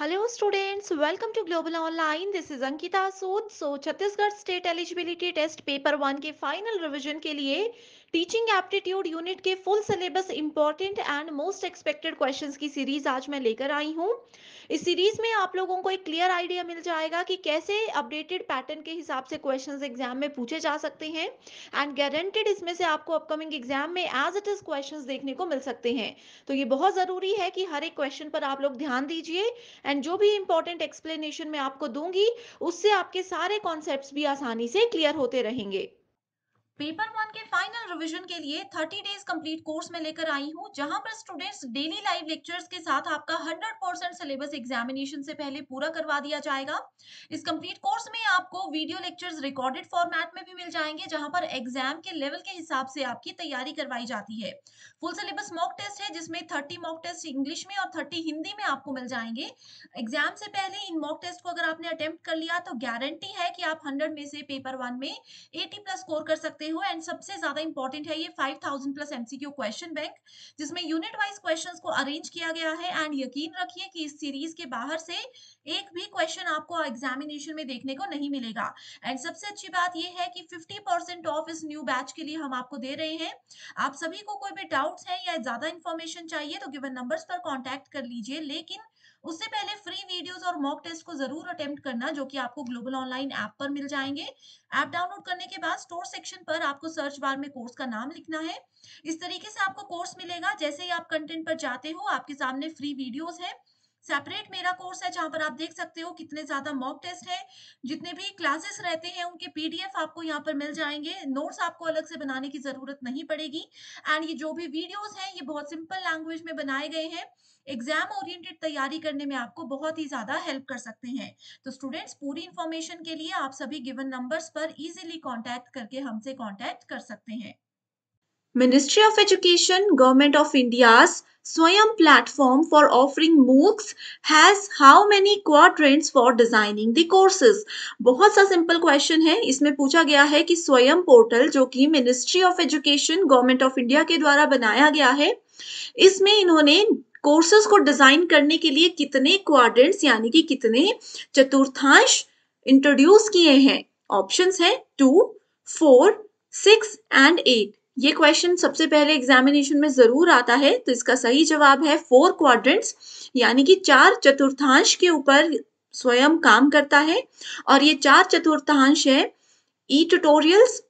Hello students welcome to global online this is Ankita Sood so Chhattisgarh state eligibility test paper one के final revision के लिए teaching aptitude unit के full syllabus important and most expected question की series आज मैं लेकर आई हूँ इस सीरीज में आप लोगों को एक क्लियर आइडिया मिल जाएगा कि कैसे अपडेटेड पैटर्न के हिसाब से क्वेश्चंस एग्जाम में पूछे जा सकते हैं एंड गारंटेड इसमें से आपको अपकमिंग एग्जाम में एज इट इज क्वेश्चन देखने को मिल सकते हैं तो ये बहुत जरूरी है कि हर एक क्वेश्चन पर आप लोग ध्यान दीजिए एंड जो भी इंपॉर्टेंट एक्सप्लेनेशन मैं आपको दूंगी उससे आपके सारे कॉन्सेप्ट भी आसानी से क्लियर होते रहेंगे पेपर वन के फाइनल रिवीजन के लिए 30 डेज कंप्लीट कोर्स में लेकर आई हूं जहां पर स्टूडेंट्स डेली लाइव लेक्चर्स के साथ आपका 100 परसेंट सिलेबस एग्जामिनेशन से पहले पूरा करवा दिया जाएगा इस कंप्लीट कोर्स में आपको वीडियो लेक्चर्स रिकॉर्डेड फॉर्मेट में भी मिल जाएंगे जहां पर एग्जाम के लेवल के हिसाब से आपकी तैयारी करवाई जाती है फुल सिलेबस मॉक टेस्ट है जिसमें थर्टी मॉक टेस्ट इंग्लिश में और थर्टी हिंदी में आपको मिल जाएंगे एग्जाम से पहले इन मॉक टेस्ट को अगर आपने अटेम्प्ट कर लिया तो गारंटी है कि आप हंड्रेड में से पेपर वन में एटी प्लस स्कोर कर सकते सकते हो एंड सबसे ज्यादा इंपॉर्टेंट है ये 5000 प्लस एमसीक्यू क्वेश्चन बैंक जिसमें यूनिट वाइज क्वेश्चंस को अरेंज किया गया है एंड यकीन रखिए कि इस सीरीज के बाहर से एक भी क्वेश्चन आपको एग्जामिनेशन में देखने को नहीं मिलेगा एंड सबसे अच्छी बात यह है कि 50 परसेंट ऑफ इस न्यू बैच के लिए हम आपको दे रहे हैं आप सभी को कोई भी डाउट्स हैं या ज्यादा इन्फॉर्मेशन चाहिए तो गिवन नंबर्स पर कॉन्टैक्ट कर लीजिए लेकिन उससे पहले फ्री वीडियोस और मॉक टेस्ट को जरूर अटेम्प्ट करना जो कि आपको ग्लोबल ऑनलाइन ऐप पर मिल जाएंगे ऐप डाउनलोड करने के बाद स्टोर सेक्शन पर आपको सर्च बार में कोर्स का नाम लिखना है इस तरीके से आपको कोर्स मिलेगा जैसे ही आप कंटेंट पर जाते हो आपके सामने फ्री वीडियोज है सेपरेट मेरा कोर्स है जहां पर आप देख सकते हो कितने ज्यादा मॉक टेस्ट हैं जितने भी क्लासेस रहते हैं उनके पीडीएफ आपको यहाँ पर मिल जाएंगे नोट्स आपको अलग से बनाने की जरूरत नहीं पड़ेगी एंड ये जो भी वीडियोस हैं ये बहुत सिंपल लैंग्वेज में बनाए गए हैं एग्जाम ओरिएंटेड तैयारी करने में आपको बहुत ही ज्यादा हेल्प कर सकते हैं तो स्टूडेंट्स पूरी इंफॉर्मेशन के लिए आप सभी गिवन नंबर्स पर इजीली कांटेक्ट करके हमसे कांटेक्ट कर सकते हैं ministry of education government of India Swayam platform for offering MOOCs has how many quadrants for designing the courses? बहुत सा सिंपल क्वेश्चन है इसमें पूछा गया है कि स्वयं पोर्टल जो कि ministry of education government of India के द्वारा बनाया गया है इसमें इन्होंने कोर्सेज को डिजाइन करने के लिए कितने क्वाड्रेंट्स यानी कि कितने चतुर्थांश इंट्रोड्यूस किए हैं ऑप्शन है two four six and eight ये क्वेश्चन सबसे पहले एग्जामिनेशन में ज़रूर आता है तो इसका सही जवाब है फोर क्वाड्रेंट्स यानी कि चार चतुर्थांश के ऊपर स्वयं काम करता है और ये चार चतुर्थांश है ई e ट्यूटोरियल्स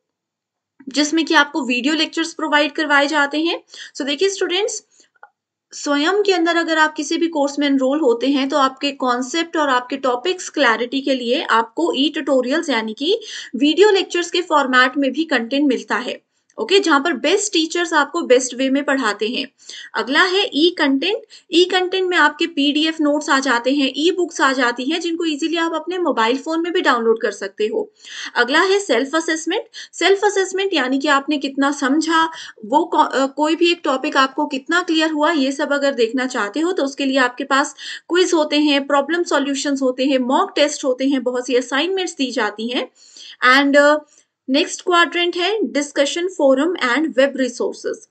जिसमें कि आपको वीडियो लेक्चर्स प्रोवाइड करवाए जाते हैं सो so, देखिए स्टूडेंट्स स्वयं के अंदर अगर आप किसी भी कोर्स में एनरोल होते हैं तो आपके कॉन्सेप्ट और आपके टॉपिक्स क्लैरिटी के लिए आपको ई e ट्यूटोरियल्स यानी कि वीडियो लेक्चर्स के फॉर्मेट में भी कंटेंट मिलता है ओके जहां पर बेस्ट टीचर्स आपको बेस्ट वे में पढ़ाते हैं अगला है ई कंटेंट ई कंटेंट में आपके पीडीएफ नोट्स आ जाते हैं ई बुक्स आ जाती हैं जिनको इजीली आप अपने मोबाइल फोन में भी डाउनलोड कर सकते हो अगला है सेल्फ असेसमेंट सेल्फ असेसमेंट यानी कि आपने कितना समझा वो को, आ, कोई भी एक टॉपिक आपको कितना क्लियर हुआ ये सब अगर देखना चाहते हो तो उसके लिए आपके पास क्विज होते हैं प्रॉब्लम सोल्यूशन होते हैं मॉक टेस्ट होते हैं बहुत सी असाइनमेंट्स दी जाती हैं एंड uh, नेक्स्ट क्वाड्रेंट है discussion forum and web resources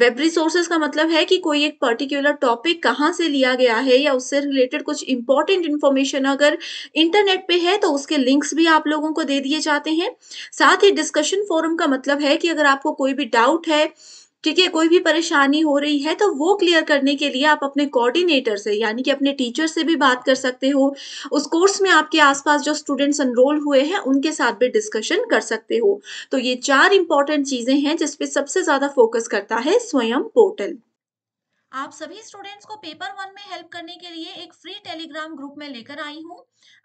web resources का मतलब है कि कोई एक पर्टिकुलर टॉपिक कहाँ से लिया गया है या उससे रिलेटेड कुछ इंपॉर्टेंट इन्फॉर्मेशन अगर इंटरनेट पे है तो उसके लिंक्स भी आप लोगों को दे दिए जाते हैं साथ ही डिस्कशन फोरम का मतलब है कि अगर आपको कोई भी डाउट है ठीक है कोई भी परेशानी हो रही है तो वो क्लियर करने के लिए आप अपने कोऑर्डिनेटर से यानी कि अपने टीचर से भी बात कर सकते हो उस कोर्स में आपके आसपास जो स्टूडेंट्स एनरोल हुए हैं उनके साथ भी डिस्कशन कर सकते हो तो ये चार इंपॉर्टेंट चीज़ें हैं जिसपे सबसे ज़्यादा फोकस करता है स्वयं पोर्टल आप सभी स्टूडेंट्स को पेपर वन में हेल्प करने के लिए एक फ्री टेलीग्राम ग्रुप में लेकर आई हूँ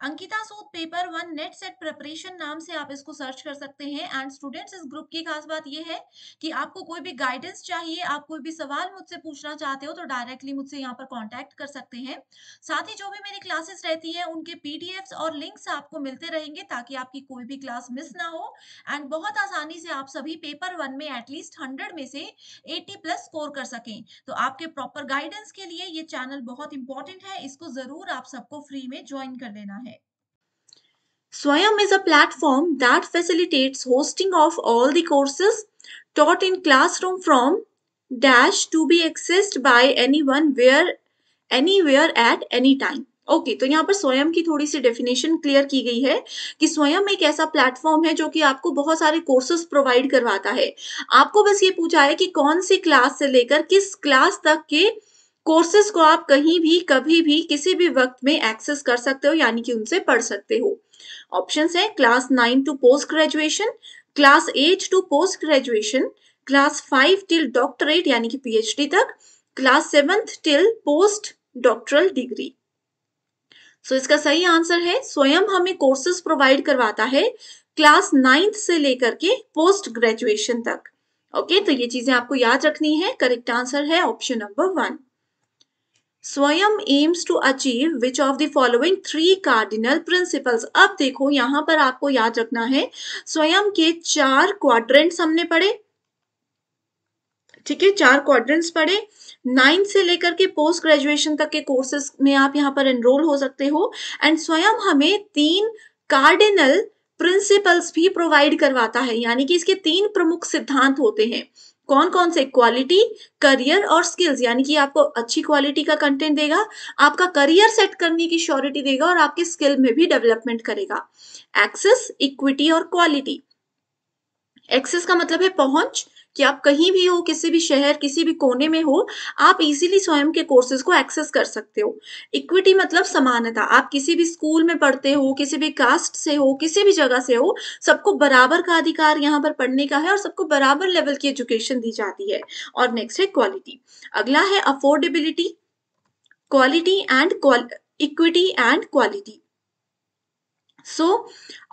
Ankita Sood paper one NET SET preparation नाम से आप इसको सर्च कर सकते हैं एंड स्टूडेंट्स इस ग्रुप की खास बात यह है कि आपको कोई भी गाइडेंस चाहिए आप कोई भी सवाल मुझसे पूछना चाहते हो तो डायरेक्टली मुझसे यहाँ पर कॉन्टेक्ट कर सकते हैं साथ ही जो भी मेरी क्लासेस रहती है उनके पी और लिंक्स आपको मिलते रहेंगे ताकि आपकी कोई भी क्लास मिस ना हो एंड बहुत आसानी से आप सभी पेपर वन में एटलीस्ट हंड्रेड में से एट्टी प्लस स्कोर कर सकें तो आपके प्रॉपर गाइडेंस के लिए ये चैनल बहुत इंपॉर्टेंट है इसको जरूर आप सबको फ्री में ज्वाइन कर लेना है Swayam is a platform that facilitates hosting of all the courses taught in classroom from dash to be accessed by anyone where anywhere at any time okay okay, तो यहाँ पर स्वयं की थोड़ी सी डेफिनेशन क्लियर की गई है कि स्वयं एक ऐसा प्लेटफॉर्म है जो कि आपको बहुत सारे कोर्सेज प्रोवाइड करवाता है आपको बस ये पूछा है कि कौन सी क्लास से लेकर किस क्लास तक के कोर्सेज को आप कहीं भी कभी भी किसी भी वक्त में एक्सेस कर सकते हो यानी कि उनसे पढ़ सकते हो ऑप्शन है class nine to post graduation class eight to post graduation class five till doctorate यानी कि पीएचडी तक class seventh till post doctoral degree so so, इसका सही आंसर है स्वयं हमें कोर्सेस प्रोवाइड करवाता है क्लास नाइन्थ से लेकर के पोस्ट ग्रेजुएशन तक ओके okay, तो ये चीजें आपको याद रखनी है करेक्ट आंसर है option number one Swayam aims to achieve which of the following three cardinal principles अब देखो यहां पर आपको याद रखना है स्वयं के चार क्वाड्रेंट्स हमने पढ़े ठीक है चार क्वाड्रेंट्स पढ़े नाइन्थ से लेकर के पोस्ट ग्रेजुएशन तक के कोर्सेज में आप यहाँ पर एनरोल हो सकते हो एंड स्वयं हमें तीन कार्डिनल प्रिंसिपल्स भी प्रोवाइड करवाता है यानी कि इसके तीन प्रमुख सिद्धांत होते हैं कौन कौन से क्वालिटी करियर और स्किल्स यानी कि आपको अच्छी क्वालिटी का कंटेंट देगा आपका करियर सेट करने की श्योरिटी देगा और आपके स्किल में भी डेवलपमेंट करेगा एक्सेस इक्विटी और क्वालिटी एक्सेस का मतलब है पहुंच कि आप कहीं भी हो किसी भी शहर किसी भी कोने में हो आप इजीली स्वयं के कोर्सेज को एक्सेस कर सकते हो इक्विटी मतलब समानता आप किसी भी स्कूल में पढ़ते हो किसी भी कास्ट से हो किसी भी जगह से हो सबको बराबर का अधिकार यहाँ पर पढ़ने का है और सबको बराबर लेवल की एजुकेशन दी जाती है और नेक्स्ट है क्वालिटी अगला है affordability quality and equity and quality so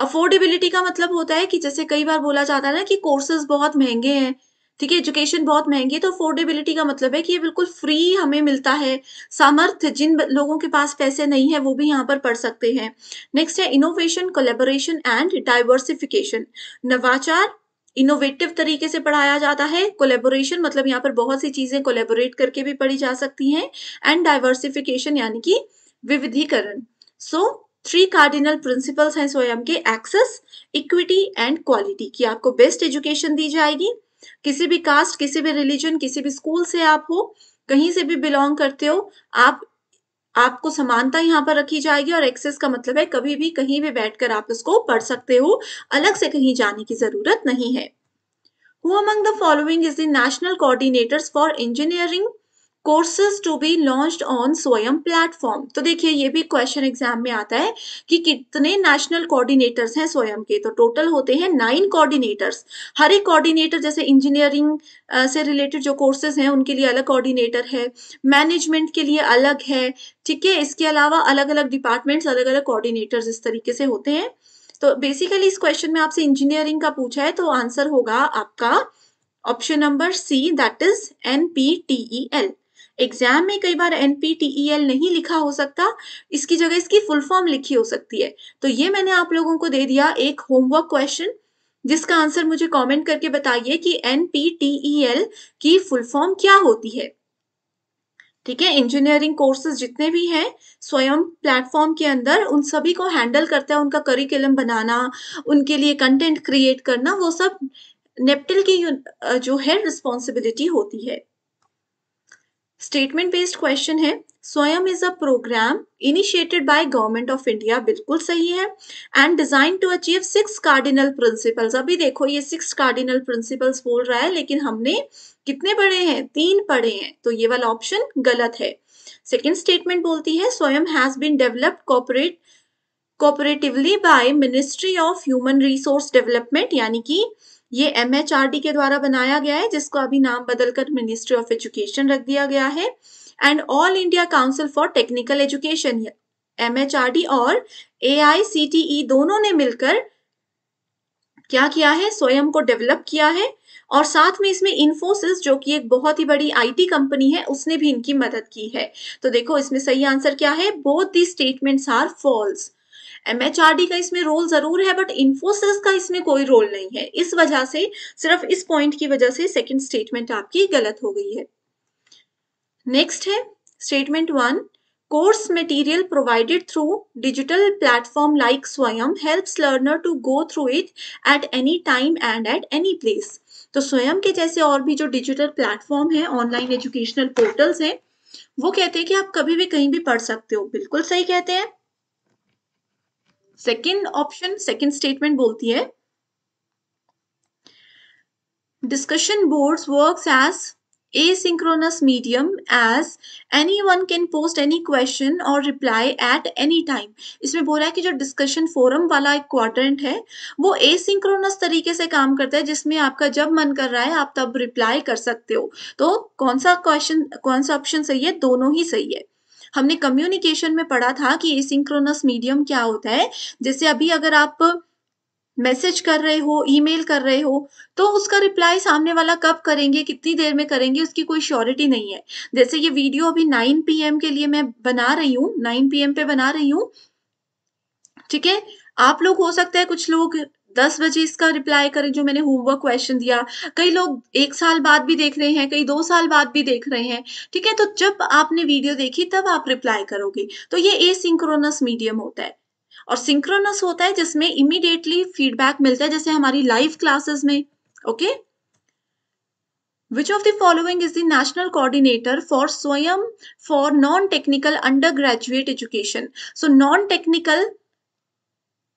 affordability का मतलब होता है कि जैसे कई बार बोला जाता है ना कि कोर्सेज बहुत महंगे हैं ठीक है एजुकेशन बहुत महंगी है तो अफोर्डेबिलिटी का मतलब है कि ये बिल्कुल फ्री हमें मिलता है सामर्थ्य जिन लोगों के पास पैसे नहीं है वो भी यहाँ पर पढ़ सकते हैं नेक्स्ट है इनोवेशन कोलेबोरेशन एंड डाइवर्सिफिकेशन नवाचार इनोवेटिव तरीके से पढ़ाया जाता है कोलेबोरेशन मतलब यहाँ पर बहुत सी चीज़ें कोलेबोरेट करके भी पढ़ी जा सकती हैं एंड डाइवर्सिफिकेशन यानी कि विविधीकरण so so, three cardinal principles हैं स्वयं के एक्सेस इक्विटी एंड क्वालिटी की आपको बेस्ट एजुकेशन दी जाएगी किसी भी कास्ट किसी भी रिलीजन किसी भी स्कूल से आप हो कहीं से भी बिलोंग करते हो आप आपको समानता यहाँ पर रखी जाएगी और एक्सेस का मतलब है कभी भी कहीं भी बैठकर आप इसको पढ़ सकते हो अलग से कहीं जाने की जरूरत नहीं है who among the following is the national coordinators for engineering courses to be launch on Swayam platform तो देखिए ये भी क्वेश्चन एग्जाम में आता है कि कितने नेशनल कोऑर्डिनेटर्स हैं स्वयं के तो टोटल होते हैं नाइन कोऑर्डिनेटर्स हर एक कोऑर्डिनेटर जैसे इंजीनियरिंग से रिलेटेड जो कोर्सेज हैं उनके लिए अलग कोऑर्डिनेटर है मैनेजमेंट के लिए अलग है ठीक है इसके अलावा अलग अलग डिपार्टमेंट्स अलग अलग कोऑर्डिनेटर्स इस तरीके से होते हैं तो बेसिकली इस क्वेश्चन में आपसे इंजीनियरिंग का पूछा है तो आंसर होगा आपका option number C that is N P T E L exam में कई बार एन e नहीं लिखा हो सकता इसकी जगह इसकी फुल फॉर्म लिखी हो सकती है तो ये मैंने आप लोगों को दे दिया एक होमवर्क क्वेश्चन जिसका आंसर मुझे कमेंट करके बताइए कि एन e की फुल फॉर्म क्या होती है ठीक है इंजीनियरिंग कोर्सेज जितने भी हैं स्वयं प्लेटफॉर्म के अंदर उन सभी को हैंडल करता है उनका करिकुलम बनाना उनके लिए कंटेंट क्रिएट करना वो सब नेपटिल की जो है रिस्पॉन्सिबिलिटी होती है स्टेटमेंट बेस्ड क्वेश्चन है Swayam is a program initiated by government of India बिल्कुल सही है and design to achieve six cardinal principles अभी देखो ये सिक्स कार्डिनल प्रिंसिपल्स बोल रहा है लेकिन हमने कितने पढ़े हैं तीन पढ़े हैं तो ये वाला ऑप्शन गलत है सेकेंड स्टेटमेंट बोलती है Swayam has been developed cooperate cooperatively by ministry of human resource development यानी कि ये एम के द्वारा बनाया गया है जिसको अभी नाम बदलकर मिनिस्ट्री ऑफ एजुकेशन रख दिया गया है and all India council for technical education M और ए e दोनों ने मिलकर क्या किया है स्वयं को डेवलप किया है और साथ में इसमें इन्फोसिस जो कि एक बहुत ही बड़ी आईटी कंपनी है उसने भी इनकी मदद की है तो देखो इसमें सही आंसर क्या है both the statements are false MHRD का इसमें रोल जरूर है बट इन्फोसिस का इसमें कोई रोल नहीं है इस वजह से सिर्फ इस पॉइंट की वजह से सेकेंड स्टेटमेंट आपकी गलत हो गई है नेक्स्ट है statement one course material provided through digital platform like Swayam helps learner to go through it at any time and at any place तो स्वयं के जैसे और भी जो डिजिटल प्लेटफॉर्म है ऑनलाइन एजुकेशनल पोर्टल्स हैं वो कहते हैं कि आप कभी भी कहीं भी पढ़ सकते हो बिल्कुल सही कहते हैं सेकेंड ऑप्शन सेकेंड स्टेटमेंट बोलती है discussion board work as a synchronous medium as anyone can post any question और रिप्लाई एट एनी टाइम इसमें बोल रहा है कि जो डिस्कशन फोरम वाला एक क्वार्टेंट है वो ए सिंक्रोनस तरीके से काम करता है जिसमें आपका जब मन कर रहा है आप तब रिप्लाई कर सकते हो तो कौन सा क्वेश्चन कौन सा ऑप्शन सही है दोनों ही सही है हमने कम्युनिकेशन में पढ़ा था कि एसिंक्रोनस मीडियम क्या होता है जैसे अभी अगर आप मैसेज कर रहे हो ईमेल कर रहे हो तो उसका रिप्लाई सामने वाला कब करेंगे कितनी देर में करेंगे उसकी कोई श्योरिटी नहीं है जैसे ये वीडियो अभी 9 पीएम के लिए मैं बना रही हूँ 9 पीएम पे बना रही हूँ ठीक है आप लोग हो सकता है कुछ लोग दस बजे इसका रिप्लाई करें जो मैंने होमवर्क क्वेश्चन दिया कई लोग एक साल बाद भी देख रहे हैं कई दो साल बाद भी देख रहे हैं ठीक है तो जब आपने वीडियो देखी तब आप रिप्लाई करोगे तो ये ए सिंक्रोनस मीडियम होता है और सिंक्रोनस होता है जिसमें इमीडिएटली फीडबैक मिलता है जैसे हमारी लाइव क्लासेस में okay of the following is the national coordinator for Swayam for non technical under graduate education so non technical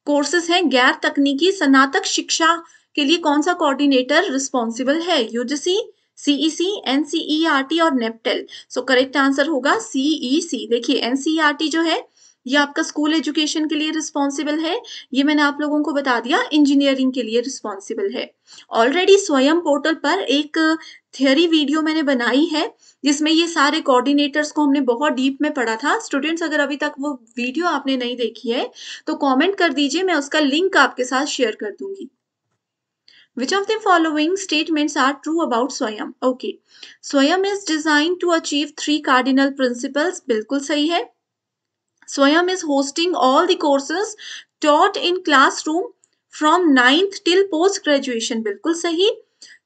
courses हैं गैर तकनीकी स्नातक शिक्षा के लिए कौन सा कोऑर्डिनेटर रिस्पॉन्सिबल है यूजीसी सीईसी एनसीईआरटी और नेपटेल सो करेक्ट आंसर होगा सीईसी e देखिए एनसीईआरटी जो है ये आपका स्कूल एजुकेशन के लिए रिस्पॉन्सिबल है ये मैंने आप लोगों को बता दिया इंजीनियरिंग के लिए रिस्पॉन्सिबल है ऑलरेडी स्वयं पोर्टल पर एक थियरी वीडियो मैंने बनाई है जिसमें ये सारे कोऑर्डिनेटर्स को हमने बहुत डीप में पढ़ा था स्टूडेंट्स अगर अभी तक वो वीडियो आपने नहीं देखी है तो कमेंट कर दीजिए मैं उसका लिंक आपके साथ शेयर कर दूंगी which of the following statements are true about Swayam okay Swayam is design to achieve three cardinal principle बिल्कुल सही है Swayam is hosting all the courses taught in classroom from ninth till post graduation बिल्कुल सही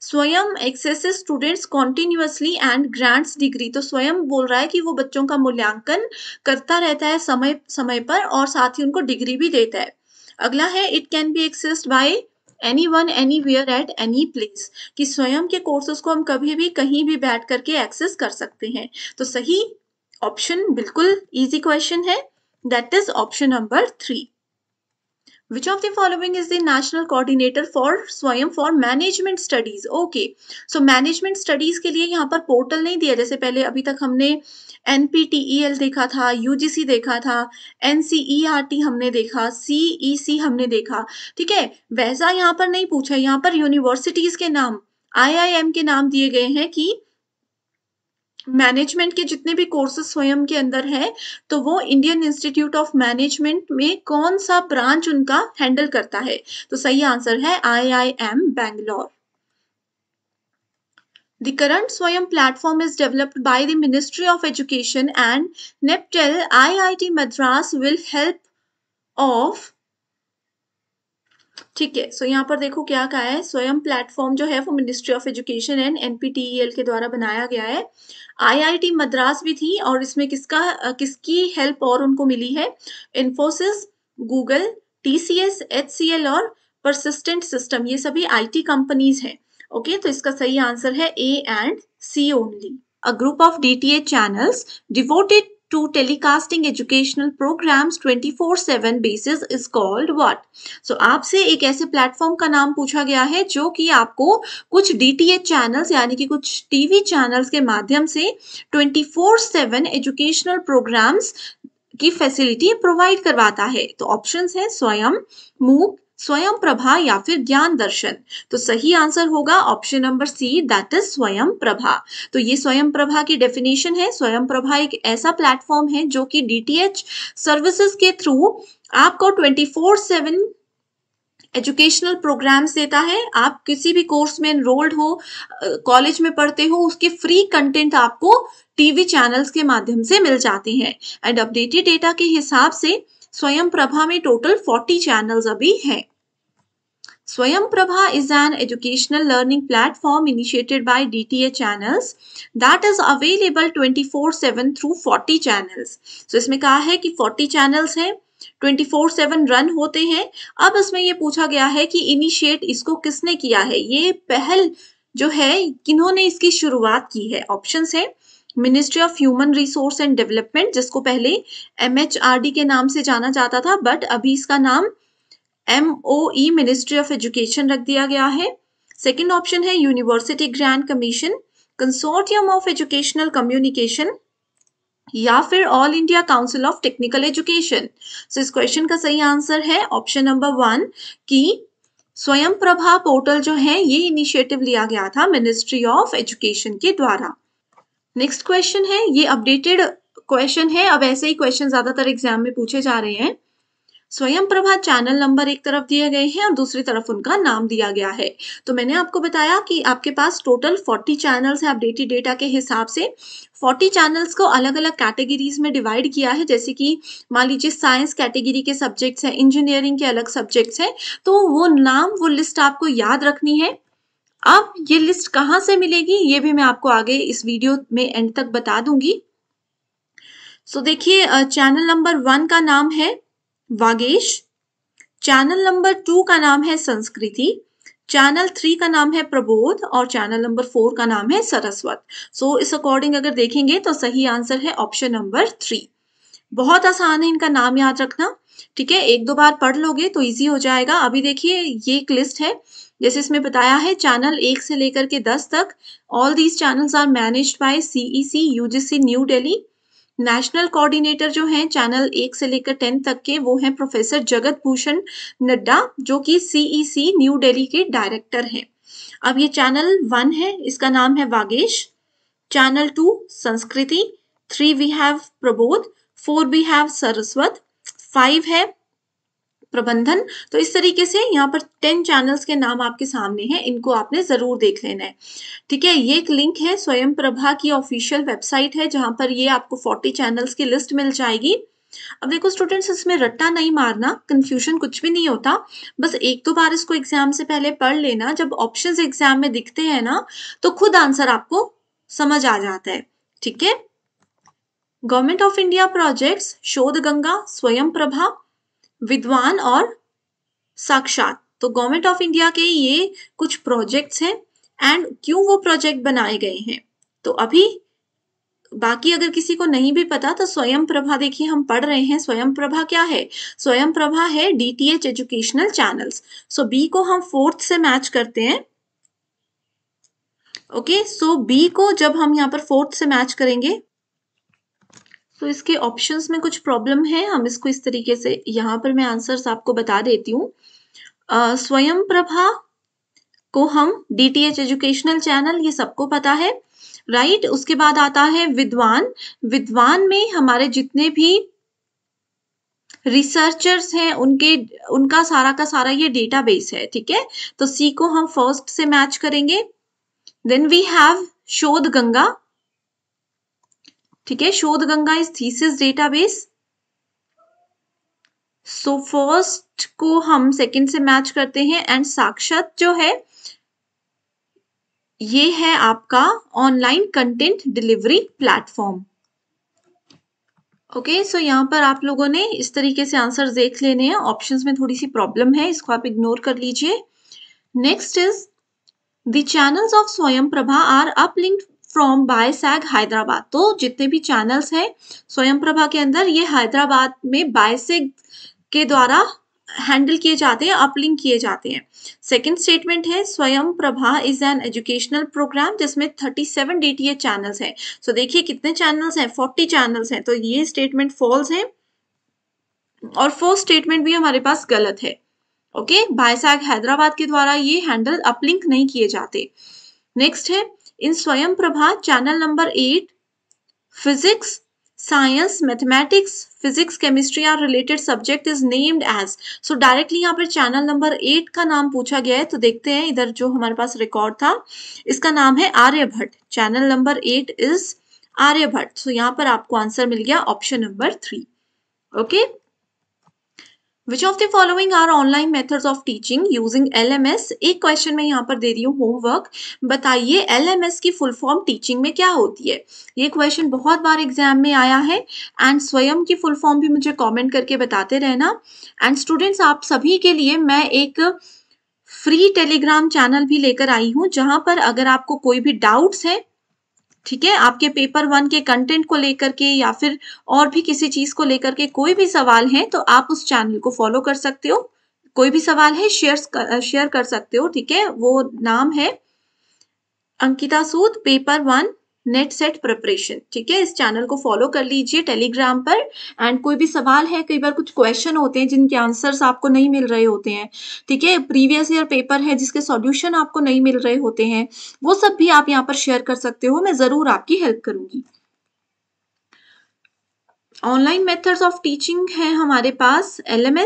Swayam access students continuously and grants degree तो स्वयं बोल रहा है कि वो बच्चों का मूल्यांकन करता रहता है समय समय पर और साथ ही उनको डिग्री भी देता है अगला है it can be accessed by anyone anywhere at any place कि स्वयं के कोर्सेज को हम कभी भी कहीं भी बैठ करके एक्सेस कर सकते हैं तो सही ऑप्शन बिल्कुल ईजी क्वेश्चन है that is option number three which of the following is the national coordinator for swayam for management studies okay so management studies के लिए यहाँ पर portal नहीं दिया जैसे पहले अभी तक हमने NPTEL देखा था UGC देखा था NCERT हमने देखा CEC हमने देखा ठीक है वैसा यहाँ पर नहीं पूछा यहाँ पर यूनिवर्सिटीज के नाम IIM के नाम दिए गए हैं कि मैनेजमेंट के जितने भी कोर्सेज स्वयं के अंदर हैं तो वो इंडियन इंस्टीट्यूट ऑफ मैनेजमेंट में कौन सा ब्रांच उनका हैंडल करता है तो सही आंसर है IIM Bangalore the current Swayam platform is developed by the ministry of education and NPTEL IIT Madras will help of ठीक है सो यहाँ पर देखो क्या कहा है स्वयं प्लेटफॉर्म जो है वो ministry of education and NPTEL के द्वारा बनाया गया है आईआईटी मद्रास भी थी और इसमें किसका किसकी हेल्प और उनको मिली है इन्फोसिस गूगल टीसीएस एचसीएल और परसिस्टेंट सिस्टम ये सभी आईटी कंपनीज हैं ओके तो इसका सही आंसर है A and C only a a group of DTA channels devoted to telecasting educational programs 24/7 basis is called what? So आपसे एक ऐसे platform का नाम पूछा गया है जो कि आपको कुछ DTH चैनल्स यानी कि कुछ टी वी चैनल्स के माध्यम से 24/7 एजुकेशनल प्रोग्राम्स की फैसिलिटी प्रोवाइड करवाता है तो ऑप्शन है स्वयं मूक स्वयं प्रभा या फिर ज्ञान दर्शन तो सही आंसर होगा option number C that is Swayam Prabha तो ये स्वयं प्रभा की डेफिनेशन है स्वयं प्रभा एक ऐसा प्लेटफॉर्म है जो कि डीटीएच सर्विसेज के थ्रू आपको twenty four seven educational programs देता है आप किसी भी कोर्स में एनरोल्ड हो कॉलेज में पढ़ते हो उसके फ्री कंटेंट आपको टीवी चैनल्स के माध्यम से मिल जाते हैं एंड अपडेटेड डेटा के हिसाब से स्वयं प्रभा में टोटल फोर्टी चैनल अभी है Swayam Prabha is an educational learning platform initiated by DTA channels that is available four seven through forty channels so इसमें कहा है कि फोर्टी चैनल्स हैं 24/7 रन होते हैं अब इसमें यह पूछा गया है कि इनिशिएट इसको किसने किया है ये पहल जो है किन्होंने इसकी शुरुआत की है ऑप्शंस हैं ministry of human resource and development जिसको पहले एम के नाम से जाना जाता था बट अभी इसका नाम एम मिनिस्ट्री ऑफ एजुकेशन रख दिया गया है सेकेंड ऑप्शन है university grand commission consortium of educational communication या फिर all India council of technical education so इस क्वेश्चन का सही आंसर है ऑप्शन नंबर वन की स्वयं प्रभा पोर्टल जो है ये इनिशिएटिव लिया गया था मिनिस्ट्री ऑफ एजुकेशन के द्वारा नेक्स्ट क्वेश्चन है ये अपडेटेड क्वेश्चन है अब ऐसे ही क्वेश्चन ज्यादातर एग्जाम में पूछे जा रहे हैं स्वयं प्रभा चैनल नंबर एक तरफ दिए गए हैं और दूसरी तरफ उनका नाम दिया गया है तो मैंने आपको बताया कि आपके पास टोटल 40 चैनल्स है अपडेटेड डेटा के हिसाब से 40 चैनल्स को अलग अलग कैटेगरीज में डिवाइड किया है जैसे कि मान लीजिए साइंस कैटेगरी के सब्जेक्ट्स हैं इंजीनियरिंग के अलग सब्जेक्ट्स हैं तो वो नाम वो लिस्ट आपको याद रखनी है अब ये लिस्ट कहां से मिलेगी ये भी मैं आपको आगे इस वीडियो में एंड तक बता दूंगी सो देखिए चैनल नंबर वन का नाम है वागेश चैनल नंबर टू का नाम है संस्कृति चैनल थ्री का नाम है प्रबोध और चैनल नंबर फोर का नाम है सरस्वत सो so, इस अकॉर्डिंग अगर देखेंगे तो सही आंसर है ऑप्शन नंबर थ्री बहुत आसान है इनका नाम याद रखना ठीक है एक दो बार पढ़ लोगे तो इजी हो जाएगा अभी देखिए ये एक लिस्ट है जैसे इसमें बताया है चैनल एक से लेकर के दस तक all these channels are managed by CEC UGC New Delhi national coordinator जो हैं चैनल एक से लेकर टेन तक के वो हैं प्रोफेसर जगत भूषण नड्डा जो कि सीईसी न्यू दिल्ली के डायरेक्टर हैं अब ये चैनल वन है इसका नाम है Vagesh channel two Sanskriti three we have Prabodh four we have Saraswat five है प्रबंधन तो इस तरीके से यहाँ पर टेन चैनल्स के नाम आपके सामने हैं इनको आपने ज़रूर देख लेना है ठीक है ये एक लिंक है स्वयं प्रभा की ऑफिशियल वेबसाइट है जहां पर ये आपको फोर्टी चैनल्स की लिस्ट मिल जाएगी अब देखो स्टूडेंट्स इसमें रट्टा नहीं मारना कंफ्यूजन कुछ भी नहीं होता बस एक दो बार इसको एग्जाम से पहले पढ़ लेना जब ऑप्शन एग्जाम में दिखते हैं ना तो खुद आंसर आपको समझ आ जाता है ठीक है गवर्नमेंट ऑफ इंडिया प्रोजेक्ट्स शोध गंगा स्वयं प्रभा विद्वान और साक्षात तो गवर्नमेंट ऑफ इंडिया के ये कुछ प्रोजेक्ट्स हैं एंड क्यों वो प्रोजेक्ट बनाए गए हैं तो अभी बाकी अगर किसी को नहीं भी पता तो स्वयं प्रभा देखिए हम पढ़ रहे हैं स्वयं प्रभा क्या है स्वयं प्रभा है DTH educational channels so B को हम फोर्थ से मैच करते हैं ओके सो बी को जब हम यहाँ पर फोर्थ से मैच करेंगे तो इसके ऑप्शंस में कुछ प्रॉब्लम है हम इसको इस तरीके से यहाँ पर मैं आंसर्स आपको बता देती हूँ स्वयं प्रभा को हम D T H educational channel ये सबको पता है राइट right? उसके बाद आता है विद्वान विद्वान में हमारे जितने भी रिसर्चर्स हैं उनके उनका सारा का सारा ये डेटाबेस है ठीक है तो सी को हम फर्स्ट से मैच करेंगे देन वी हैव शोध गंगा ठीक है Shodh Ganga is thesis database so first को हम सेकंड से मैच करते हैं एंड साक्षात जो है ये है आपका online content delivery platform okay so यहाँ पर आप लोगों ने इस तरीके से आंसर देख लेने हैं ऑप्शंस में थोड़ी सी प्रॉब्लम है इसको आप इग्नोर कर लीजिए next is the channels of Swayam Prabha are uplinked from BISAG Hyderabad तो जितने भी चैनल्स हैं स्वयं के अंदर ये हैदराबाद में बायसेग के द्वारा हैंडल किए जाते हैं अपलिंक किए जाते हैं सेकंड स्टेटमेंट है Swayam Prabha is an educational program जिसमें 37 डीटीए चैनल्स हैं सो देखिए कितने चैनल्स हैं 40 चैनल्स हैं तो ये स्टेटमेंट फॉल्स है और फोर्थ स्टेटमेंट भी हमारे पास गलत है ओके बायसैग हैदराबाद के द्वारा ये हैंडल अपलिंक नहीं किए जाते नेक्स्ट है in Swayam Prabha channel number eight physics science mathematics physics chemistry are related subject is named as so directly यहाँ पर चैनल नंबर एट का नाम पूछा गया है तो देखते हैं इधर जो हमारे पास रिकॉर्ड था इसका नाम है Aryabhatt channel number eight is Aryabhatt so यहाँ पर आपको आंसर मिल गया option number three okay okay? Which of the following are online methods of teaching using LMS एक क्वेश्चन में यहाँ पर दे रही हूँ होमवर्क बताइए एस की फुल फॉर्म टीचिंग में क्या होती है ये क्वेश्चन बहुत बार एग्जाम में आया है एंड स्वयं की फुल फॉर्म भी मुझे कॉमेंट करके बताते रहना एंड स्टूडेंट्स आप सभी के लिए मैं एक फ्री टेलीग्राम चैनल भी लेकर आई हूँ जहाँ पर अगर आपको कोई भी डाउट्स हैं ठीक है आपके पेपर वन के कंटेंट को लेकर के या फिर और भी किसी चीज को लेकर के कोई भी सवाल है तो आप उस चैनल को फॉलो कर सकते हो कोई भी सवाल है शेयर शेयर कर सकते हो ठीक है वो नाम है Ankita Sood paper one NET SET preparation ठीक है इस चैनल को फॉलो कर लीजिए टेलीग्राम पर एंड कोई भी सवाल है कई बार कुछ क्वेश्चन होते हैं जिनके आंसर्स आपको नहीं मिल रहे होते हैं ठीक है प्रीवियस ईयर पेपर है जिसके सॉल्यूशन आपको नहीं मिल रहे होते हैं वो सब भी आप यहाँ पर शेयर कर सकते हो मैं ज़रूर आपकी हेल्प करूंगी ऑनलाइन मेथड्स ऑफ टीचिंग है हमारे पास एल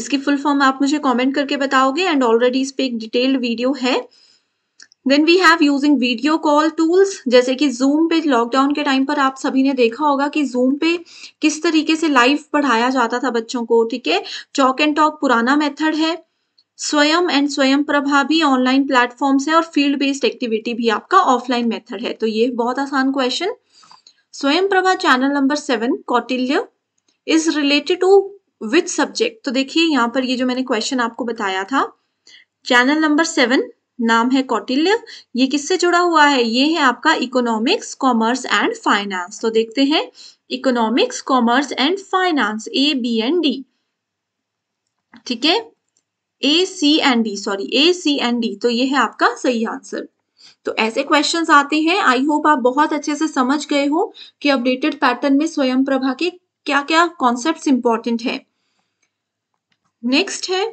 इसकी फुल फॉर्म आप मुझे कमेंट करके बताओगे एंड ऑलरेडी इस पे एक डिटेल्ड वीडियो है then we have using video call tools जैसे कि जूम पे लॉकडाउन के टाइम पर आप सभी ने देखा होगा कि जूम पे किस तरीके से लाइव पढ़ाया जाता था बच्चों को ठीक है चौक एंड टॉक पुराना मेथड है स्वयं एंड स्वयं प्रभा भी ऑनलाइन प्लेटफॉर्म्स है और फील्ड बेस्ड एक्टिविटी भी आपका ऑफलाइन मेथड है तो ये बहुत आसान question Swayam Prabha channel number seven Kautilya is related to with subject तो देखिए यहाँ पर ये जो मैंने क्वेश्चन आपको बताया था चैनल नंबर सेवन नाम है कौटिल्य ये किससे जुड़ा हुआ है ये है आपका इकोनॉमिक्स कॉमर्स एंड फाइनेंस तो देखते हैं economics commerce and finance A B and D ठीक है A C and D sorry A C and D तो ये है आपका सही आंसर तो ऐसे क्वेश्चंस आते हैं आई होप आप बहुत अच्छे से समझ गए हो कि अपडेटेड पैटर्न में स्वयं प्रभा के क्या क्या कॉन्सेप्ट इंपॉर्टेंट है नेक्स्ट है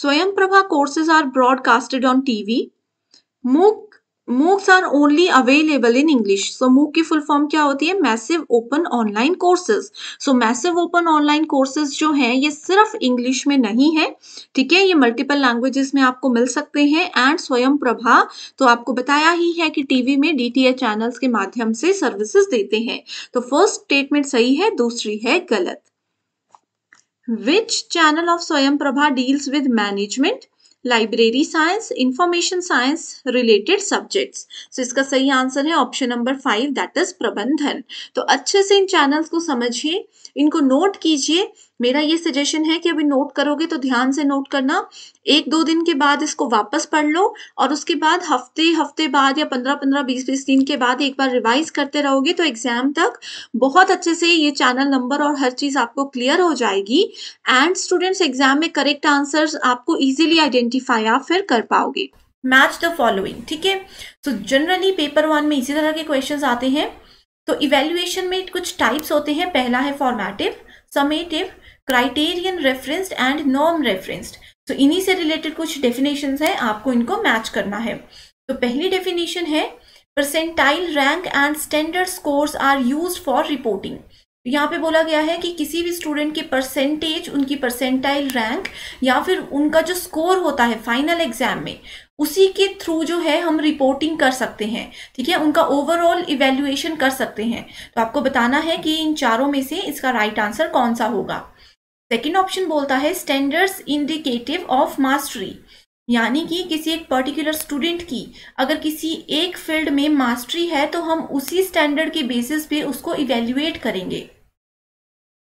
Swayam Prabha courses are broadcasted on TV. MOOC MOOCs are only available in English. So MOOC की full form क्या होती है Massive Open Online Courses. So Massive Open Online Courses जो हैं ये सिर्फ English में नहीं है ठीक है ये multiple languages में आपको मिल सकते हैं and स्वयं प्रभा तो आपको बताया ही है कि TV में डी टी चैनल्स के माध्यम से सर्विसेज देते हैं तो फर्स्ट स्टेटमेंट सही है दूसरी है गलत Which channel of Swayamprabha deals with management, library science, information science related subjects? So इसका सही आंसर है option number five that is Prabandhan तो अच्छे से इन चैनल्स को समझिए इनको नोट कीजिए मेरा ये सजेशन है कि अभी नोट करोगे तो ध्यान से नोट करना एक दो दिन के बाद इसको वापस पढ़ लो और उसके बाद हफ्ते हफ्ते बाद या पंद्रह पंद्रह बीस बीस दिन के बाद एक बार रिवाइज करते रहोगे तो एग्जाम तक बहुत अच्छे से ये चैनल नंबर और हर चीज आपको क्लियर हो जाएगी एंड स्टूडेंट्स एग्जाम में करेक्ट आंसर आपको ईजिली आइडेंटिफाई आप फिर कर पाओगे मैच द फॉलोइंग ठीक है सो जनरली पेपर वन में इसी तरह के क्वेश्चन आते हैं तो इवेल्युएशन में कुछ टाइप्स होते हैं पहला है formative summative criterion referenced and नॉम रेफरेंस्ड तो इन्हीं से रिलेटेड कुछ डेफिनेशन है आपको इनको मैच करना है तो पहली डेफिनेशन है percentile rank and standard scores are use for reporting यहाँ पे बोला गया है कि किसी भी स्टूडेंट के परसेंटेज उनकी परसेंटाइल रैंक या फिर उनका जो स्कोर होता है फाइनल एग्जाम में उसी के थ्रू जो है हम रिपोर्टिंग कर सकते हैं ठीक है उनका ओवरऑल इवेल्युएशन कर सकते हैं तो आपको बताना है कि इन चारों में से इसका राइट right आंसर कौन सा होगा सेकेंड ऑप्शन बोलता है स्टैंडर्ड्स इंडिकेटिव ऑफ मास्टरी यानी कि किसी एक पर्टिकुलर स्टूडेंट की अगर किसी एक फील्ड में मास्टरी है तो हम उसी स्टैंडर्ड के बेसिस पे उसको इवेल्युएट करेंगे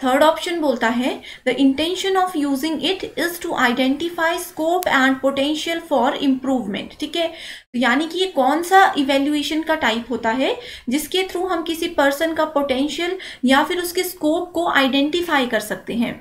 थर्ड ऑप्शन बोलता है the intention of using it is to identify scope and potential for improvement ठीक है तो यानी कि ये कौन सा इवेल्युएशन का टाइप होता है जिसके थ्रू हम किसी पर्सन का पोटेंशियल या फिर उसके स्कोप को आइडेंटिफाई कर सकते हैं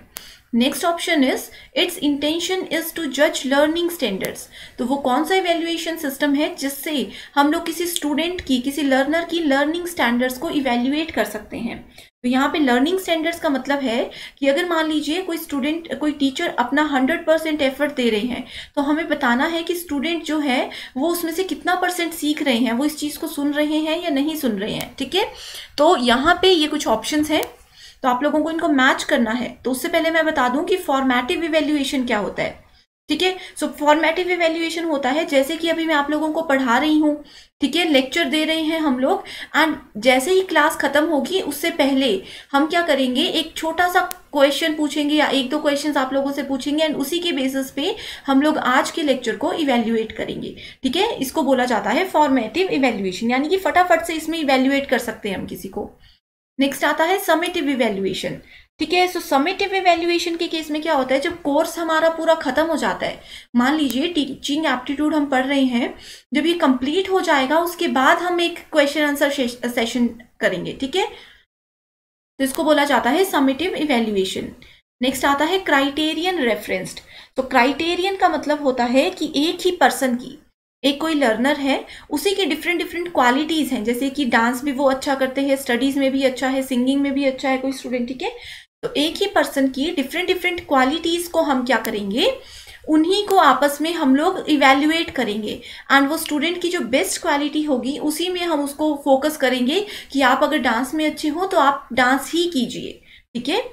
next option is its intention is to जज लर्निंग स्टैंडर्ड्स तो वो कौन सा इवेल्युएशन सिस्टम है जिससे हम लोग किसी स्टूडेंट की किसी लर्नर की लर्निंग स्टैंडर्ड्स को इवेल्युएट कर सकते हैं तो यहाँ पे लर्निंग स्टैंडर्ड्स का मतलब है कि अगर मान लीजिए कोई स्टूडेंट कोई टीचर अपना हंड्रेड परसेंट एफर्ट दे रहे हैं तो हमें बताना है कि स्टूडेंट जो है वो उसमें से कितना परसेंट सीख रहे हैं वो इस चीज़ को सुन रहे हैं या नहीं सुन रहे हैं ठीक है तो यहाँ पे ये कुछ ऑप्शंस हैं तो आप लोगों को इनको मैच करना है तो उससे पहले मैं बता दूं कि फॉर्मेटिव इवेल्युएशन क्या होता है ठीक है सो फॉर्मेटिव इवेल्युएशन होता है जैसे कि अभी मैं आप लोगों को पढ़ा रही हूँ ठीक है लेक्चर दे रहे हैं हम लोग एंड जैसे ही क्लास खत्म होगी उससे पहले हम क्या करेंगे एक छोटा सा क्वेश्चन पूछेंगे या एक दो क्वेश्चंस आप लोगों से पूछेंगे एंड उसी के बेसिस पे हम लोग आज के लेक्चर को इवेल्युएट करेंगे ठीक है इसको बोला जाता है फॉर्मेटिव इवेल्युएशन यानी कि फटाफट से इसमें इवेल्युएट कर सकते हैं हम किसी को नेक्स्ट आता है समेटिव इवेल्युएशन ठीक है सो समेटिव इवेल्युएशन के केस में क्या होता है जब कोर्स हमारा पूरा खत्म हो जाता है मान लीजिए टीचिंग एप्टीट्यूड हम पढ़ रहे हैं जब ये कंप्लीट हो जाएगा उसके बाद हम एक क्वेश्चन आंसर सेशन करेंगे ठीक है तो इसको बोला जाता है समेटिव इवेल्युएशन नेक्स्ट आता है क्राइटेरियन रेफरेंस्ड तो क्राइटेरियन का मतलब होता है कि एक ही पर्सन की एक कोई लर्नर है उसी की डिफरेंट डिफरेंट क्वालिटीज़ हैं जैसे कि डांस भी वो अच्छा करते हैं स्टडीज़ में भी अच्छा है सिंगिंग में भी अच्छा है कोई स्टूडेंट ठीक है तो एक ही पर्सन की डिफरेंट डिफरेंट क्वालिटीज़ को हम क्या करेंगे उन्हीं को आपस में हम लोग इवेल्युएट करेंगे एंड वो स्टूडेंट की जो बेस्ट क्वालिटी होगी उसी में हम उसको फोकस करेंगे कि आप अगर डांस में अच्छे हो तो आप डांस ही कीजिए ठीक है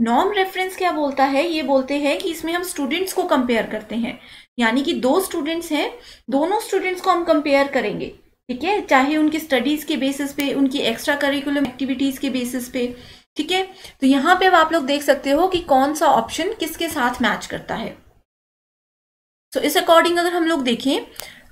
नॉर्म रेफरेंस क्या बोलता है ये बोलते हैं कि इसमें हम स्टूडेंट्स को कंपेयर करते हैं यानी कि दो स्टूडेंट्स हैं दोनों स्टूडेंट्स को हम कंपेयर करेंगे ठीक है चाहे उनकी स्टडीज़ के बेसिस पे उनकी एक्स्ट्रा करिकुलम एक्टिविटीज़ के बेसिस पे ठीक है तो यहाँ पे अब आप लोग देख सकते हो कि कौन सा ऑप्शन किसके साथ मैच करता है सो इस अकॉर्डिंग अगर हम लोग देखें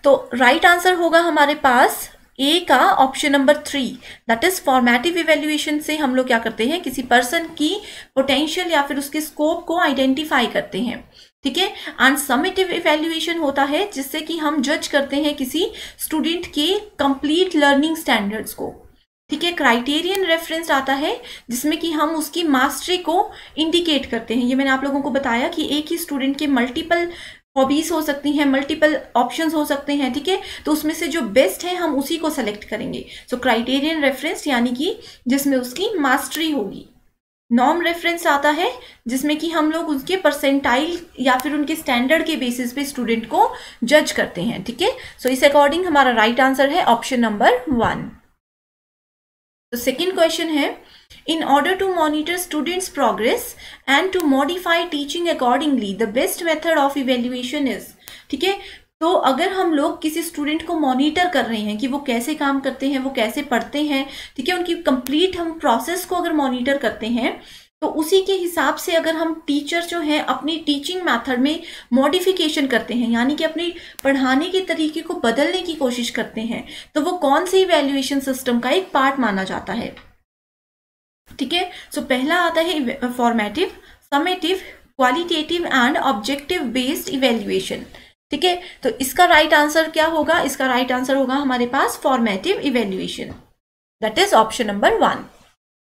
तो राइट right आंसर होगा हमारे पास ए का option number three that is formative evaluation से हम लोग क्या करते हैं किसी पर्सन की पोटेंशियल या फिर उसके स्कोप को आइडेंटिफाई करते हैं ठीक है एंड समेटिव इवेल्युएशन होता है जिससे कि हम जज करते हैं किसी स्टूडेंट के कंप्लीट लर्निंग स्टैंडर्ड्स को ठीक है क्राइटेरियन रेफरेंस आता है जिसमें कि हम उसकी मास्टरी को इंडिकेट करते हैं ये मैंने आप लोगों को बताया कि एक ही स्टूडेंट के मल्टीपल हॉबीज हो सकती हैं मल्टीपल ऑप्शन हो सकते हैं ठीक है थीके? तो उसमें से जो बेस्ट है हम उसी को सेलेक्ट करेंगे सो क्राइटेरियन रेफरेंस यानी कि जिसमें उसकी मास्टरी होगी नॉर्म रेफरेंस आता है जिसमें कि हम लोग उनके परसेंटाइल या फिर उनके स्टैंडर्ड के बेसिस पे स्टूडेंट को जज करते हैं ठीक है सो इस अकॉर्डिंग हमारा राइट right आंसर है ऑप्शन नंबर वन तो सेकेंड क्वेश्चन है in order to monitor students progress and to modify teaching accordingly the best method of evaluation is ठीक है तो अगर हम लोग किसी स्टूडेंट को मॉनिटर कर रहे हैं कि वो कैसे काम करते हैं वो कैसे पढ़ते हैं ठीक है उनकी कंप्लीट हम प्रोसेस को अगर मॉनिटर करते हैं तो उसी के हिसाब से अगर हम टीचर जो हैं अपनी टीचिंग मेथड में मॉडिफिकेशन करते हैं यानी कि अपने पढ़ाने के तरीके को बदलने की कोशिश करते हैं तो वो कौन से इवेल्यूएशन सिस्टम का एक पार्ट माना जाता है ठीक है सो पहला आता है formative summative qualitative and objective based evaluation ठीक है तो इसका राइट आंसर क्या होगा इसका राइट आंसर होगा हमारे पास formative evaluation that is option number one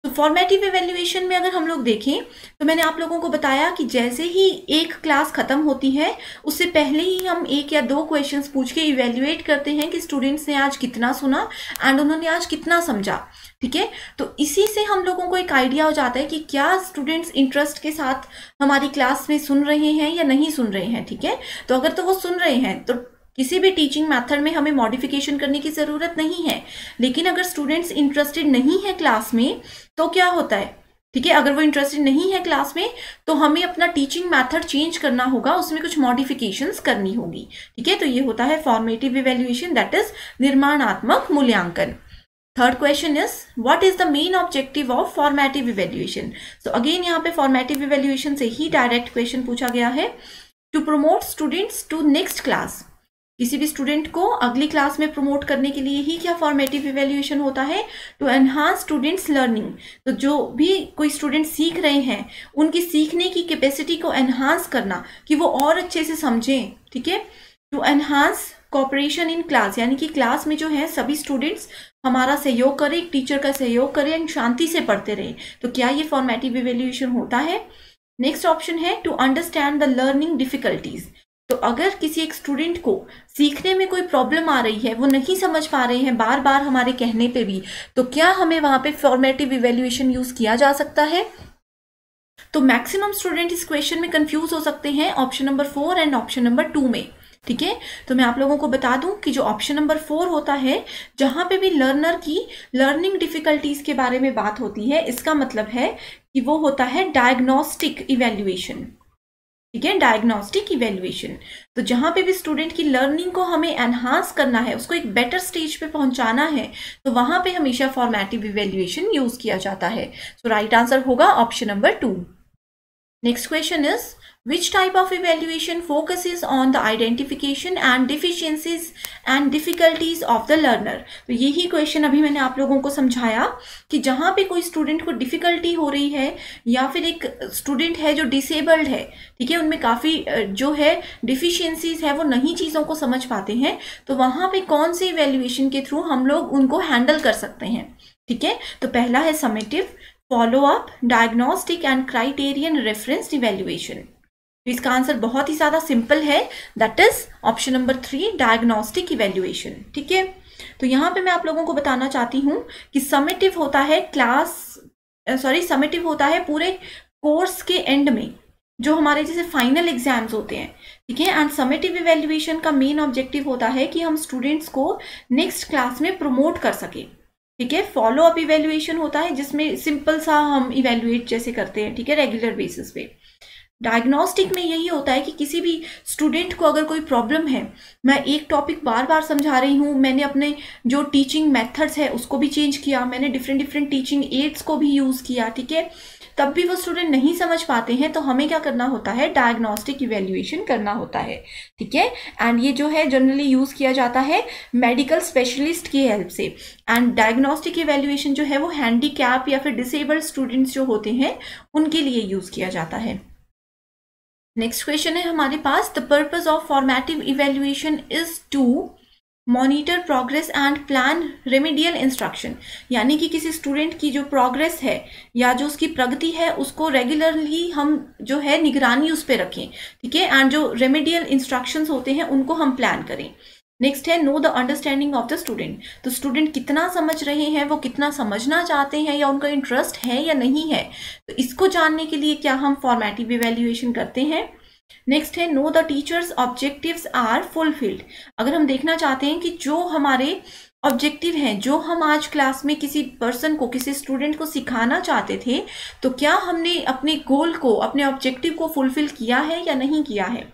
तो फॉर्मेटिव एवेल्यूएशन में अगर हम लोग देखें तो मैंने आप लोगों को बताया कि जैसे ही एक क्लास ख़त्म होती है उससे पहले ही हम एक या दो क्वेश्चंस पूछ के इवेल्यूएट करते हैं कि स्टूडेंट्स ने आज कितना सुना एंड उन्होंने आज कितना समझा ठीक है तो इसी से हम लोगों को एक आइडिया हो जाता है कि क्या स्टूडेंट्स इंटरेस्ट के साथ हमारी क्लास में सुन रहे हैं या नहीं सुन रहे हैं ठीक है तो अगर तो वो सुन रहे हैं तो किसी भी टीचिंग मेथड में हमें मॉडिफिकेशन करने की ज़रूरत नहीं है लेकिन अगर स्टूडेंट्स इंटरेस्टेड नहीं है क्लास में तो क्या होता है ठीक है अगर वो इंटरेस्टेड नहीं है क्लास में तो हमें अपना टीचिंग मेथड चेंज करना होगा उसमें कुछ मॉडिफिकेशंस करनी होगी ठीक है तो ये होता है फॉर्मेटिव इवेल्युएशन दैट इज निर्माणात्मक मूल्यांकन third question is what is the main objective of formative evaluation so again यहाँ पे फॉर्मेटिव इवेल्युएशन से ही डायरेक्ट क्वेश्चन पूछा गया है to promote students to next class किसी भी स्टूडेंट को अगली क्लास में प्रमोट करने के लिए ही क्या फॉर्मेटिव इवेल्यूएशन होता है टू एनहांस स्टूडेंट्स लर्निंग तो जो भी कोई स्टूडेंट सीख रहे हैं उनकी सीखने की कैपेसिटी को एनहांस करना कि वो और अच्छे से समझें ठीक है to enhance cooperation in class यानी कि क्लास में जो है सभी स्टूडेंट्स हमारा सहयोग करें एक टीचर का सहयोग करें एंड शांति से पढ़ते रहें तो क्या ये फॉर्मेटिव इवेल्यूएशन होता है नेक्स्ट ऑप्शन है to understand the learning difficulties तो अगर किसी एक स्टूडेंट को सीखने में कोई प्रॉब्लम आ रही है वो नहीं समझ पा रहे हैं बार बार हमारे कहने पे भी तो क्या हमें वहां पे फॉर्मेटिव इवेल्युएशन यूज़ किया जा सकता है तो मैक्सिमम स्टूडेंट इस क्वेश्चन में कंफ्यूज हो सकते हैं option number four and option number two में ठीक है तो मैं आप लोगों को बता दूं कि जो ऑप्शन नंबर फोर होता है जहां पे भी लर्नर की लर्निंग डिफिकल्टीज के बारे में बात होती है इसका मतलब है कि वो होता है डायग्नोस्टिक इवेल्युएशन ठीक है डायग्नोस्टिक इवेल्युएशन तो जहाँ पे भी स्टूडेंट की लर्निंग को हमें एनहांस करना है उसको एक बेटर स्टेज पे पहुँचाना है तो वहाँ पे हमेशा फॉर्मेटिव इवेल्युएशन यूज़ किया जाता है सो राइट आंसर होगा option number two next question is which type of evaluation focuses on the identification and deficiencies and difficulties of the learner तो यही क्वेश्चन अभी मैंने आप लोगों को समझाया कि जहाँ पे कोई स्टूडेंट को डिफ़िकल्टी हो रही है या फिर एक स्टूडेंट है जो डिसेबल्ड है ठीक है उनमें काफ़ी जो है डिफिशियंसीज है वो नहीं चीज़ों को समझ पाते हैं तो वहाँ पे कौन से इवेल्युएशन के थ्रू हम लोग उनको हैंडल कर सकते हैं ठीक है तो पहला है summative follow up diagnostic and criterion reference evaluation तो इसका आंसर बहुत ही ज़्यादा सिंपल है that is option number three diagnostic evaluation ठीक है तो यहाँ पे मैं आप लोगों को बताना चाहती हूँ कि समेटिव होता है क्लास सॉरी समेटिव होता है पूरे कोर्स के एंड में जो हमारे जैसे फाइनल एग्जाम्स होते हैं ठीक है एंड समेटिव इवेल्युएशन का मेन ऑब्जेक्टिव होता है कि हम स्टूडेंट्स को नेक्स्ट क्लास में प्रमोट कर सकें ठीक है फॉलो अप इवेल्युएशन होता है जिसमें सिंपल सा हम इवेल्युएट जैसे करते हैं ठीक है रेगुलर बेसिस पे डायग्नोस्टिक में यही होता है कि किसी भी स्टूडेंट को अगर कोई प्रॉब्लम है मैं एक टॉपिक बार बार समझा रही हूँ मैंने अपने जो टीचिंग मेथड्स है उसको भी चेंज किया मैंने डिफरेंट डिफरेंट टीचिंग एड्स को भी यूज़ किया ठीक है तब भी वो स्टूडेंट नहीं समझ पाते हैं तो हमें क्या करना होता है डायग्नोस्टिक इवेल्यूएशन करना होता है ठीक है एंड ये जो है जनरली यूज़ किया जाता है मेडिकल स्पेशलिस्ट की हेल्प से एंड डायग्नोस्टिक इवेल्यूएशन जो है वो हैंडी या फिर डिसेबल्ड स्टूडेंट्स जो होते हैं उनके लिए यूज़ किया जाता है नेक्स्ट क्वेश्चन है हमारे पास the purpose of formative evaluation is to monitor progress and plan remedial instruction यानी कि किसी स्टूडेंट की जो प्रोग्रेस है या जो उसकी प्रगति है उसको रेगुलरली हम जो है निगरानी उस पर रखें ठीक है एंड जो रेमेडियल इंस्ट्रक्शंस होते हैं उनको हम प्लान करें नेक्स्ट है know the understanding of the student तो स्टूडेंट कितना समझ रहे हैं वो कितना समझना चाहते हैं या उनका इंटरेस्ट है या नहीं है तो इसको जानने के लिए क्या हम फॉर्मेटिव इवेल्यूएशन करते हैं नेक्स्ट है know the teachers objectives are fulfilled अगर हम देखना चाहते हैं कि जो हमारे ऑब्जेक्टिव हैं जो हम आज क्लास में किसी पर्सन को किसी स्टूडेंट को सिखाना चाहते थे तो क्या हमने अपने गोल को अपने ऑब्जेक्टिव को फुलफिल किया है या नहीं किया है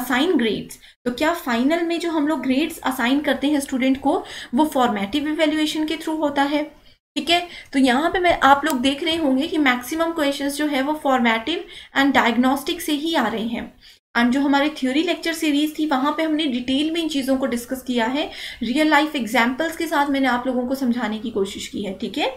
असाइन ग्रेड्स तो क्या फाइनल में जो हम लोग ग्रेड्स असाइन करते हैं स्टूडेंट को वो फॉर्मेटिव इवेल्युएशन के थ्रू होता है ठीक है तो यहाँ पे मैं आप लोग देख रहे होंगे कि मैक्सिमम क्वेश्चंस जो है वो फॉर्मेटिव एंड डायग्नोस्टिक से ही आ रहे हैं एंड जो हमारे थ्योरी लेक्चर सीरीज थी वहाँ पे हमने डिटेल में इन चीज़ों को डिस्कस किया है रियल लाइफ एग्जाम्पल्स के साथ मैंने आप लोगों को समझाने की कोशिश की है ठीक है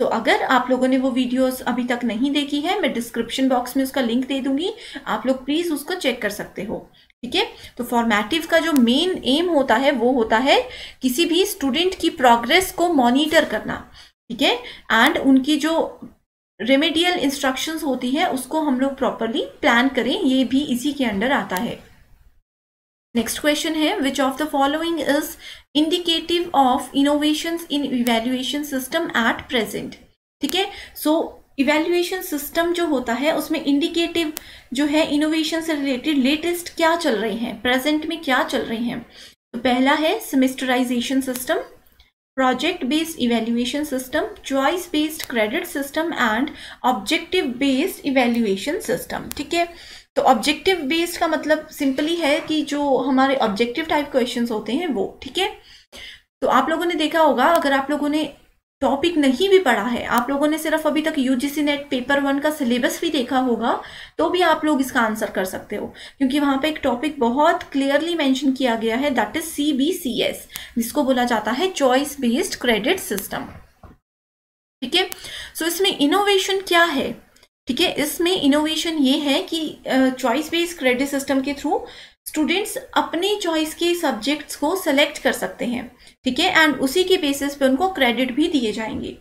तो अगर आप लोगों ने वो वीडियोस अभी तक नहीं देखी है मैं डिस्क्रिप्शन बॉक्स में उसका लिंक दे दूंगी आप लोग प्लीज़ उसको चेक कर सकते हो ठीक है तो फॉर्मेटिव का जो मेन एम होता है वो होता है किसी भी स्टूडेंट की प्रोग्रेस को मॉनिटर करना ठीक है एंड उनकी जो रेमेडियल इंस्ट्रक्शंस होती है उसको हम लोग प्रॉपरली प्लान करें ये भी इसी के अंडर आता है नेक्स्ट क्वेश्चन है which of the following is indicative of innovation in evaluation system at present ठीक है सो इवेल्युएशन सिस्टम जो होता है उसमें इंडिकेटिव जो है इनोवेशन से रिलेटेड लेटेस्ट क्या चल रहे हैं प्रेजेंट में क्या चल रहे हैं तो पहला है semesterization system project based evaluation system choice based credit system and objective based evaluation system ठीक है तो ऑब्जेक्टिव बेस्ड का मतलब सिंपली है कि जो हमारे ऑब्जेक्टिव टाइप क्वेश्चंस होते हैं वो ठीक है तो आप लोगों ने देखा होगा अगर आप लोगों ने टॉपिक नहीं भी पढ़ा है आप लोगों ने सिर्फ अभी तक यूजीसी नेट पेपर वन का सिलेबस भी देखा होगा तो भी आप लोग इसका आंसर कर सकते हो क्योंकि वहां पे एक टॉपिक बहुत क्लियरली मेंशन किया गया है that is C B C S जिसको बोला जाता है चॉइस बेस्ड क्रेडिट सिस्टम ठीक है सो इसमें इनोवेशन क्या है ठीक है इसमें इनोवेशन ये है कि चॉइस बेस्ड क्रेडिट सिस्टम के थ्रू स्टूडेंट्स अपने चॉइस के सब्जेक्ट्स को सेलेक्ट कर सकते हैं ठीक है एंड उसी के बेसिस पे उनको क्रेडिट भी दिए जाएंगे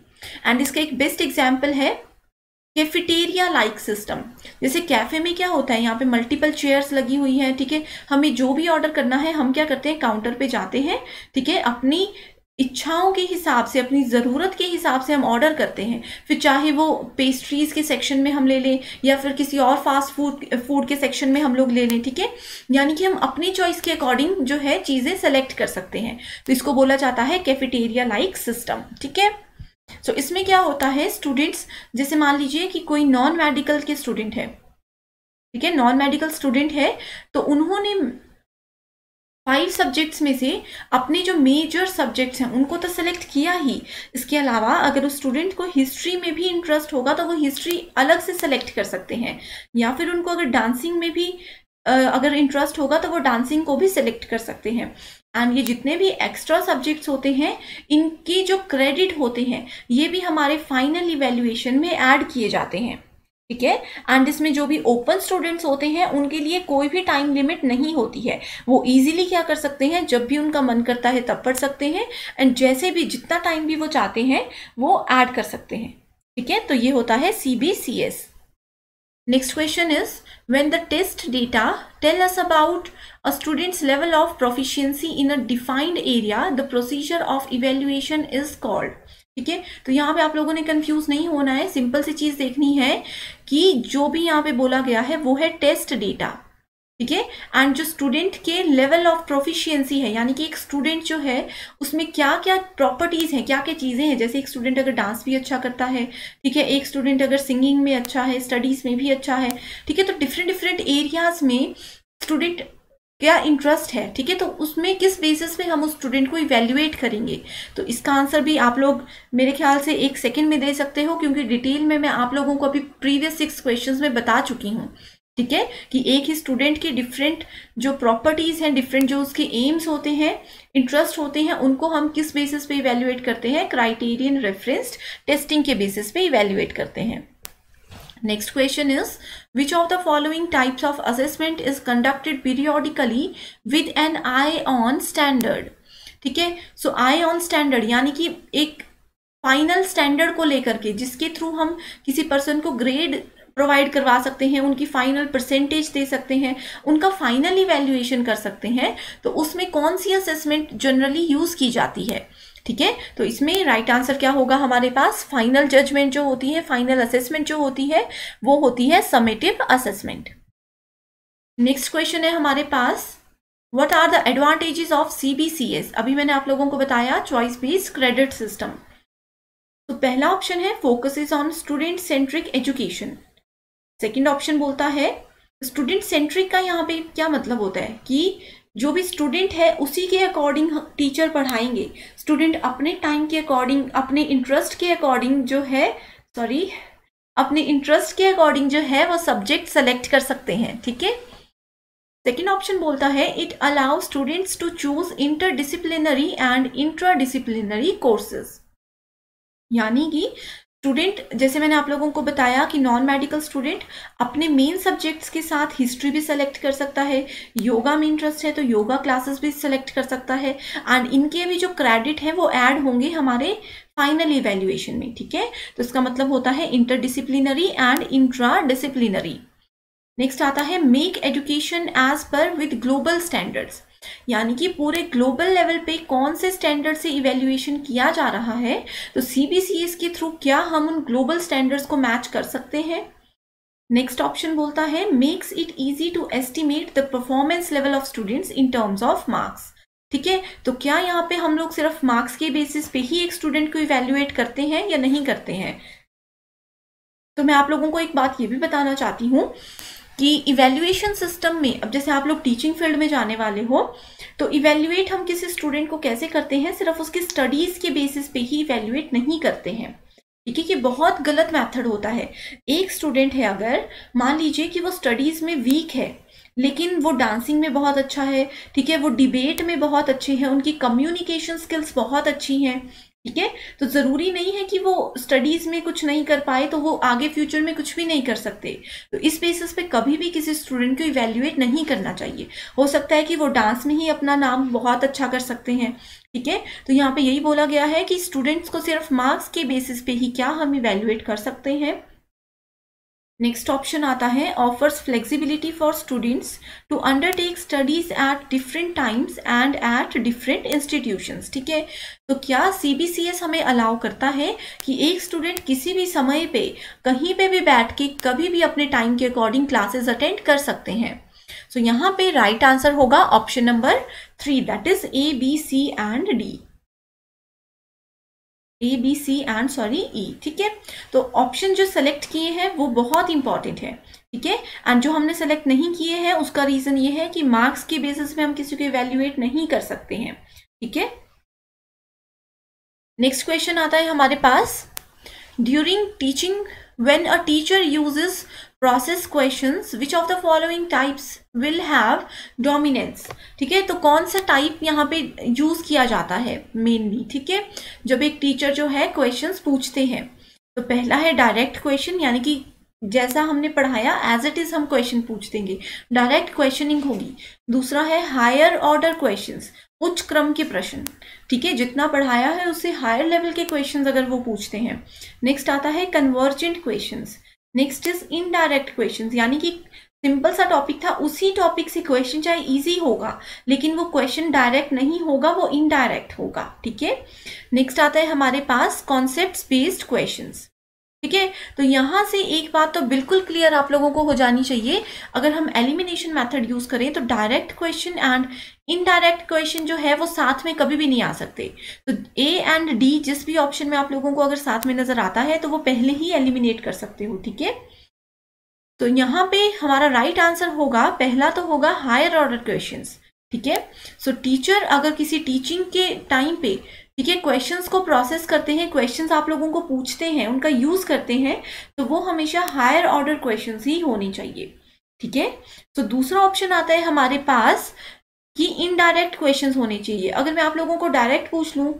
एंड इसका एक बेस्ट एग्जाम्पल है कैफेटेरिया लाइक सिस्टम जैसे कैफे में क्या होता है यहाँ पे मल्टीपल चेयर्स लगी हुई हैं ठीक है हमें जो भी ऑर्डर करना है हम क्या करते हैं काउंटर पे जाते हैं ठीक है अपनी इच्छाओं के हिसाब से अपनी ज़रूरत के हिसाब से हम ऑर्डर करते हैं फिर चाहे वो पेस्ट्रीज़ के सेक्शन में हम ले लें या फिर किसी और फास्ट फूड फूड के सेक्शन में हम लोग ले लें ठीक है यानी कि हम अपनी चॉइस के अकॉर्डिंग जो है चीज़ें सेलेक्ट कर सकते हैं तो इसको बोला जाता है कैफेटेरिया लाइक सिस्टम ठीक है सो इसमें क्या होता है स्टूडेंट्स जैसे मान लीजिए कि कोई नॉन मेडिकल के स्टूडेंट है ठीक है नॉन मेडिकल स्टूडेंट है तो उन्होंने फाइव सब्जेक्ट्स में से अपने जो मेजर सब्जेक्ट्स हैं उनको तो सेलेक्ट किया ही इसके अलावा अगर उस स्टूडेंट को हिस्ट्री में भी इंटरेस्ट होगा तो वो हिस्ट्री अलग से सेलेक्ट कर सकते हैं या फिर उनको अगर डांसिंग में भी अगर इंटरेस्ट होगा तो वो डांसिंग को भी सिलेक्ट कर सकते हैं एंड ये जितने भी एक्स्ट्रा सब्जेक्ट्स होते हैं इनके जो क्रेडिट होते हैं ये भी हमारे फाइनल इवेल्यूएशन में ऐड किए जाते हैं ठीक है एंड इसमें जो भी ओपन स्टूडेंट्स होते हैं उनके लिए कोई भी टाइम लिमिट नहीं होती है वो इजीली क्या कर सकते हैं जब भी उनका मन करता है तब पढ़ सकते हैं एंड जैसे भी जितना टाइम भी वो चाहते हैं वो ऐड कर सकते हैं ठीक है तो ये होता है C B C S next question is when the test data tell us about a student's level of proficiency in a defined area the procedure of evaluation is ठीक है तो यहाँ पे आप लोगों ने कंफ्यूज नहीं होना है सिंपल सी चीज देखनी है कि जो भी यहाँ पे बोला गया है वो है टेस्ट डेटा ठीक है एंड जो स्टूडेंट के लेवल ऑफ प्रोफिशियंसी है यानी कि एक स्टूडेंट जो है उसमें क्या क्या प्रॉपर्टीज़ हैं क्या क्या चीज़ें हैं जैसे एक स्टूडेंट अगर डांस भी अच्छा करता है ठीक है एक स्टूडेंट अगर सिंगिंग में अच्छा है स्टडीज़ में भी अच्छा है ठीक है तो डिफरेंट डिफरेंट एरियाज़ में स्टूडेंट क्या इंटरेस्ट है ठीक है तो उसमें किस बेसिस पे हम उस स्टूडेंट को इवेल्युएट करेंगे तो इसका आंसर भी आप लोग मेरे ख्याल से एक सेकंड में दे सकते हो क्योंकि डिटेल में मैं आप लोगों को अभी प्रीवियस सिक्स क्वेश्चंस में बता चुकी हूँ ठीक है कि एक ही स्टूडेंट की डिफरेंट जो प्रॉपर्टीज़ हैं डिफरेंट जो उसके एम्स होते हैं इंटरेस्ट होते हैं उनको हम किस बेसिस पे इवेल्युएट करते हैं क्राइटेरियन रेफरेंस्ड टेस्टिंग के बेसिस पे इवेल्युएट करते हैं Next question is, which of the following types of assessment is conducted periodically with an eye on standard? ठीक है सो आई ऑन स्टैंडर्ड यानी कि एक फाइनल स्टैंडर्ड को लेकर के जिसके थ्रू हम किसी पर्सन को ग्रेड प्रोवाइड करवा सकते हैं उनकी फाइनल परसेंटेज दे सकते हैं उनका फाइनल इवेल्युएशन कर सकते हैं तो उसमें कौन सी असेसमेंट जनरली यूज़ की जाती है ठीक है तो इसमें राइट right आंसर क्या होगा हमारे पास फाइनल जजमेंट जो होती है फाइनल असेसमेंट जो होती है वो होती है समेटिव असेसमेंट नेक्स्ट क्वेश्चन है हमारे पास what are the advantages of C B C S अभी मैंने आप लोगों को बताया चॉइस बेस्ड क्रेडिट सिस्टम तो पहला ऑप्शन है focus on student centric education second option बोलता है स्टूडेंट सेंट्रिक का यहाँ पे क्या मतलब होता है कि जो भी स्टूडेंट है उसी के अकॉर्डिंग टीचर पढ़ाएंगे स्टूडेंट अपने टाइम के अकॉर्डिंग अपने इंटरेस्ट के अकॉर्डिंग जो है सॉरी अपने इंटरेस्ट के अकॉर्डिंग जो है वो सब्जेक्ट सेलेक्ट कर सकते हैं ठीक है सेकेंड ऑप्शन बोलता है it allow students to choose inter disciplinary and intra disciplinary courses यानी कि स्टूडेंट जैसे मैंने आप लोगों को बताया कि नॉन मेडिकल स्टूडेंट अपने मेन सब्जेक्ट्स के साथ हिस्ट्री भी सेलेक्ट कर सकता है योगा में इंटरेस्ट है तो योगा क्लासेस भी सेलेक्ट कर सकता है एंड इनके भी जो क्रेडिट है वो ऐड होंगे हमारे फाइनल इवेल्युएशन में ठीक है तो इसका मतलब होता है disciplinary and intra disciplinary next आता है make education as par with global standards यानी कि पूरे ग्लोबल लेवल पे कौन से स्टैंडर्ड से इवेल्यूएशन किया जा रहा है तो सी के थ्रू क्या हम उन ग्लोबल स्टैंडर्ड्स को मैच कर सकते हैं नेक्स्ट ऑप्शन बोलता है makes it easy to estimate the performance level of students in terms of marks ठीक है तो क्या यहाँ पे हम लोग सिर्फ मार्क्स के बेसिस पे ही एक स्टूडेंट को इवेल्युएट करते हैं या नहीं करते हैं तो मैं आप लोगों को एक बात ये भी बताना चाहती हूँ कि इवेल्युएशन सिस्टम में अब जैसे आप लोग टीचिंग फील्ड में जाने वाले हो तो इवेल्युएट हम किसी स्टूडेंट को कैसे करते हैं सिर्फ उसकी स्टडीज़ के बेसिस पे ही इवेल्युएट नहीं करते हैं ठीक है कि बहुत गलत मेथड होता है एक स्टूडेंट है अगर मान लीजिए कि वो स्टडीज़ में वीक है लेकिन वो डांसिंग में बहुत अच्छा है ठीक है वो डिबेट में बहुत अच्छे हैं उनकी कम्युनिकेशन स्किल्स बहुत अच्छी हैं ठीक है तो ज़रूरी नहीं है कि वो स्टडीज़ में कुछ नहीं कर पाए तो वो आगे फ्यूचर में कुछ भी नहीं कर सकते तो इस बेसिस पे कभी भी किसी स्टूडेंट को इवेल्युएट नहीं करना चाहिए हो सकता है कि वो डांस में ही अपना नाम बहुत अच्छा कर सकते हैं ठीक है तो यहाँ पे यही बोला गया है कि स्टूडेंट्स को सिर्फ मार्क्स के बेसिस पे ही क्या हम इवेल्युएट कर सकते हैं नेक्स्ट ऑप्शन आता है offers flexibility for students to undertake studies at different times and at different institutions ठीक है तो क्या सीबीसीएस हमें अलाउ करता है कि एक स्टूडेंट किसी भी समय पे कहीं पे भी बैठ के कभी भी अपने टाइम के अकॉर्डिंग क्लासेस अटेंड कर सकते हैं सो so, यहाँ पे राइट right आंसर होगा option number three that is A B C and D A B C and sorry E ठीक है तो ऑप्शन जो सेलेक्ट किए हैं वो बहुत इंपॉर्टेंट है ठीक है एंड जो हमने सेलेक्ट नहीं किए हैं उसका रीज़न ये है कि मार्क्स के बेसिस पे हम किसी को एवेल्यूएट नहीं कर सकते हैं ठीक है नेक्स्ट क्वेश्चन आता है हमारे पास during teaching when a teacher uses process question which of the following types will have dominance ठीक है तो कौन सा टाइप यहाँ पे यूज किया जाता है मेनली ठीक है जब एक टीचर जो है क्वेश्चन पूछते हैं तो पहला है डायरेक्ट क्वेश्चन यानी कि जैसा हमने पढ़ाया एज इट इज हम क्वेश्चन पूछ देंगे डायरेक्ट क्वेश्चनिंग होगी दूसरा है हायर ऑर्डर क्वेश्चन उच्च क्रम के प्रश्न ठीक है जितना पढ़ाया है उससे हायर लेवल के क्वेश्चन अगर वो पूछते हैं नेक्स्ट आता है convergent question next is indirect question यानी कि सिंपल सा टॉपिक था उसी टॉपिक से क्वेश्चन चाहे इजी होगा लेकिन वो क्वेश्चन डायरेक्ट नहीं होगा वो इनडायरेक्ट होगा ठीक है नेक्स्ट आता है हमारे पास कॉन्सेप्ट बेस्ड क्वेश्चंस ठीक है तो यहां से एक बात तो बिल्कुल क्लियर आप लोगों को हो जानी चाहिए अगर हम एलिमिनेशन मेथड यूज करें तो direct question and indirect question जो है वो साथ में कभी भी नहीं आ सकते तो ए एंड डी जिस भी ऑप्शन में आप लोगों को अगर साथ में नजर आता है तो वो पहले ही एलिमिनेट कर सकते हो ठीक है तो यहाँ पे हमारा राइट right आंसर होगा पहला तो होगा हायर ऑर्डर क्वेश्चन ठीक है सो टीचर अगर किसी टीचिंग के टाइम पे ठीक है क्वेश्चंस को प्रोसेस करते हैं क्वेश्चंस आप लोगों को पूछते हैं उनका यूज करते हैं तो वो हमेशा हायर ऑर्डर क्वेश्चंस ही होने चाहिए ठीक है तो दूसरा ऑप्शन आता है हमारे पास कि इनडायरेक्ट क्वेश्चंस होने चाहिए अगर मैं आप लोगों को डायरेक्ट पूछ लूँ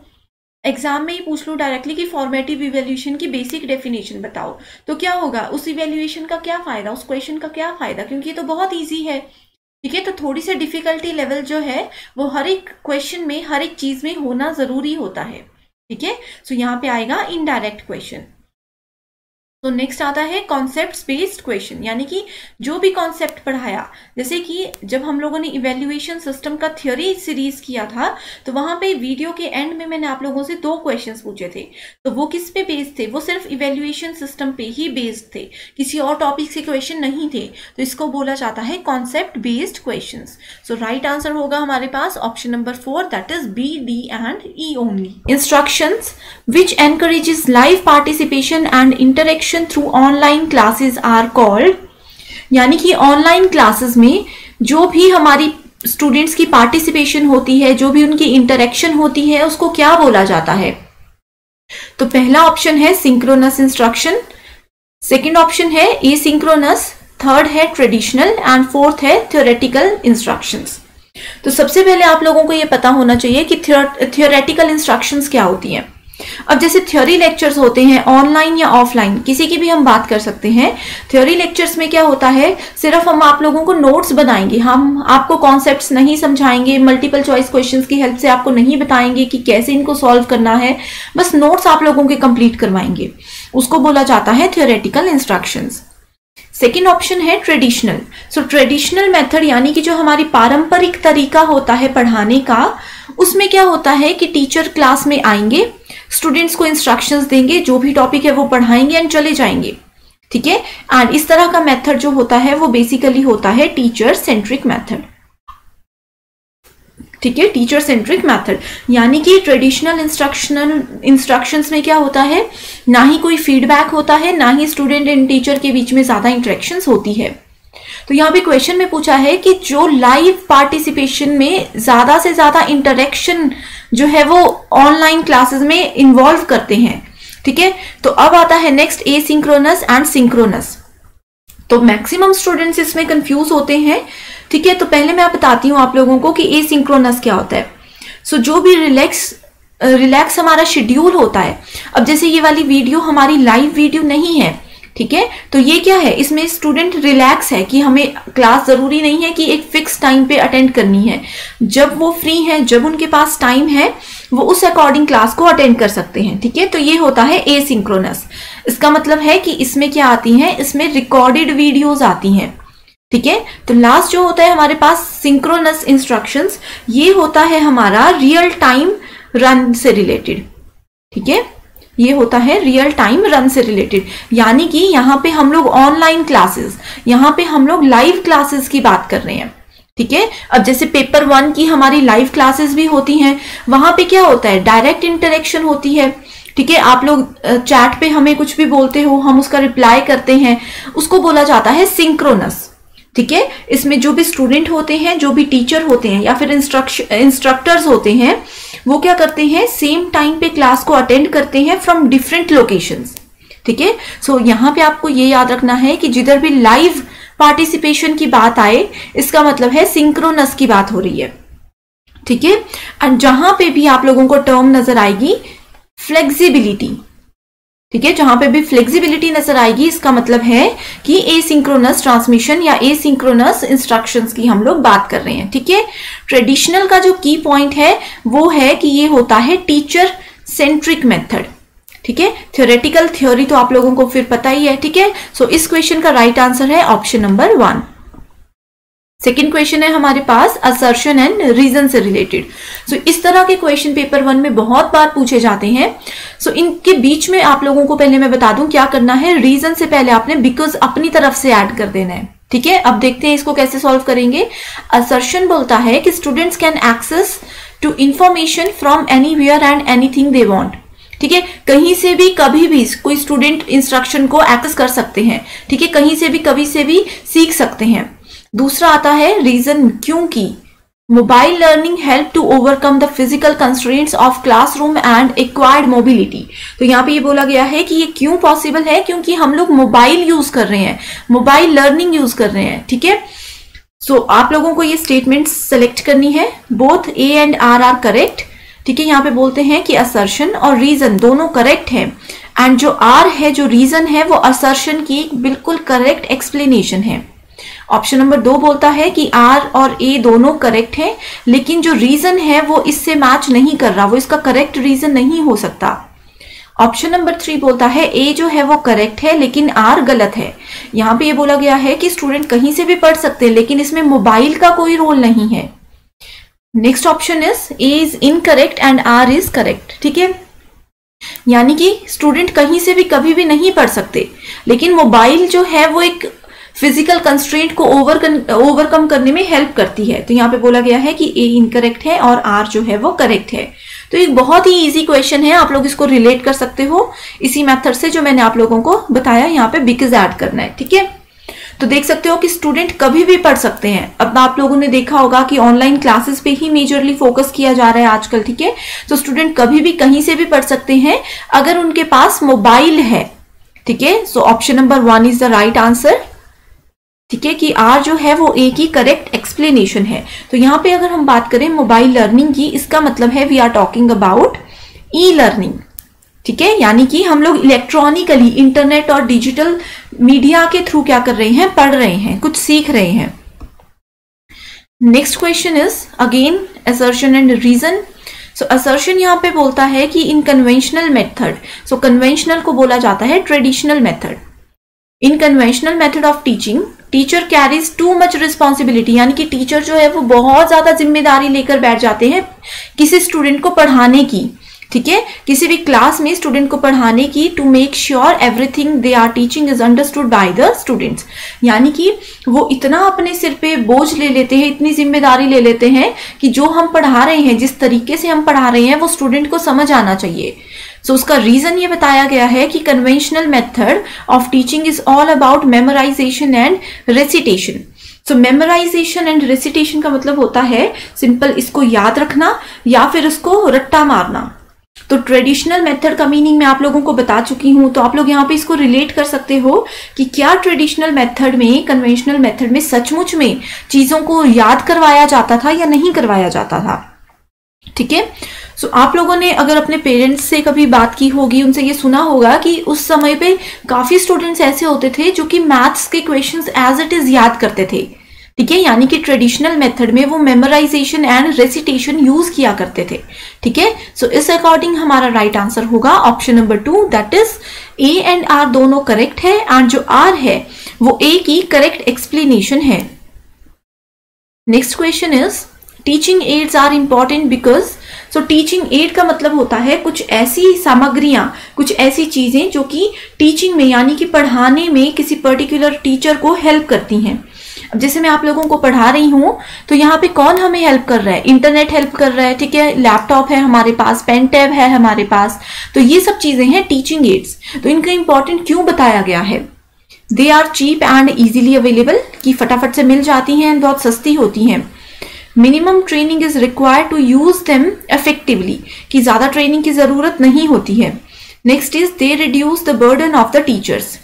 एग्जाम में ही पूछ लूँ डायरेक्टली कि फॉर्मेटिव इवेल्यूशन की बेसिक डेफिनेशन बताओ तो क्या होगा उस इवेल्यूएशन का क्या फ़ायदा उस क्वेश्चन का क्या फ़ायदा क्योंकि ये तो बहुत ईजी है ठीक है तो थोड़ी सी डिफिकल्टी लेवल जो है वो हर एक क्वेश्चन में हर एक चीज में होना जरूरी होता है ठीक है सो यहाँ पे आएगा इनडायरेक्ट क्वेश्चन तो नेक्स्ट आता है कॉन्सेप्ट बेस्ड क्वेश्चन यानी कि जो भी कॉन्सेप्ट पढ़ाया जैसे कि जब हम लोगों ने इवेल्युएशन सिस्टम का थ्योरी सीरीज किया था तो वहां पे वीडियो के एंड में मैंने आप लोगों से दो क्वेश्चंस पूछे थे तो वो किस पे बेस्ड थे वो सिर्फ इवेल्युएशन सिस्टम पे ही बेस्ड थे किसी और टॉपिक से क्वेश्चन नहीं थे तो इसको बोला जाता है concept based question so right answer होगा हमारे पास option number four that is B D and E only instruction which encourages live participation and interaction education through online classes are called यानी कि ऑनलाइन क्लासेस में जो भी हमारी students की पार्टिसिपेशन होती है जो भी उनकी इंटरेक्शन होती है उसको क्या बोला जाता है तो पहला ऑप्शन है सिंक्रोनस इंस्ट्रक्शन सेकेंड ऑप्शन है ए सिंक्रोनस थर्ड है ट्रेडिशनल एंड फोर्थ है थियोरेटिकल इंस्ट्रक्शन तो सबसे पहले आप लोगों को यह पता होना चाहिए कि थियोरेटिकल इंस्ट्रक्शन क्या होती हैं अब जैसे थ्योरी लेक्चर्स होते हैं ऑनलाइन या ऑफलाइन किसी की भी हम बात कर सकते हैं थ्योरी लेक्चर्स में क्या होता है सिर्फ हम आप लोगों को नोट्स बनाएंगे हम आपको कॉन्सेप्ट नहीं समझाएंगे मल्टीपल चॉइस क्वेश्चन की हेल्प से आपको नहीं बताएंगे कि कैसे इनको सॉल्व करना है बस नोट्स आप लोगों के कंप्लीट करवाएंगे उसको बोला जाता है थियोरेटिकल इंस्ट्रक्शन सेकेंड ऑप्शन है ट्रेडिशनल सो ट्रेडिशनल मेथड यानी कि जो हमारी पारंपरिक तरीका होता है पढ़ाने का उसमें क्या होता है कि टीचर क्लास में आएंगे स्टूडेंट्स को इंस्ट्रक्शन देंगे जो भी टॉपिक है वो पढ़ाएंगे एंड चले जाएंगे ठीक है एंड इस तरह का मेथड जो होता है वो बेसिकली होता है टीचर सेंट्रिक मेथड ठीक है टीचर सेंट्रिक मेथड यानी कि ट्रेडिशनल इंस्ट्रक्शनल इंस्ट्रक्शंस में क्या होता है ना ही कोई फीडबैक होता है ना ही स्टूडेंट एंड टीचर के बीच में ज़्यादा इंट्रेक्शन होती है तो यहाँ पे क्वेश्चन में पूछा है कि जो लाइव पार्टिसिपेशन में ज्यादा से ज्यादा इंटरेक्शन जो है वो ऑनलाइन क्लासेस में इन्वॉल्व करते हैं ठीक है तो अब आता है next asynchronous and synchronous तो मैक्सिमम स्टूडेंट्स इसमें कंफ्यूज होते हैं ठीक है तो पहले मैं बताती हूँ आप लोगों को कि ए सिंक्रोनस क्या होता है सो so, जो भी रिलैक्स रिलैक्स हमारा शेड्यूल होता है अब जैसे ये वाली वीडियो हमारी लाइव वीडियो नहीं है ठीक है तो ये क्या है इसमें स्टूडेंट रिलैक्स है कि हमें क्लास ज़रूरी नहीं है कि एक फिक्स टाइम पे अटेंड करनी है जब वो फ्री है जब उनके पास टाइम है वो उस अकॉर्डिंग क्लास को अटेंड कर सकते हैं ठीक है तो ये होता है ए सिंक्रोनस इसका मतलब है कि इसमें क्या आती हैं इसमें रिकॉर्डेड वीडियोज़ आती हैं ठीक है तो लास्ट जो होता है हमारे पास सिंक्रोनस इंस्ट्रक्शंस ये होता है हमारा रियल टाइम रन से रिलेटेड ठीक है ये होता है रियल टाइम रन से रिलेटेड यानी कि यहाँ पे हम लोग ऑनलाइन क्लासेस यहाँ पे हम लोग लाइव क्लासेस की बात कर रहे हैं ठीक है अब जैसे पेपर वन की हमारी लाइव क्लासेस भी होती हैं वहां पे क्या होता है डायरेक्ट इंटरेक्शन होती है ठीक है आप लोग चैट पे हमें कुछ भी बोलते हो हम उसका रिप्लाई करते हैं उसको बोला जाता है सिंक्रोनस ठीक है इसमें जो भी स्टूडेंट होते हैं जो भी टीचर होते हैं या फिर इंस्ट्रक्टर्स होते हैं वो क्या करते हैं सेम टाइम पे क्लास को अटेंड करते हैं फ्रॉम डिफरेंट लोकेशंस ठीक है सो यहाँ पे आपको ये याद रखना है कि जिधर भी लाइव पार्टिसिपेशन की बात आए इसका मतलब है सिंक्रोनस की बात हो रही है ठीक है एंड जहां पे भी आप लोगों को टर्म नजर आएगी फ्लेक्सिबिलिटी ठीक है जहां पे भी फ्लेक्सिबिलिटी नजर आएगी इसका मतलब है कि ए सिंक्रोनस ट्रांसमिशन या ए सिंक्रोनस इंस्ट्रक्शंस की हम लोग बात कर रहे हैं ठीक है ट्रेडिशनल का जो की पॉइंट है वो है कि ये होता है टीचर सेंट्रिक मेथड ठीक है थ्योरेटिकल थ्योरी तो आप लोगों को फिर पता ही है ठीक है सो इस क्वेश्चन का राइट right आंसर है option number one second question है हमारे पास असर्शन एंड रीजन से रिलेटेड सो इस तरह के क्वेश्चन पेपर वन में बहुत बार पूछे जाते हैं सो so, इनके बीच में आप लोगों को पहले मैं बता दूं क्या करना है रीजन से पहले आपने बिकॉज अपनी तरफ से ऐड कर देना है ठीक है अब देखते हैं इसको कैसे सॉल्व करेंगे असर्शन बोलता है कि students can access to information from anywhere and thing they want ठीक है कहीं से भी कभी भी कोई स्टूडेंट इंस्ट्रक्शन को एक्सेस कर सकते हैं ठीक है कहीं से भी कभी से भी सीख सकते हैं दूसरा आता है रीजन क्योंकि mobile learning help to overcome the physical constraints of classroom and acquired mobility तो यहाँ पे ये बोला गया है कि ये क्यों पॉसिबल है क्योंकि हम लोग मोबाइल यूज कर रहे हैं मोबाइल लर्निंग यूज कर रहे हैं ठीक है सो so, आप लोगों को ये स्टेटमेंट सेलेक्ट करनी है both A and R are correct ठीक है यहाँ पे बोलते हैं कि असर्शन और रीजन दोनों करेक्ट हैं एंड जो आर है जो रीजन है वो असर्शन की बिल्कुल करेक्ट एक्सप्लेनेशन है ऑप्शन नंबर दो बोलता है कि आर और ए दोनों करेक्ट हैं लेकिन जो रीजन है वो इससे मैच नहीं कर रहा वो इसका करेक्ट रीजन नहीं हो सकता ऑप्शन नंबर थ्री बोलता है ए जो है वो करेक्ट है लेकिन आर गलत है यहाँ पे ये बोला गया है कि स्टूडेंट कहीं से भी पढ़ सकते हैं लेकिन इसमें मोबाइल का कोई रोल नहीं है next option is A is incorrect and R is correct ठीक है यानी कि स्टूडेंट कहीं से भी कभी भी नहीं पढ़ सकते लेकिन मोबाइल जो है वो एक फिजिकल कंस्ट्रेंट को ओवर ओवरकम करने में हेल्प करती है तो यहाँ पे बोला गया है कि ए इनकरेक्ट है और आर जो है वो करेक्ट है तो एक बहुत ही इजी क्वेश्चन है आप लोग इसको रिलेट कर सकते हो इसी मेथड से जो मैंने आप लोगों को बताया यहाँ पे बिकज ऐड करना है ठीक है तो देख सकते हो कि स्टूडेंट कभी भी पढ़ सकते हैं अब आप लोगों ने देखा होगा कि ऑनलाइन क्लासेस पे ही मेजरली फोकस किया जा रहा है आजकल ठीक है तो स्टूडेंट कभी भी कहीं से भी पढ़ सकते हैं अगर उनके पास मोबाइल है ठीक है so option number one is the right answer ठीक है कि आर जो है वो ए की करेक्ट एक्सप्लेनेशन है तो यहाँ पे अगर हम बात करें मोबाइल लर्निंग की इसका मतलब है we are talking about e learning ठीक है यानी कि हम लोग इलेक्ट्रॉनिकली इंटरनेट और डिजिटल मीडिया के थ्रू क्या कर रहे हैं पढ़ रहे हैं कुछ सीख रहे हैं next question is again assertion and reason so assertion यहाँ पे बोलता है कि in conventional method so conventional को बोला जाता है traditional method in conventional method of teaching teacher carries too much responsibility यानी कि टीचर जो है वो बहुत ज़्यादा जिम्मेदारी लेकर बैठ जाते हैं किसी स्टूडेंट को पढ़ाने की ठीक है किसी भी क्लास में स्टूडेंट को पढ़ाने की to make sure everything they are teaching is understood by the students यानी कि वो इतना अपने सिर पे बोझ ले लेते हैं इतनी जिम्मेदारी ले लेते हैं कि जो हम पढ़ा रहे हैं जिस तरीके से हम पढ़ा रहे हैं वो स्टूडेंट को समझ आना चाहिए सो so, उसका रीजन ये बताया गया है कि conventional method of teaching is all about memorization and recitation so memorization and recitation का मतलब होता है सिंपल इसको याद रखना या फिर उसको रट्टा मारना तो ट्रेडिशनल मेथड का मीनिंग मैं आप लोगों को बता चुकी हूं तो आप लोग यहाँ पे इसको रिलेट कर सकते हो कि क्या ट्रेडिशनल मेथड में कन्वेंशनल मेथड में सचमुच में चीज़ों को याद करवाया जाता था या नहीं करवाया जाता था ठीक है सो so, आप लोगों ने अगर अपने पेरेंट्स से कभी बात की होगी उनसे ये सुना होगा कि उस समय पे काफ़ी स्टूडेंट्स ऐसे होते थे जो कि मैथ्स के क्वेश्चंस एज इट इज़ याद करते थे ठीक है यानी कि ट्रेडिशनल मेथड में वो मेमोराइजेशन एंड रेसिटेशन यूज किया करते थे ठीक है सो इस अकॉर्डिंग हमारा राइट right आंसर होगा option number two that is A and R दोनों करेक्ट है एंड जो आर है वो ए की करेक्ट एक्सप्लेनेशन है next question is teaching aids are important because so teaching aid का मतलब होता है कुछ ऐसी सामग्रियां कुछ ऐसी चीजें जो कि टीचिंग में यानी कि पढ़ाने में किसी पर्टिकुलर टीचर को हेल्प करती हैं अब जैसे मैं आप लोगों को पढ़ा रही हूँ तो यहाँ पे कौन हमें हेल्प कर रहा है इंटरनेट हेल्प कर रहा है ठीक है लैपटॉप है हमारे पास पेन टैब है हमारे पास तो ये सब चीज़ें हैं टीचिंग एड्स तो इनका इंपॉर्टेंट क्यों बताया गया है they are cheap and easily available कि फटाफट से मिल जाती हैं बहुत सस्ती होती हैं minimum training is required to use them effectively कि ज़्यादा ट्रेनिंग की ज़रूरत नहीं होती है next is they reduce the burden of the teachers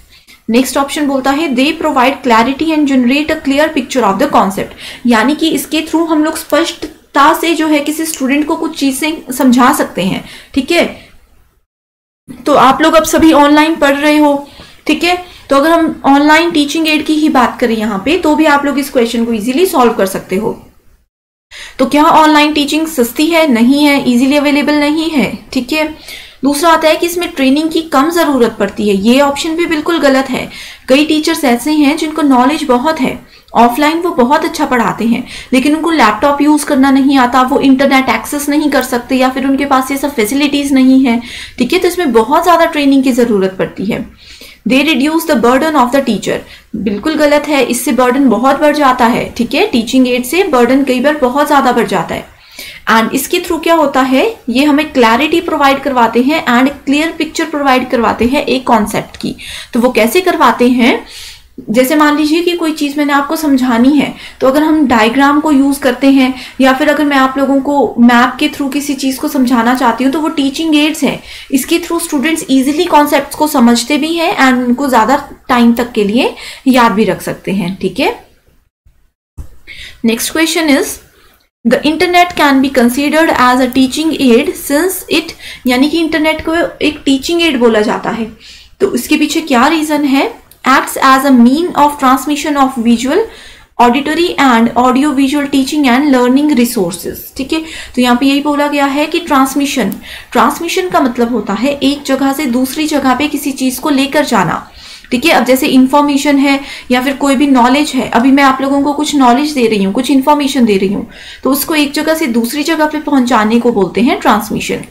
next option बोलता है they provide clarity and generate a clear picture of the concept यानी कि इसके थ्रू हम लोग स्पष्टता से जो है किसी स्टूडेंट को कुछ चीज़ें समझा सकते हैं ठीक है तो आप लोग अब सभी ऑनलाइन पढ़ रहे हो ठीक है तो अगर हम ऑनलाइन टीचिंग एड की ही बात करें यहाँ पे तो भी आप लोग इस क्वेश्चन को इजीली सॉल्व कर सकते हो तो क्या ऑनलाइन टीचिंग सस्ती है नहीं है इजीली अवेलेबल नहीं है ठीक है दूसरा आता है कि इसमें ट्रेनिंग की कम ज़रूरत पड़ती है ये ऑप्शन भी बिल्कुल गलत है कई टीचर्स ऐसे हैं जिनको नॉलेज बहुत है ऑफलाइन वो बहुत अच्छा पढ़ाते हैं लेकिन उनको लैपटॉप यूज़ करना नहीं आता वो इंटरनेट एक्सेस नहीं कर सकते या फिर उनके पास ये सब फैसिलिटीज़ नहीं है ठीक है तो इसमें बहुत ज़्यादा ट्रेनिंग की ज़रूरत पड़ती है they reduce the burden of the teacher बिल्कुल गलत है इससे बर्डन बहुत बढ़ जाता है ठीक है टीचिंग एड से बर्डन कई बार बहुत ज़्यादा बढ़ जाता है एंड इसके थ्रू क्या होता है ये हमें क्लैरिटी प्रोवाइड करवाते हैं एंड क्लियर पिक्चर प्रोवाइड करवाते हैं एक कॉन्सेप्ट की तो वो कैसे करवाते हैं जैसे मान लीजिए कि कोई चीज़ मैंने आपको समझानी है तो अगर हम डायग्राम को यूज़ करते हैं या फिर अगर मैं आप लोगों को मैप के थ्रू किसी चीज़ को समझाना चाहती हूँ तो वो टीचिंग एड्स हैं इसके थ्रू स्टूडेंट्स इजीली कॉन्सेप्ट को समझते भी हैं एंड उनको ज़्यादा टाइम तक के लिए याद भी रख सकते हैं ठीक है next question is the internet can be considered as a teaching aid since it यानी कि इंटरनेट को एक टीचिंग एड बोला जाता है तो इसके पीछे क्या रीज़न है acts as a mean of transmission of visual auditory and audio visual teaching and learning resources ठीक है तो यहाँ पे यही बोला गया है कि ट्रांसमिशन ट्रांसमिशन का मतलब होता है एक जगह से दूसरी जगह पे किसी चीज़ को लेकर जाना ठीक है अब जैसे इन्फॉर्मेशन है या फिर कोई भी नॉलेज है अभी मैं आप लोगों को कुछ नॉलेज दे रही हूँ कुछ इन्फॉर्मेशन दे रही हूँ तो उसको एक जगह से दूसरी जगह पे पहुंचाने को बोलते हैं ट्रांसमिशन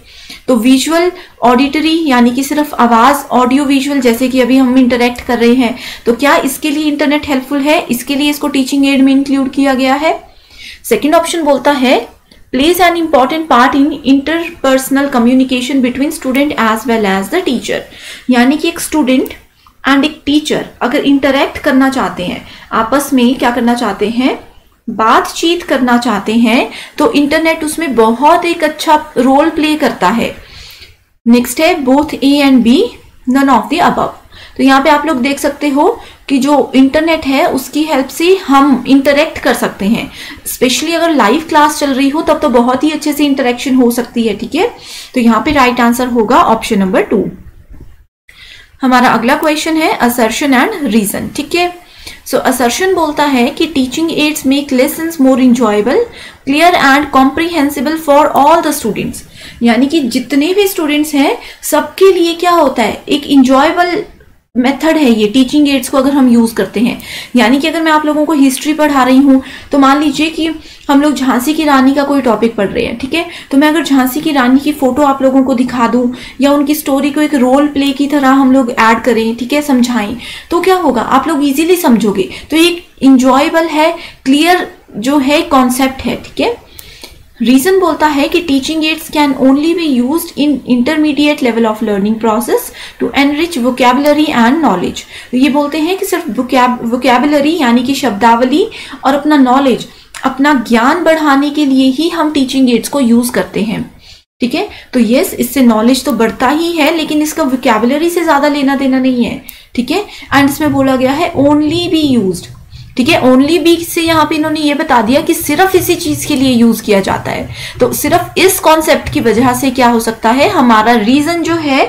तो विजुअल ऑडिटरी यानी कि सिर्फ आवाज़ ऑडियो विजुअल जैसे कि अभी हम इंटरेक्ट कर रहे हैं तो क्या इसके लिए इंटरनेट हेल्पफुल है इसके लिए इसको टीचिंग एड में इंक्लूड किया गया है सेकेंड ऑप्शन बोलता है plays an important part in interpersonal communication between student as well as the teacher यानी कि एक स्टूडेंट एंड एक टीचर अगर इंटरेक्ट करना चाहते हैं आपस में क्या करना चाहते हैं बातचीत करना चाहते हैं तो इंटरनेट उसमें बहुत एक अच्छा रोल प्ले करता है नेक्स्ट है both A and B none of the above तो यहाँ पे आप लोग देख सकते हो कि जो इंटरनेट है उसकी हेल्प से हम इंटरेक्ट कर सकते हैं स्पेशली अगर लाइव क्लास चल रही हो तब तो बहुत ही अच्छे से इंटरेक्शन हो सकती है ठीक है तो यहाँ पे राइट आंसर होगा ऑप्शन नंबर टू हमारा अगला क्वेश्चन है असर्शन एंड रीजन ठीक है सो so, असर्शन बोलता है कि teaching aids make lesson more enjoyable clear and comprehensible for all the students यानी कि जितने भी स्टूडेंट्स हैं सबके लिए क्या होता है एक इंजॉयबल मेथड है ये टीचिंग एड्स को अगर हम यूज़ करते हैं यानी कि अगर मैं आप लोगों को हिस्ट्री पढ़ा रही हूँ तो मान लीजिए कि हम लोग झांसी की रानी का कोई टॉपिक पढ़ रहे हैं ठीक है तो मैं अगर झांसी की रानी की फ़ोटो आप लोगों को दिखा दूँ या उनकी स्टोरी को एक रोल प्ले की तरह हम लोग ऐड करें ठीक है समझाएं तो क्या होगा आप लोग ईजिली समझोगे तो एक इंजॉयबल है क्लियर जो है कॉन्सेप्ट है ठीक है रीजन बोलता है कि teaching aids can only be use in intermediate level of learning process to enrich vocabulary and knowledge ये बोलते हैं कि सिर्फ वोकेबलरी यानी कि शब्दावली और अपना नॉलेज अपना ज्ञान बढ़ाने के लिए ही हम टीचिंग एड्स को यूज करते हैं ठीक है तो यस इससे नॉलेज तो बढ़ता ही है लेकिन इसका वोकेबलरी से ज्यादा लेना देना नहीं है ठीक है एंड इसमें बोला गया है ओनली बी यूज्ड ठीक है ओनली बी से यहाँ पे इन्होंने ये बता दिया कि सिर्फ इसी चीज के लिए यूज किया जाता है तो सिर्फ इस कॉन्सेप्ट की वजह से क्या हो सकता है हमारा रीजन जो है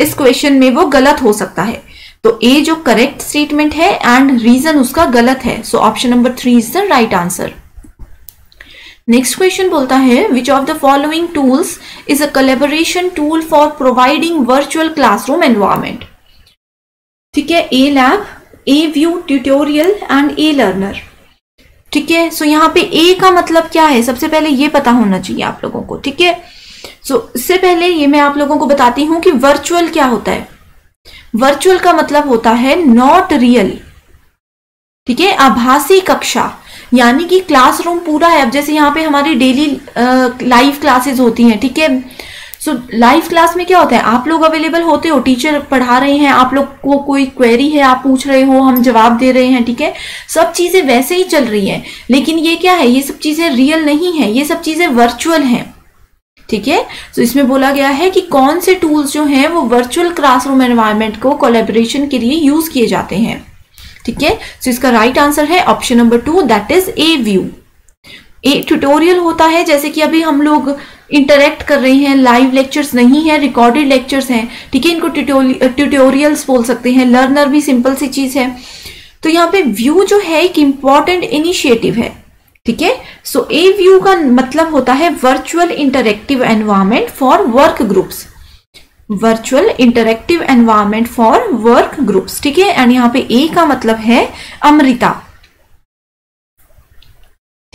इस क्वेश्चन में वो गलत हो सकता है तो ए जो करेक्ट स्टेटमेंट है एंड रीजन उसका गलत है so option number three is the right answer next question बोलता है which of the following tools is a collaboration tool for providing virtual classroom environment ठीक है a lab a view tutorial and a learner ठीक है सो यहाँ पे ए का मतलब क्या है सबसे पहले ये पता होना चाहिए आप लोगों को ठीक है सो इससे पहले ये मैं आप लोगों को बताती हूँ कि वर्चुअल क्या होता है वर्चुअल का मतलब होता है नॉट रियल ठीक है आभासी कक्षा यानी कि क्लासरूम पूरा है अब जैसे यहाँ पे हमारी डेली लाइव क्लासेस होती हैं ठीक है थीके? सो लाइव क्लास में क्या होता है आप लोग अवेलेबल होते हो टीचर पढ़ा रहे हैं आप लोग को कोई क्वेरी है आप पूछ रहे हो हम जवाब दे रहे हैं ठीक है सब चीज़ें वैसे ही चल रही है लेकिन ये क्या है ये सब चीज़ें रियल नहीं है ये सब चीज़ें वर्चुअल हैं ठीक है तो इसमें बोला गया है कि कौन से टूल्स जो हैं वो वर्चुअल क्लासरूम एनवायरमेंट को कोलेबोरेशन के लिए यूज़ किए जाते हैं ठीक है सो तो इसका राइट आंसर है option number two that is a view एक ट्यूटोरियल होता है जैसे कि अभी हम लोग इंटरेक्ट कर रहे हैं लाइव लेक्चर्स नहीं है रिकॉर्डेड लेक्चर्स हैं ठीक है इनको ट्यूटोरियल्स बोल सकते हैं लर्नर भी सिंपल सी चीज़ है तो यहाँ पे व्यू जो है एक इम्पॉर्टेंट इनिशिएटिव है ठीक है सो ए व्यू का मतलब होता है virtual interactive environment for work groups virtual interactive environment for work groups ठीक है एंड यहाँ पे ए का मतलब है अमृता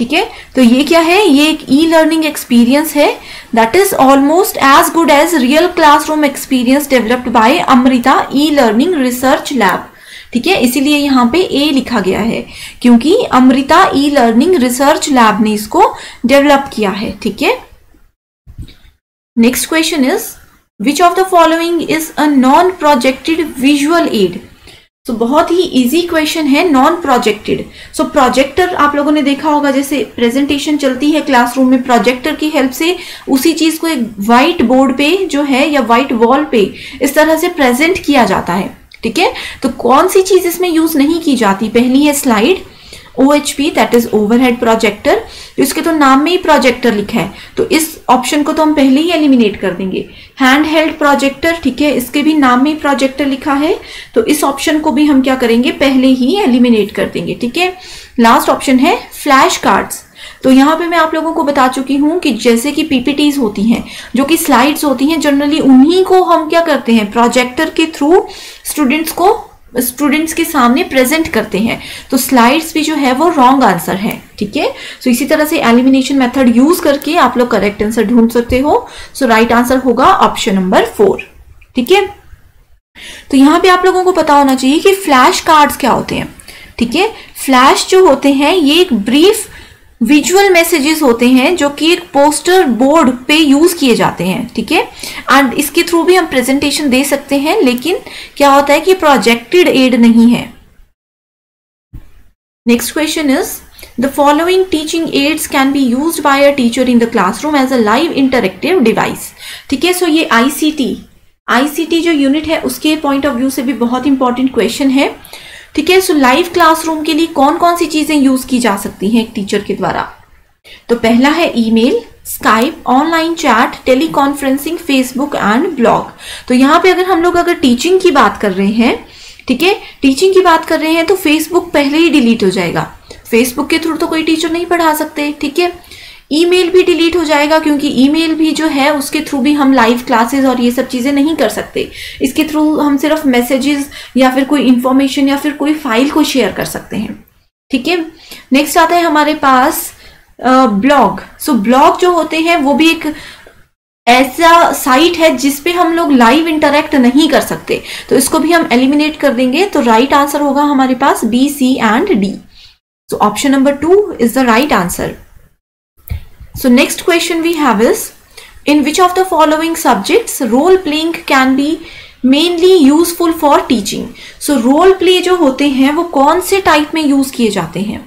ठीक है तो ये क्या है ये एक ई लर्निंग एक्सपीरियंस है that is almost as good as real classroom experience developed by Amrita e learning research lab ठीक है इसीलिए यहाँ पे ए लिखा गया है क्योंकि Amrita e learning research lab ने इसको डेवलप किया है ठीक है next question is which of the following is a non projected visual aid so so, बहुत ही इजी क्वेश्चन है नॉन प्रोजेक्टेड सो प्रोजेक्टर आप लोगों ने देखा होगा जैसे प्रेजेंटेशन चलती है क्लासरूम में प्रोजेक्टर की हेल्प से उसी चीज को एक व्हाइट बोर्ड पे जो है या व्हाइट वॉल पे इस तरह से प्रेजेंट किया जाता है ठीक है तो कौन सी चीज इसमें यूज नहीं की जाती पहली है slide OHP that is overhead projector इसके तो नाम में ही प्रोजेक्टर लिखा है तो इस ऑप्शन को तो हम पहले ही एलिमिनेट कर देंगे हैंड हेल्ड प्रोजेक्टर ठीक है इसके भी नाम में ही प्रोजेक्टर लिखा है तो इस ऑप्शन को भी हम क्या करेंगे पहले ही एलिमिनेट कर देंगे ठीक है लास्ट ऑप्शन है फ्लैश कार्ड्स तो यहाँ पे मैं आप लोगों को बता चुकी हूँ कि जैसे कि पीपीटीज होती हैं जो कि स्लाइड्स होती हैं जनरली उन्हीं को हम क्या करते हैं प्रोजेक्टर के थ्रू स्टूडेंट्स को स्टूडेंट्स के सामने प्रेजेंट करते हैं तो स्लाइड्स भी जो है वो रॉन्ग आंसर है ठीक है सो इसी तरह से एलिमिनेशन मेथड यूज करके आप लोग करेक्ट आंसर ढूंढ सकते हो सो राइट आंसर होगा ऑप्शन नंबर फोर ठीक है तो यहाँ पे आप लोगों को पता होना चाहिए कि फ्लैश कार्ड्स क्या होते हैं ठीक है फ्लैश जो होते हैं ये एक ब्रीफ विजुअल मैसेजेस होते हैं जो कि एक पोस्टर बोर्ड पे यूज़ किए जाते हैं ठीक है एंड इसके थ्रू भी हम प्रेजेंटेशन दे सकते हैं लेकिन क्या होता है कि प्रोजेक्टेड एड नहीं है next question is the following teaching aids can be use by a teacher in the classroom as a live interactive device ठीक है सो ये आईसीटी आईसीटी जो यूनिट है उसके पॉइंट ऑफ व्यू से भी बहुत इंपॉर्टेंट क्वेश्चन है ठीक है सो लाइव क्लासरूम के लिए कौन कौन सी चीजें यूज की जा सकती हैं एक टीचर के द्वारा तो पहला है email Skype online chat teleconferencing Facebook and blog तो यहाँ पे अगर हम लोग अगर टीचिंग की बात कर रहे हैं ठीक है टीचिंग की बात कर रहे हैं तो फेसबुक पहले ही डिलीट हो जाएगा फेसबुक के थ्रू तो कोई टीचर नहीं पढ़ा सकते ठीक है ईमेल भी डिलीट हो जाएगा क्योंकि ईमेल भी जो है उसके थ्रू भी हम लाइव क्लासेस और ये सब चीज़ें नहीं कर सकते इसके थ्रू हम सिर्फ मैसेजेस या फिर कोई इंफॉर्मेशन या फिर कोई फाइल को शेयर कर सकते हैं ठीक है नेक्स्ट आता है हमारे पास ब्लॉग सो ब्लॉग जो होते हैं वो भी एक ऐसा साइट है जिसपे हम लोग लाइव इंटरेक्ट नहीं कर सकते तो इसको भी हम एलिमिनेट कर देंगे तो राइट right आंसर होगा हमारे पास B C and D so option number two is the right answer So next question we have is, in which of the following subjects role playing can be mainly useful for teaching so role play जो होते हैं वो कौन से type में use किए जाते हैं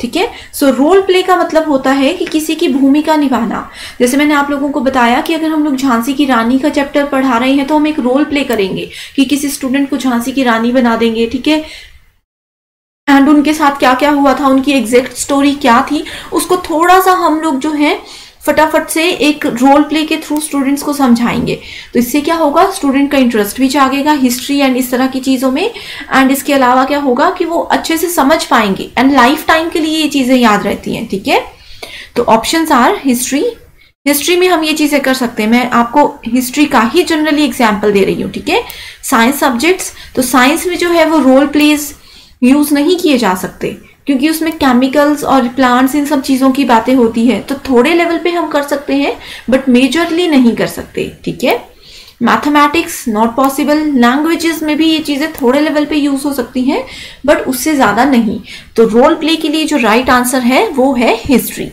ठीक है सो रोल प्ले का मतलब होता है कि किसी की भूमिका निभाना जैसे मैंने आप लोगों को बताया कि अगर हम लोग झांसी की रानी का चैप्टर पढ़ा रहे हैं तो हम एक रोल प्ले करेंगे कि किसी स्टूडेंट को झांसी की रानी बना देंगे ठीक है एंड उनके साथ क्या क्या हुआ था उनकी एग्जैक्ट स्टोरी क्या थी उसको थोड़ा सा हम लोग जो है फटाफट से एक रोल प्ले के थ्रू स्टूडेंट्स को समझाएंगे तो इससे क्या होगा स्टूडेंट का इंटरेस्ट भी जागेगा हिस्ट्री एंड इस तरह की चीज़ों में एंड इसके अलावा क्या होगा कि वो अच्छे से समझ पाएंगे एंड लाइफ टाइम के लिए ये चीज़ें याद रहती हैं ठीक है तो ऑप्शंस आर हिस्ट्री हिस्ट्री में हम ये चीज़ें कर सकते हैं मैं आपको हिस्ट्री का ही जनरली एग्जाम्पल दे रही हूँ ठीक है साइंस सब्जेक्ट्स तो साइंस में जो है वो रोल प्लेज यूज़ नहीं किए जा सकते क्योंकि उसमें केमिकल्स और प्लांट्स इन सब चीज़ों की बातें होती है तो थोड़े लेवल पे हम कर सकते हैं बट मेजरली नहीं कर सकते ठीक है मैथमेटिक्स नॉट पॉसिबल लैंग्वेजेस में भी ये चीज़ें थोड़े लेवल पे यूज़ हो सकती हैं बट उससे ज़्यादा नहीं तो रोल प्ले के लिए जो राइट right आंसर है वो है history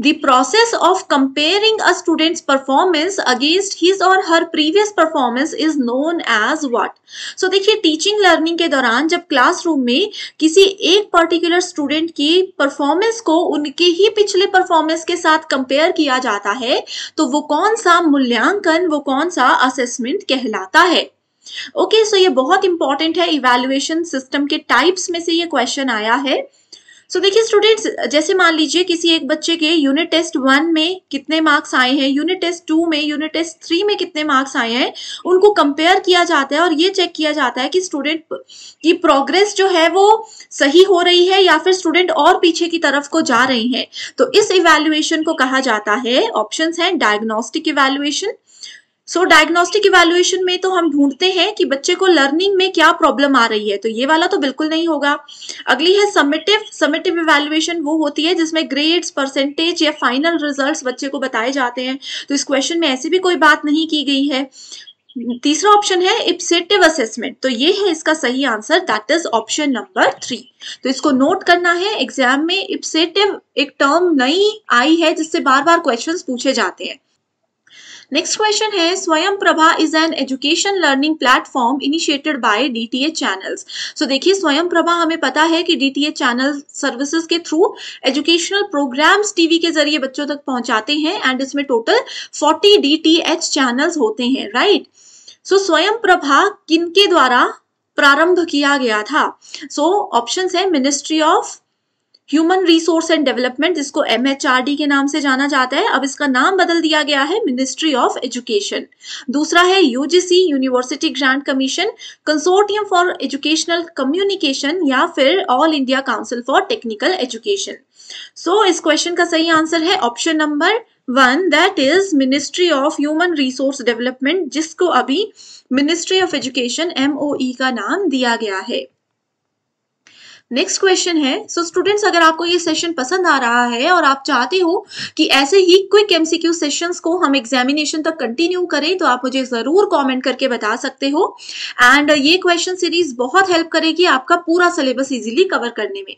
The process of comparing a student's performance against his or her previous performance is known as what? So देखिए टीचिंग लर्निंग के दौरान जब क्लासरूम में किसी एक पर्टिकुलर स्टूडेंट की परफॉर्मेंस को उनके ही पिछले परफॉर्मेंस के साथ कंपेयर किया जाता है तो वो कौन सा मूल्यांकन वो कौन सा असेसमेंट कहलाता है ओके okay, सो so ये बहुत इंपॉर्टेंट है इवेल्युएशन सिस्टम के टाइप्स में से ये क्वेश्चन आया है सो देखिए स्टूडेंट्स जैसे मान लीजिए किसी एक बच्चे के यूनिट टेस्ट वन में कितने मार्क्स आए हैं यूनिट टेस्ट टू में यूनिट टेस्ट थ्री में कितने मार्क्स आए हैं उनको कंपेयर किया जाता है और ये चेक किया जाता है कि स्टूडेंट की प्रोग्रेस जो है वो सही हो रही है या फिर स्टूडेंट और पीछे की तरफ को जा रही है तो इस इवेल्युएशन को कहा जाता है ऑप्शन है diagnostic evaluation so diagnostic evaluation में तो हम ढूंढते हैं कि बच्चे को लर्निंग में क्या प्रॉब्लम आ रही है तो ये वाला तो बिल्कुल नहीं होगा अगली है समेटिव समेटिव इवेल्युएशन वो होती है जिसमें ग्रेड्स परसेंटेज या फाइनल रिजल्ट्स बच्चे को बताए जाते हैं तो इस क्वेश्चन में ऐसी भी कोई बात नहीं की गई है तीसरा ऑप्शन है इप्सेटिव असेसमेंट तो ये है इसका सही answer that is option number three तो इसको नोट करना है एग्जाम में इप्सेटिव एक टर्म नई आई है जिससे बार बार क्वेश्चंस पूछे जाते हैं नेक्स्ट क्वेश्चन है Swayam Prabha is an education learning platform initiated by DTH channels so देखिए स्वयं प्रभा हमें पता है कि डीटीएच चैनल सर्विसेज के थ्रू एजुकेशनल प्रोग्राम्स टीवी के जरिए बच्चों तक पहुंचाते हैं एंड इसमें टोटल 40 डीटीएच चैनल्स होते हैं राइट सो स्वयं प्रभा किन द्वारा प्रारंभ किया गया था सो ऑप्शन है ministry of human resource and development जिसको एम के नाम से जाना जाता है अब इसका नाम बदल दिया गया है मिनिस्ट्री ऑफ एजुकेशन दूसरा है UGC university grant commission consortium for educational communication या फिर all India council for technical education so इस क्वेश्चन का सही आंसर है option number one that is ministry of human resource development जिसको अभी मिनिस्ट्री ऑफ एजुकेशन एमओई का नाम दिया गया है नेक्स्ट क्वेश्चन है सो so स्टूडेंट्स अगर आपको ये सेशन पसंद आ रहा है और आप चाहते हो कि ऐसे ही क्विक एमसीक्यू सेशंस को हम एग्जामिनेशन तक कंटिन्यू करें तो आप मुझे जरूर कमेंट करके बता सकते हो एंड ये क्वेश्चन सीरीज बहुत हेल्प करेगी आपका पूरा सिलेबस इजीली कवर करने में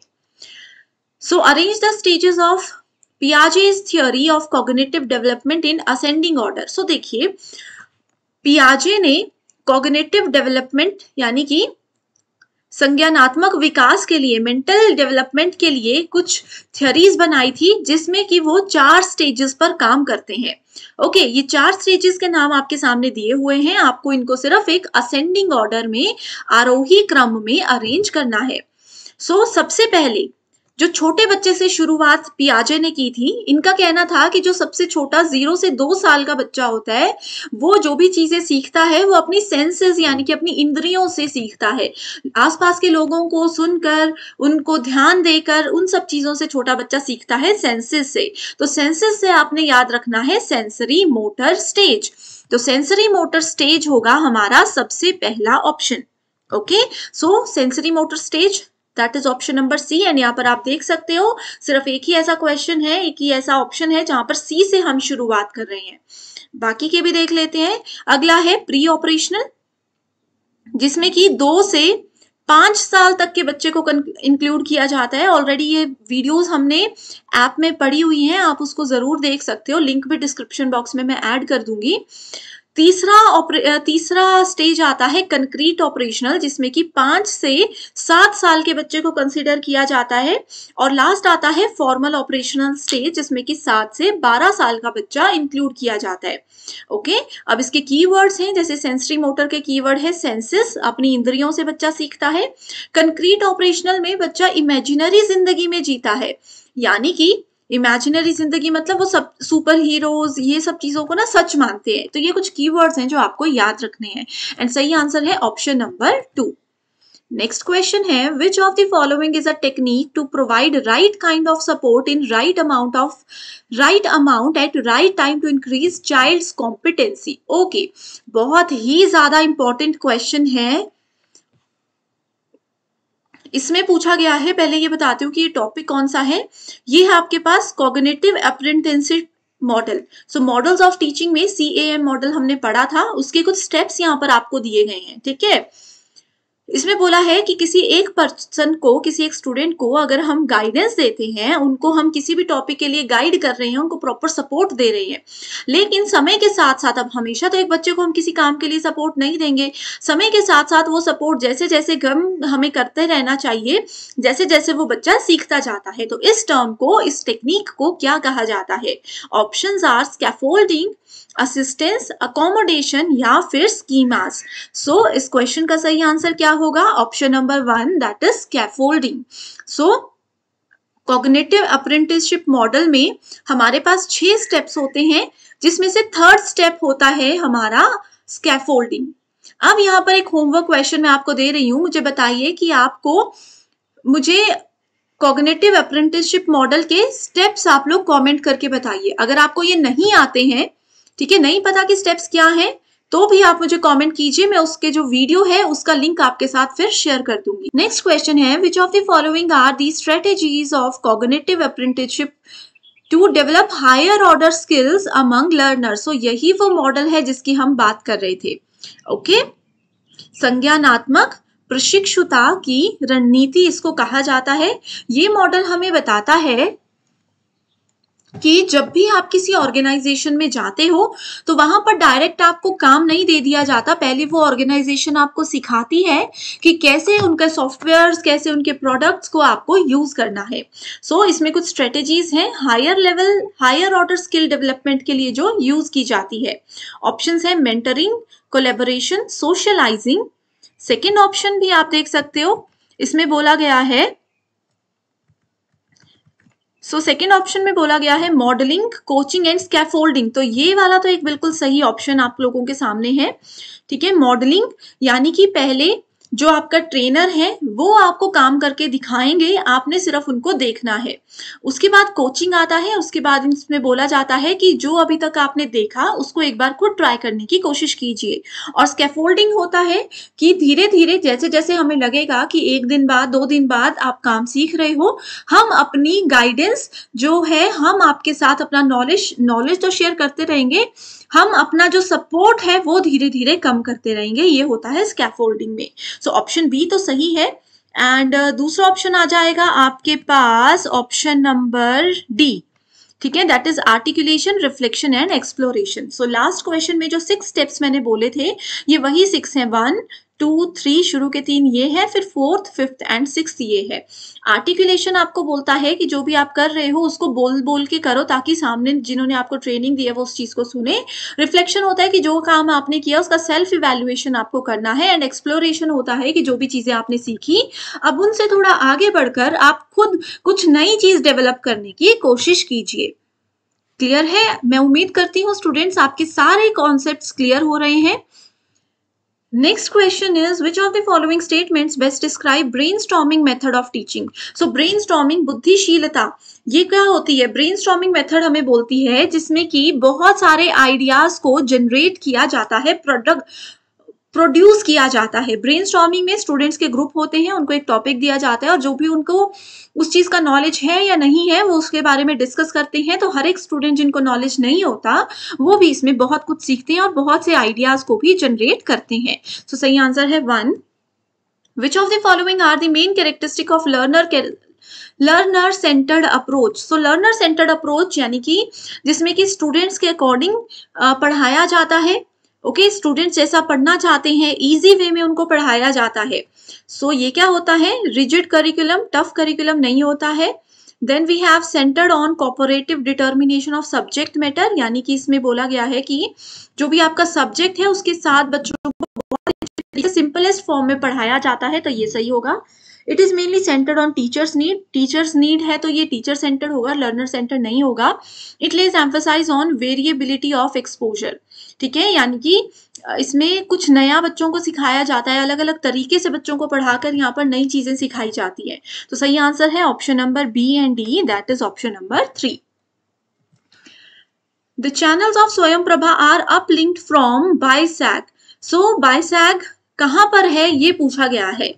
so arrange the stages of Piaget's theory of cognitive development in ascending order so देखिए पियाजे ने कॉग्नेटिव डेवलपमेंट यानी कि संज्ञानात्मक विकास के लिए मेंटल डेवलपमेंट के लिए कुछ थियरीज बनाई थी जिसमें कि वो चार स्टेजेस पर काम करते हैं ओके ये चार स्टेजेस के नाम आपके सामने दिए हुए हैं आपको इनको सिर्फ एक असेंडिंग ऑर्डर में आरोही क्रम में अरेंज करना है सो so, सबसे पहले जो छोटे बच्चे से शुरुआत पियाजे ने की थी इनका कहना था कि जो सबसे छोटा जीरो से दो साल का बच्चा होता है वो जो भी चीजें सीखता है वो अपनी सेंसेस यानी कि अपनी इंद्रियों से सीखता है आसपास के लोगों को सुनकर उनको ध्यान देकर उन सब चीजों से छोटा बच्चा सीखता है सेंसेस से तो सेंसेस से आपने याद रखना है सेंसरी मोटर स्टेज तो सेंसरी मोटर स्टेज होगा हमारा सबसे पहला option okay so sensory motor stage that is option number C and यहाँ पर आप देख सकते हो सिर्फ एक ही ऐसा क्वेश्चन है एक ही ऐसा ऑप्शन है जहां पर सी से हम शुरुआत कर रहे हैं बाकी के भी देख लेते हैं अगला है प्री ऑपरेशनल जिसमें कि दो से पांच साल तक के बच्चे को इंक्लूड किया जाता है ऑलरेडी ये वीडियोस हमने ऐप में पड़ी हुई हैं आप उसको जरूर देख सकते हो लिंक भी डिस्क्रिप्शन बॉक्स में मैं ऐड कर दूंगी तीसरा तीसरा स्टेज आता है कंक्रीट ऑपरेशनल जिसमें कि पांच से सात साल के बच्चे को कंसिडर किया जाता है और लास्ट आता है फॉर्मल ऑपरेशनल स्टेज जिसमें कि सात से बारह साल का बच्चा इंक्लूड किया जाता है ओके अब इसके कीवर्ड्स हैं जैसे सेंसरी मोटर के कीवर्ड है सेंसेस अपनी इंद्रियों से बच्चा सीखता है कंक्रीट ऑपरेशनल में बच्चा इमेजिनरी जिंदगी में जीता है यानी कि इमेजिनरी जिंदगी मतलब वो सब सुपर हीरोज ये सब चीज़ों को ना सच मानते हैं तो ये कुछ कीवर्ड्स हैं जो आपको याद रखने हैं एंड सही आंसर है option number two next question है which of the following is a technique to provide right kind of support in right amount of right amount at right time to increase child competency okay बहुत ही ज्यादा important question है इसमें पूछा गया है पहले ये बताती हूँ कि ये टॉपिक कौन सा है ये है आपके पास cognitive apprenticeship model so models of teaching में सी ए एम मॉडल हमने पढ़ा था उसके कुछ स्टेप्स यहाँ पर आपको दिए गए हैं ठीक है इसमें बोला है कि किसी एक पर्सन को किसी एक स्टूडेंट को अगर हम गाइडेंस देते हैं उनको हम किसी भी टॉपिक के लिए गाइड कर रहे हैं उनको प्रॉपर सपोर्ट दे रहे हैं लेकिन समय के साथ साथ अब हमेशा तो एक बच्चे को हम किसी काम के लिए सपोर्ट नहीं देंगे समय के साथ साथ वो सपोर्ट जैसे जैसे गम हमें करते रहना चाहिए जैसे जैसे वो बच्चा सीखता जाता है तो इस टर्म को इस टेक्निक को क्या कहा जाता है option are scaffolding assistance accommodation या फिर स्कीमास सो so, इस क्वेश्चन का सही आंसर क्या होगा option number one that is scaffolding so cognitive apprenticeship model में हमारे पास छह स्टेप्स होते हैं जिसमें से थर्ड स्टेप होता है हमारा स्कैफोल्डिंग अब यहाँ पर एक होमवर्क क्वेश्चन मैं आपको दे रही हूँ मुझे बताइए कि आपको मुझे कॉग्नेटिव अप्रेंटिसशिप मॉडल के स्टेप्स आप लोग कमेंट करके बताइए अगर आपको ये नहीं आते हैं ठीक है नहीं पता कि स्टेप्स क्या हैं तो भी आप मुझे कमेंट कीजिए मैं उसके जो वीडियो है उसका लिंक आपके साथ फिर शेयर कर दूंगी नेक्स्ट क्वेश्चन है which of the following are the strategies of cognitive apprenticeship to develop higher order skills among learner so यही वो मॉडल है जिसकी हम बात कर रहे थे ओके okay? संज्ञानात्मक प्रशिक्षुता की रणनीति इसको कहा जाता है ये मॉडल हमें बताता है कि जब भी आप किसी ऑर्गेनाइजेशन में जाते हो तो वहां पर डायरेक्ट आपको काम नहीं दे दिया जाता पहले वो ऑर्गेनाइजेशन आपको सिखाती है कि कैसे उनका सॉफ्टवेयर कैसे उनके प्रोडक्ट्स को आपको यूज करना है सो so, इसमें कुछ स्ट्रेटेजीज हैं higher level higher order skill development के लिए जो यूज की जाती है ऑप्शन है mentoring collaboration socializing second option भी आप देख सकते हो इसमें बोला गया है सो सेकेंड ऑप्शन में बोला गया है मॉडलिंग कोचिंग एंड स्कैफोल्डिंग तो ये वाला तो एक बिल्कुल सही ऑप्शन आप लोगों के सामने है ठीक है मॉडलिंग यानी कि पहले जो आपका ट्रेनर है वो आपको काम करके दिखाएंगे आपने सिर्फ उनको देखना है उसके बाद कोचिंग आता है उसके बाद इसमें बोला जाता है कि जो अभी तक आपने देखा उसको एक बार खुद ट्राई करने की कोशिश कीजिए और स्केफोल्डिंग होता है कि धीरे धीरे जैसे जैसे हमें लगेगा कि एक दिन बाद दो दिन बाद आप काम सीख रहे हो हम अपनी गाइडेंस जो है हम आपके साथ अपना नॉलेज नॉलेज तो शेयर करते रहेंगे हम अपना जो सपोर्ट है वो धीरे धीरे कम करते रहेंगे ये होता है स्कैफोल्डिंग में सो ऑप्शन बी तो सही है एंड uh, दूसरा ऑप्शन आ जाएगा आपके पास ऑप्शन नंबर डी ठीक है that is articulation reflection and exploration so last question में जो सिक्स स्टेप्स मैंने बोले थे ये वही सिक्स हैं वन टू थ्री शुरू के तीन ये है फिर फोर्थ फिफ्थ एंड सिक्स ये है आर्टिकुलेशन आपको बोलता है कि जो भी आप कर रहे हो उसको बोल बोल के करो ताकि सामने जिन्होंने आपको ट्रेनिंग दी है वो उस चीज़ को सुने रिफ्लेक्शन होता है कि जो काम आपने किया उसका सेल्फ इवेल्युएशन आपको करना है एंड एक्सप्लोरेशन होता है कि जो भी चीज़ें आपने सीखी अब उनसे थोड़ा आगे बढ़कर आप खुद कुछ नई चीज़ डेवलप करने की कोशिश कीजिए क्लियर है मैं उम्मीद करती हूँ स्टूडेंट्स आपके सारे कॉन्सेप्ट्स क्लियर हो रहे हैं Next question is which of the following statements best describe brainstorming method of teaching? So brainstorming बुद्धिशीलता ये क्या होती है ब्रेनस्टॉर्मिंग मेथड हमें बोलती है जिसमें कि बहुत सारे आइडियाज को जनरेट किया जाता है प्रोडक्ट प्रोड्यूस किया जाता है ब्रेन में स्टूडेंट्स के ग्रुप होते हैं उनको एक टॉपिक दिया जाता है और जो भी उनको उस चीज़ का नॉलेज है या नहीं है वो उसके बारे में डिस्कस करते हैं तो हर एक स्टूडेंट जिनको नॉलेज नहीं होता वो भी इसमें बहुत कुछ सीखते हैं और बहुत से आइडियाज़ को भी जनरेट करते हैं सो so, सही आंसर है one which of the following are the main characteristic of learner learner centred approach so learner centred approach यानी कि जिसमें कि स्टूडेंट्स के अकॉर्डिंग पढ़ाया जाता है ओके okay, स्टूडेंट्स जैसा पढ़ना चाहते हैं इजी वे में उनको पढ़ाया जाता है सो so, ये क्या होता है रिजिड करिकुलम टफ करिकुलम नहीं होता है then we have centred on cooperative determination of subject matter यानी कि इसमें बोला गया है कि जो भी आपका सब्जेक्ट है उसके साथ बच्चों को सिंपलेस्ट फॉर्म में पढ़ाया जाता है तो ये सही होगा it is mainly centred on teachers need teachers need है तो ये टीचर सेंटर्ड होगा लर्नर सेंटर नहीं होगा it lays emphasise on variability of exposure ठीक है यानी कि इसमें कुछ नया बच्चों को सिखाया जाता है अलग अलग तरीके से बच्चों को पढ़ाकर यहाँ पर नई चीज़ें सिखाई जाती है तो सही आंसर है option number B and D that is option number three the channel of Swayam Prabha are uplinked from BISAG. So BISAG कहाँ पर है ये पूछा गया है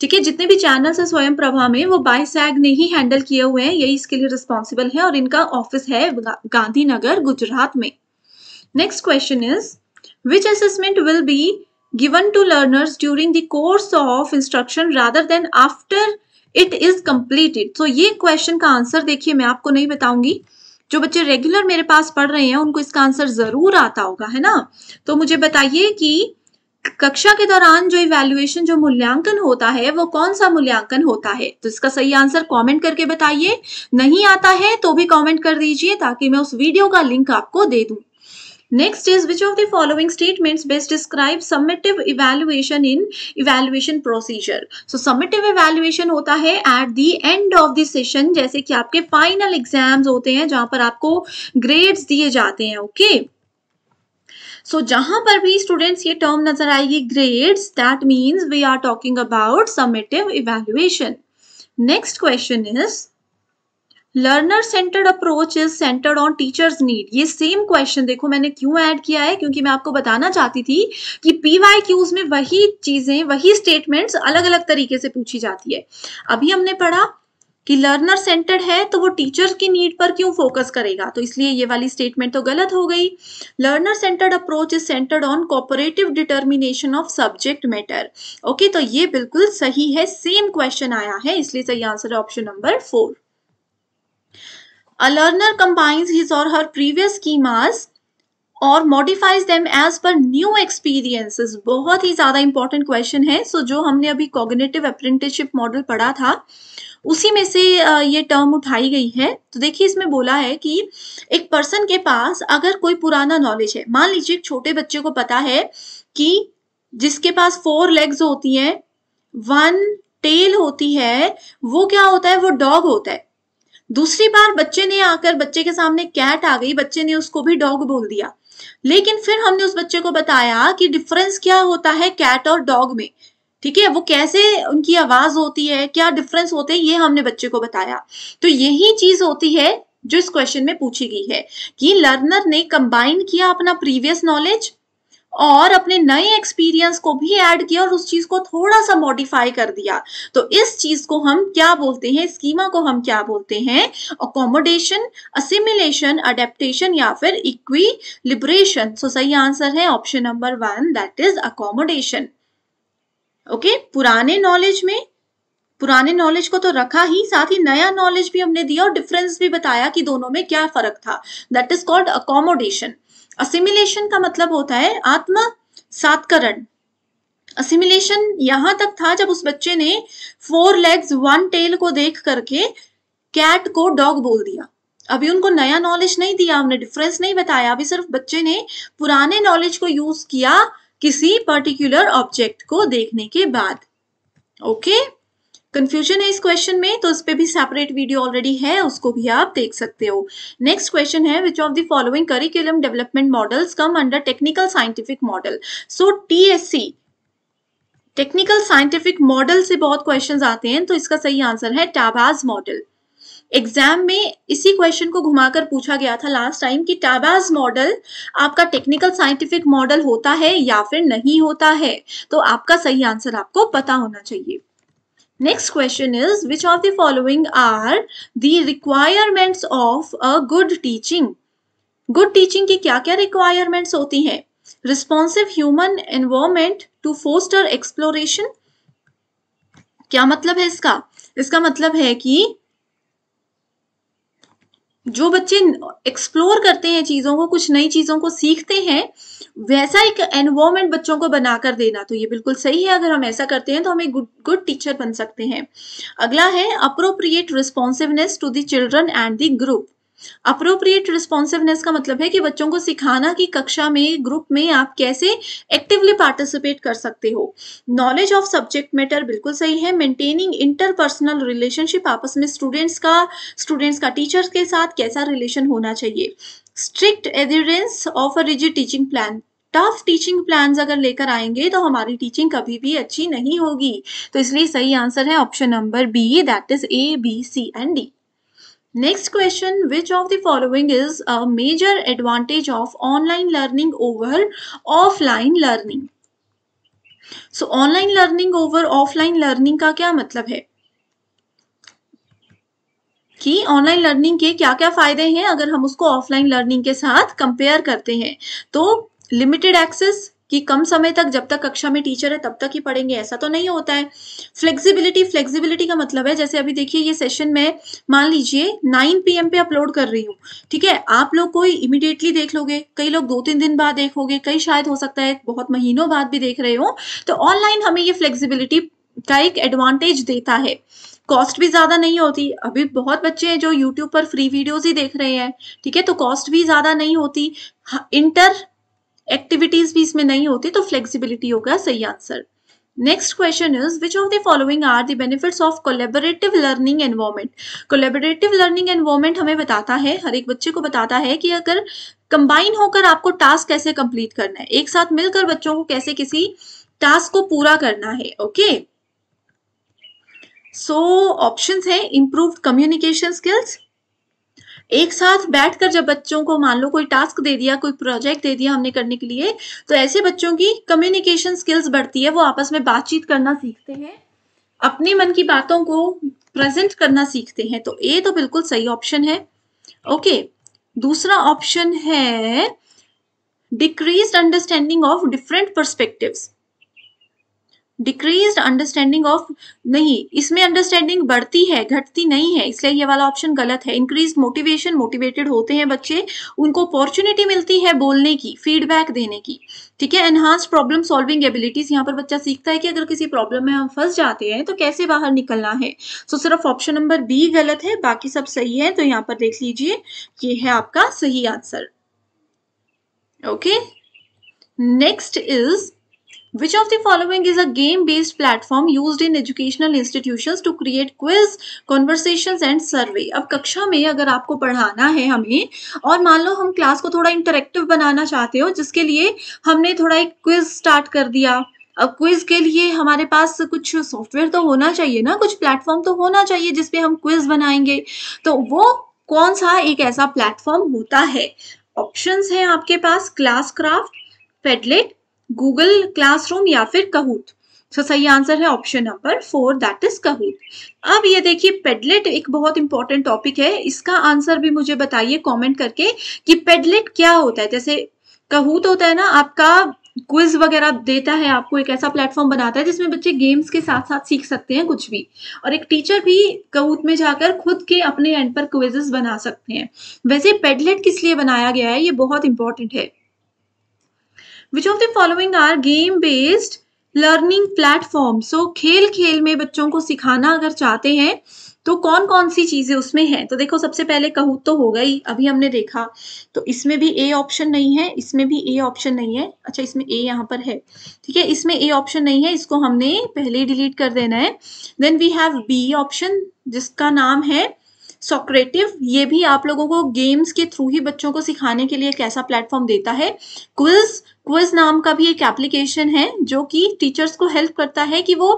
ठीक है जितने भी चैनल्स है स्वयं प्रभा में वो बाईसैग ने ही हैंडल किए हुए हैं यही इसके लिए रिस्पॉन्सिबल है और इनका ऑफिस है गांधीनगर गुजरात में Next question is, which assessment will be given to learners during the course of instruction rather than after it is completed तो ये क्वेश्चन का आंसर देखिए मैं आपको नहीं बताऊंगी जो बच्चे रेगुलर मेरे पास पढ़ रहे हैं उनको इसका आंसर जरूर आता होगा है ना तो मुझे बताइए कि कक्षा के दौरान जो इवेल्युएशन जो मूल्यांकन होता है वो कौन सा मूल्यांकन होता है तो इसका सही आंसर कमेंट करके बताइए नहीं आता है तो भी कमेंट कर दीजिए ताकि मैं उस वीडियो का लिंक आपको दे दूं Next is which of the following statements best describes summative evaluation in evaluation procedure. So summative evaluation होता है at the end of the session जैसे कि आपके final exams होते हैं जहां पर आपको grades दिए जाते हैं ओके okay? सो so, जहां पर भी स्टूडेंट्स ये टर्म नजर आएगी grades that means we are talking about summative evaluation next question is learner centred approach is centred on teachers need ये सेम क्वेश्चन देखो मैंने क्यों ऐड किया है क्योंकि मैं आपको बताना चाहती थी कि पीवाई क्यूज में वही चीजें वही स्टेटमेंट्स अलग अलग तरीके से पूछी जाती है अभी हमने पढ़ा कि लर्नर सेंटर्ड है तो वो टीचर की नीड पर क्यों फोकस करेगा तो इसलिए ये वाली स्टेटमेंट तो गलत हो गई learner centred approach is centred on cooperative determination of subject matter okay तो ये बिल्कुल सही है सेम क्वेश्चन आया है इसलिए सही आंसर है option number four A learner combines his or her previous schemas और modifies them as per new experiences बहुत ही ज़्यादा इंपॉर्टेंट क्वेश्चन है सो so, जो हमने अभी कॉग्निटिव अप्रेंटिसशिप मॉडल पढ़ा था उसी में से ये टर्म उठाई गई है तो देखिए इसमें बोला है कि एक पर्सन के पास अगर कोई पुराना नॉलेज है मान लीजिए एक छोटे बच्चे को पता है कि जिसके पास फोर लेग्स होती हैं वन टेल होती है वो क्या होता है वो डॉग होता है दूसरी बार बच्चे ने आकर बच्चे के सामने कैट आ गई बच्चे ने उसको भी डॉग बोल दिया लेकिन फिर हमने उस बच्चे को बताया कि डिफरेंस क्या होता है कैट और डॉग में ठीक है वो कैसे उनकी आवाज होती है क्या डिफरेंस होते हैं ये हमने बच्चे को बताया तो यही चीज होती है जो इस क्वेश्चन में पूछी गई है कि लर्नर ने कंबाइन किया अपना प्रीवियस नॉलेज और अपने नए एक्सपीरियंस को भी ऐड किया और उस चीज को थोड़ा सा मॉडिफाई कर दिया तो इस चीज को हम क्या बोलते हैं स्कीमा को हम क्या बोलते हैं अकोमोडेशन असिमिलेशन अडेप्टेशन या फिर इक्वी लिबरेशन सो सही आंसर है option number one that is accommodation okay पुराने नॉलेज में पुराने नॉलेज को तो रखा ही साथ ही नया नॉलेज भी हमने दिया और डिफरेंस भी बताया कि दोनों में क्या फर्क था that is called accommodation assimilation का मतलब होता है आत्म सातकरण असिमिलेशन यहां तक था जब उस बच्चे ने फोर लेग्स वन टेल को देख करके कैट को डॉग बोल दिया अभी उनको नया नॉलेज नहीं दिया हमने डिफरेंस नहीं बताया अभी सिर्फ बच्चे ने पुराने नॉलेज को यूज किया किसी पर्टिकुलर ऑब्जेक्ट को देखने के बाद ओके okay? कंफ्यूजन है इस क्वेश्चन में तो उस पर भी सेपरेट वीडियो ऑलरेडी है उसको भी आप देख सकते हो नेक्स्ट क्वेश्चन है which of the following curriculum development models come under technical scientific model so TSC technical scientific model से बहुत क्वेश्चन आते हैं तो इसका सही आंसर है टाबाज मॉडल एग्जाम में इसी क्वेश्चन को घुमाकर पूछा गया था लास्ट टाइम कि टाबाज मॉडल आपका टेक्निकल साइंटिफिक मॉडल होता है या फिर नहीं होता है तो आपका सही आंसर आपको पता होना चाहिए next question is which of the following are the requirements of a good teaching? Good teaching की क्या क्या रिक्वायरमेंट्स होती हैं responsive human environment to foster exploration क्या मतलब है इसका इसका मतलब है कि जो बच्चे एक्सप्लोर करते हैं चीज़ों को कुछ नई चीज़ों को सीखते हैं वैसा एक एनवायरमेंट बच्चों को बना कर देना तो ये बिल्कुल सही है अगर हम ऐसा करते हैं तो हम एक गुड गुड टीचर बन सकते हैं अगला है appropriate responsiveness to the children and the group appropriate responsiveness का मतलब है कि बच्चों को सिखाना कि कक्षा में ग्रुप में आप कैसे एक्टिवली पार्टिसिपेट कर सकते हो नॉलेज ऑफ सब्जेक्ट मैटर बिल्कुल सही है मेंटेनिंग इंटरपर्सनल रिलेशनशिप आपस में स्टूडेंट्स का स्टूडेंट्स का टीचर्स के साथ कैसा रिलेशन होना चाहिए strict adherence of a rigid teaching plan tough teaching plan अगर लेकर आएंगे तो हमारी टीचिंग कभी भी अच्छी नहीं होगी तो इसलिए सही आंसर है option number B that is A B C and D next question which of the following is a major advantage of online learning over offline learning so online learning over offline learning का क्या मतलब है कि online learning के क्या क्या फायदे हैं अगर हम उसको ऑफलाइन लर्निंग के साथ कंपेयर करते हैं तो लिमिटेड एक्सेस कि कम समय तक जब तक कक्षा में टीचर है तब तक ही पढ़ेंगे ऐसा तो नहीं होता है फ्लेक्सिबिलिटी फ्लेक्सिबिलिटी का मतलब है जैसे अभी देखिए ये सेशन में मान लीजिए 9 पीएम पे अपलोड कर रही हूँ ठीक है आप लोग कोई इमिडिएटली देख लोगे कई लोग दो तीन दिन बाद देखोगे कई शायद हो सकता है बहुत महीनों बाद भी देख रहे हो तो ऑनलाइन हमें ये फ्लेक्सिबिलिटी का एक एडवांटेज देता है कॉस्ट भी ज़्यादा नहीं होती अभी बहुत बच्चे हैं जो यूट्यूब पर फ्री वीडियोज ही देख रहे हैं ठीक है तो कॉस्ट भी ज़्यादा नहीं होती इंटर हाँ, एक्टिविटीज भी इसमें नहीं होती तो फ्लेक्सिबिलिटी होगा सही answer next question is which of the following are the benefits of collaborative learning environment collaborative learning environment हमें बताता है हर एक बच्चे को बताता है कि अगर कंबाइन होकर आपको टास्क कैसे कंप्लीट करना है एक साथ मिलकर बच्चों को कैसे किसी टास्क को पूरा करना है ओके सो ऑप्शन है इंप्रूव कम्युनिकेशन स्किल्स एक साथ बैठकर जब बच्चों को मान लो कोई टास्क दे दिया कोई प्रोजेक्ट दे दिया हमने करने के लिए तो ऐसे बच्चों की कम्युनिकेशन स्किल्स बढ़ती है वो आपस में बातचीत करना सीखते हैं अपने मन की बातों को प्रेजेंट करना सीखते हैं तो ए तो बिल्कुल सही ऑप्शन है ओके दूसरा ऑप्शन है decrease understanding of different perspectives decrease understanding of नहीं इसमें अंडरस्टैंडिंग बढ़ती है घटती नहीं है इसलिए ये वाला ऑप्शन गलत है इंक्रीज मोटिवेशन मोटिवेटेड होते हैं बच्चे उनको अपॉर्चुनिटी मिलती है बोलने की फीडबैक देने की ठीक है एनहांस प्रॉब्लम सॉल्विंग एबिलिटीज यहाँ पर बच्चा सीखता है कि अगर किसी प्रॉब्लम में हम फंस जाते हैं तो कैसे बाहर निकलना है सो so, सिर्फ ऑप्शन नंबर बी गलत है बाकी सब सही है तो यहाँ पर देख लीजिए ये है आपका सही answer okay next is Which of the following is a game-based platform used in educational institutions to create quiz, conversations and survey? अब कक्षा में अगर आपको पढ़ाना है हमें और मान लो हम क्लास को थोड़ा इंटरेक्टिव बनाना चाहते हो जिसके लिए हमने थोड़ा एक क्विज स्टार्ट कर दिया अब क्विज के लिए हमारे पास कुछ सॉफ्टवेयर तो होना चाहिए ना कुछ प्लेटफॉर्म तो होना चाहिए जिसपे हम क्विज बनाएंगे तो वो कौन सा एक ऐसा प्लेटफॉर्म होता है ऑप्शन है आपके पास Classcraft Padlet Google classroom या फिर कहूत तो सही आंसर है option number four that is Kahoot अब ये देखिए पेडलेट एक बहुत इंपॉर्टेंट टॉपिक है इसका आंसर भी मुझे बताइए कमेंट करके कि पेडलेट क्या होता है जैसे कहूत होता है ना आपका क्विज वगैरह देता है आपको एक ऐसा प्लेटफॉर्म बनाता है जिसमें बच्चे गेम्स के साथ साथ सीख सकते हैं कुछ भी और एक टीचर भी कहूत में जाकर खुद के अपने एंड पर क्विजेस बना सकते हैं वैसे पेडलेट किस लिए बनाया गया है ये बहुत इंपॉर्टेंट है which of the following are game based learning platform so खेल खेल में बच्चों को सिखाना अगर चाहते हैं तो कौन कौन सी चीजें उसमें हैं तो देखो सबसे पहले कहूँ तो होगा ही अभी हमने देखा तो इसमें भी ए ऑप्शन नहीं है इसमें भी ए ऑप्शन नहीं है अच्छा इसमें ए यहाँ पर है ठीक है इसमें ए ऑप्शन नहीं है इसको हमने पहले डिलीट कर देना है then we have B option जिसका नाम है सोक्रेटिव ये भी आप लोगों को गेम्स के थ्रू ही बच्चों को सिखाने के लिए एक ऐसा प्लेटफॉर्म देता है क्विज क्विज नाम का भी एक एप्लीकेशन है जो कि टीचर्स को हेल्प करता है कि वो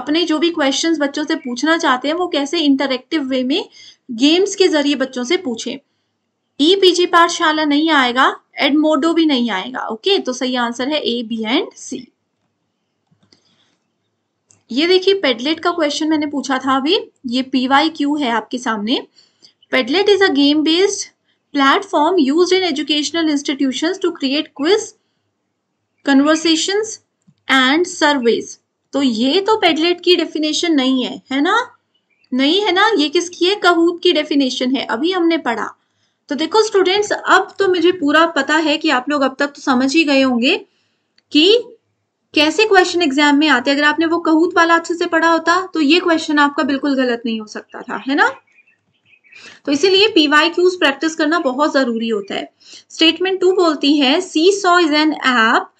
अपने जो भी क्वेश्चंस बच्चों से पूछना चाहते हैं वो कैसे इंटरेक्टिव वे में गेम्स के जरिए बच्चों से पूछे ई e पीजी पाठशाला नहीं आएगा एडमोडो भी नहीं आएगा ओके तो सही आंसर है ए बी एंड सी ये देखिए पेडलेट का क्वेश्चन मैंने पूछा था अभी ये पी वाई क्यू है आपके सामने Padlet is a game based platform use in educational institution to create quiz conversation and surveys तो ये तो पेडलेट की डेफिनेशन नहीं है है ना नहीं है ना ये किसकी है कहूत की डेफिनेशन है अभी हमने पढ़ा तो देखो स्टूडेंट्स अब तो मुझे पूरा पता है कि आप लोग अब तक तो समझ ही गए होंगे कि कैसे क्वेश्चन एग्जाम में आते अगर आपने वो कहूत वाला अच्छे से पढ़ा होता तो ये क्वेश्चन आपका बिल्कुल गलत नहीं हो सकता था है ना तो इसीलिए पीवाई क्यूज प्रैक्टिस करना बहुत जरूरी होता है स्टेटमेंट टू बोलती है Seesaw is an app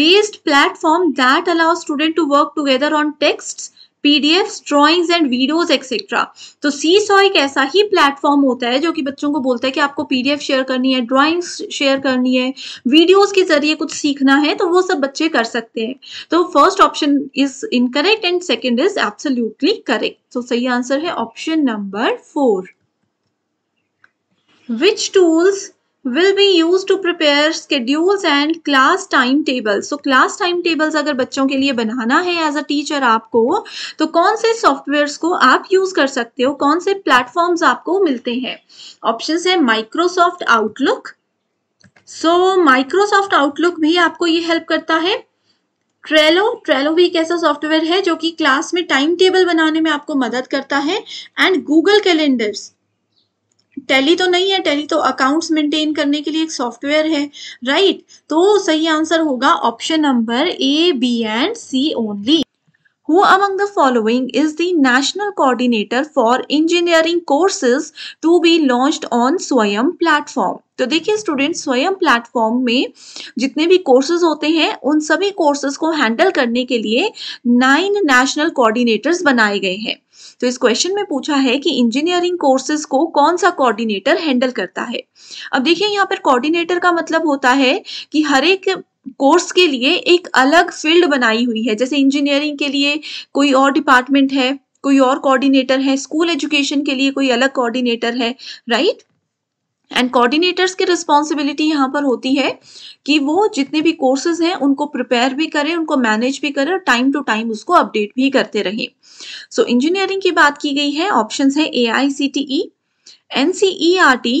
based platform that allow student to work together on text PDF drawings and videos etcetera तो सी सो एक ऐसा ही प्लेटफॉर्म होता है जो कि बच्चों को बोलता है कि आपको पीडीएफ शेयर करनी है ड्रॉइंग्स शेयर करनी है वीडियोज के जरिए कुछ सीखना है तो वो सब बच्चे कर सकते हैं तो first option is incorrect and second is absolutely correct तो सही आंसर है option number four which tools will be used to prepare schedules and class timetables. So class timetables अगर बच्चों के लिए बनाना है as a teacher आपको तो कौन से सॉफ्टवेयर्स को आप use कर सकते हो कौन से platforms आपको मिलते हैं Options है Microsoft Outlook. So Microsoft Outlook भी आपको ये help करता है ट्रेलो ट्रेलो भी एक ऐसा सॉफ्टवेयर है जो कि क्लास में टाइम टेबल बनाने में आपको मदद करता है एंड गूगल कैलेंडर्स टैली तो नहीं है टैली तो अकाउंट्स मेंटेन करने के लिए एक सॉफ्टवेयर है राइट right? तो सही आंसर होगा option number A B and C only Who among the following is the national coordinator for engineering courses to be launched on Swayam platform? तो देखिए स्टूडेंट स्वयं प्लेटफॉर्म में जितने भी कोर्सेज होते हैं उन सभी कोर्सेज को हैंडल करने के लिए नाइन नेशनल कोऑर्डिनेटर्स बनाए गए हैं तो इस क्वेश्चन में पूछा है कि इंजीनियरिंग कोर्सेज को कौन सा कोऑर्डिनेटर हैंडल करता है अब देखिए यहाँ पर कोऑर्डिनेटर का मतलब होता है कि हर एक कोर्स के लिए एक अलग फील्ड बनाई हुई है जैसे इंजीनियरिंग के लिए कोई और डिपार्टमेंट है कोई और कोऑर्डिनेटर है स्कूल एजुकेशन के लिए कोई अलग कोऑर्डिनेटर है राइट एंड कोऑर्डिनेटर्स की रिस्पॉन्सिबिलिटी यहाँ पर होती है कि वो जितने भी कोर्सेज हैं उनको प्रिपेयर भी करें उनको मैनेज भी करें और टाइम टू टाइम उसको अपडेट भी करते रहें सो so, इंजीनियरिंग की बात की गई है ऑप्शन है A I C T E N C E R T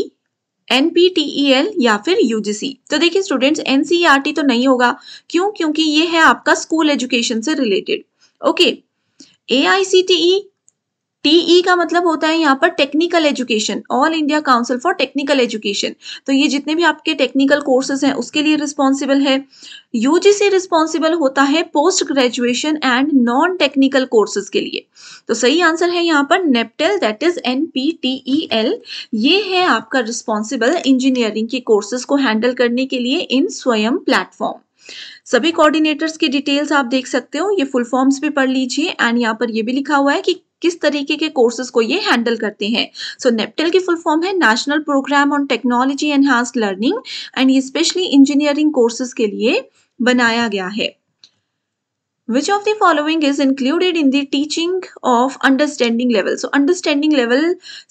N P T E L या फिर यूजीसी तो देखिए students N C R T तो नहीं होगा क्यों क्योंकि ये है आपका स्कूल एजुकेशन से related okay A I C T E T E e का मतलब होता है यहाँ पर technical education all India council for technical education तो ये जितने भी आपके टेक्निकल कोर्सेज हैं उसके लिए रिस्पॉन्सिबल है यूजीसी रिस्पॉन्सिबल होता है post graduation and non technical courses के लिए तो सही आंसर है यहाँ पर NPTEL that is N P T E L ये है आपका रिस्पॉन्सिबल इंजीनियरिंग के कोर्सेज को हैंडल करने के लिए इन स्वयं प्लेटफॉर्म सभी कोऑर्डिनेटर्स की डिटेल्स आप देख सकते हो ये फुल फॉर्म्स भी पढ़ लीजिए एंड यहाँ पर ये भी लिखा हुआ है कि किस तरीके के कोर्सेज को ये हैंडल करते हैं सो so, नेपटेल की फुल फॉर्म है national programme on technology enhanced learning and specially engineering courses के लिए बनाया गया है which of the following is included in the teaching of understanding level so understanding level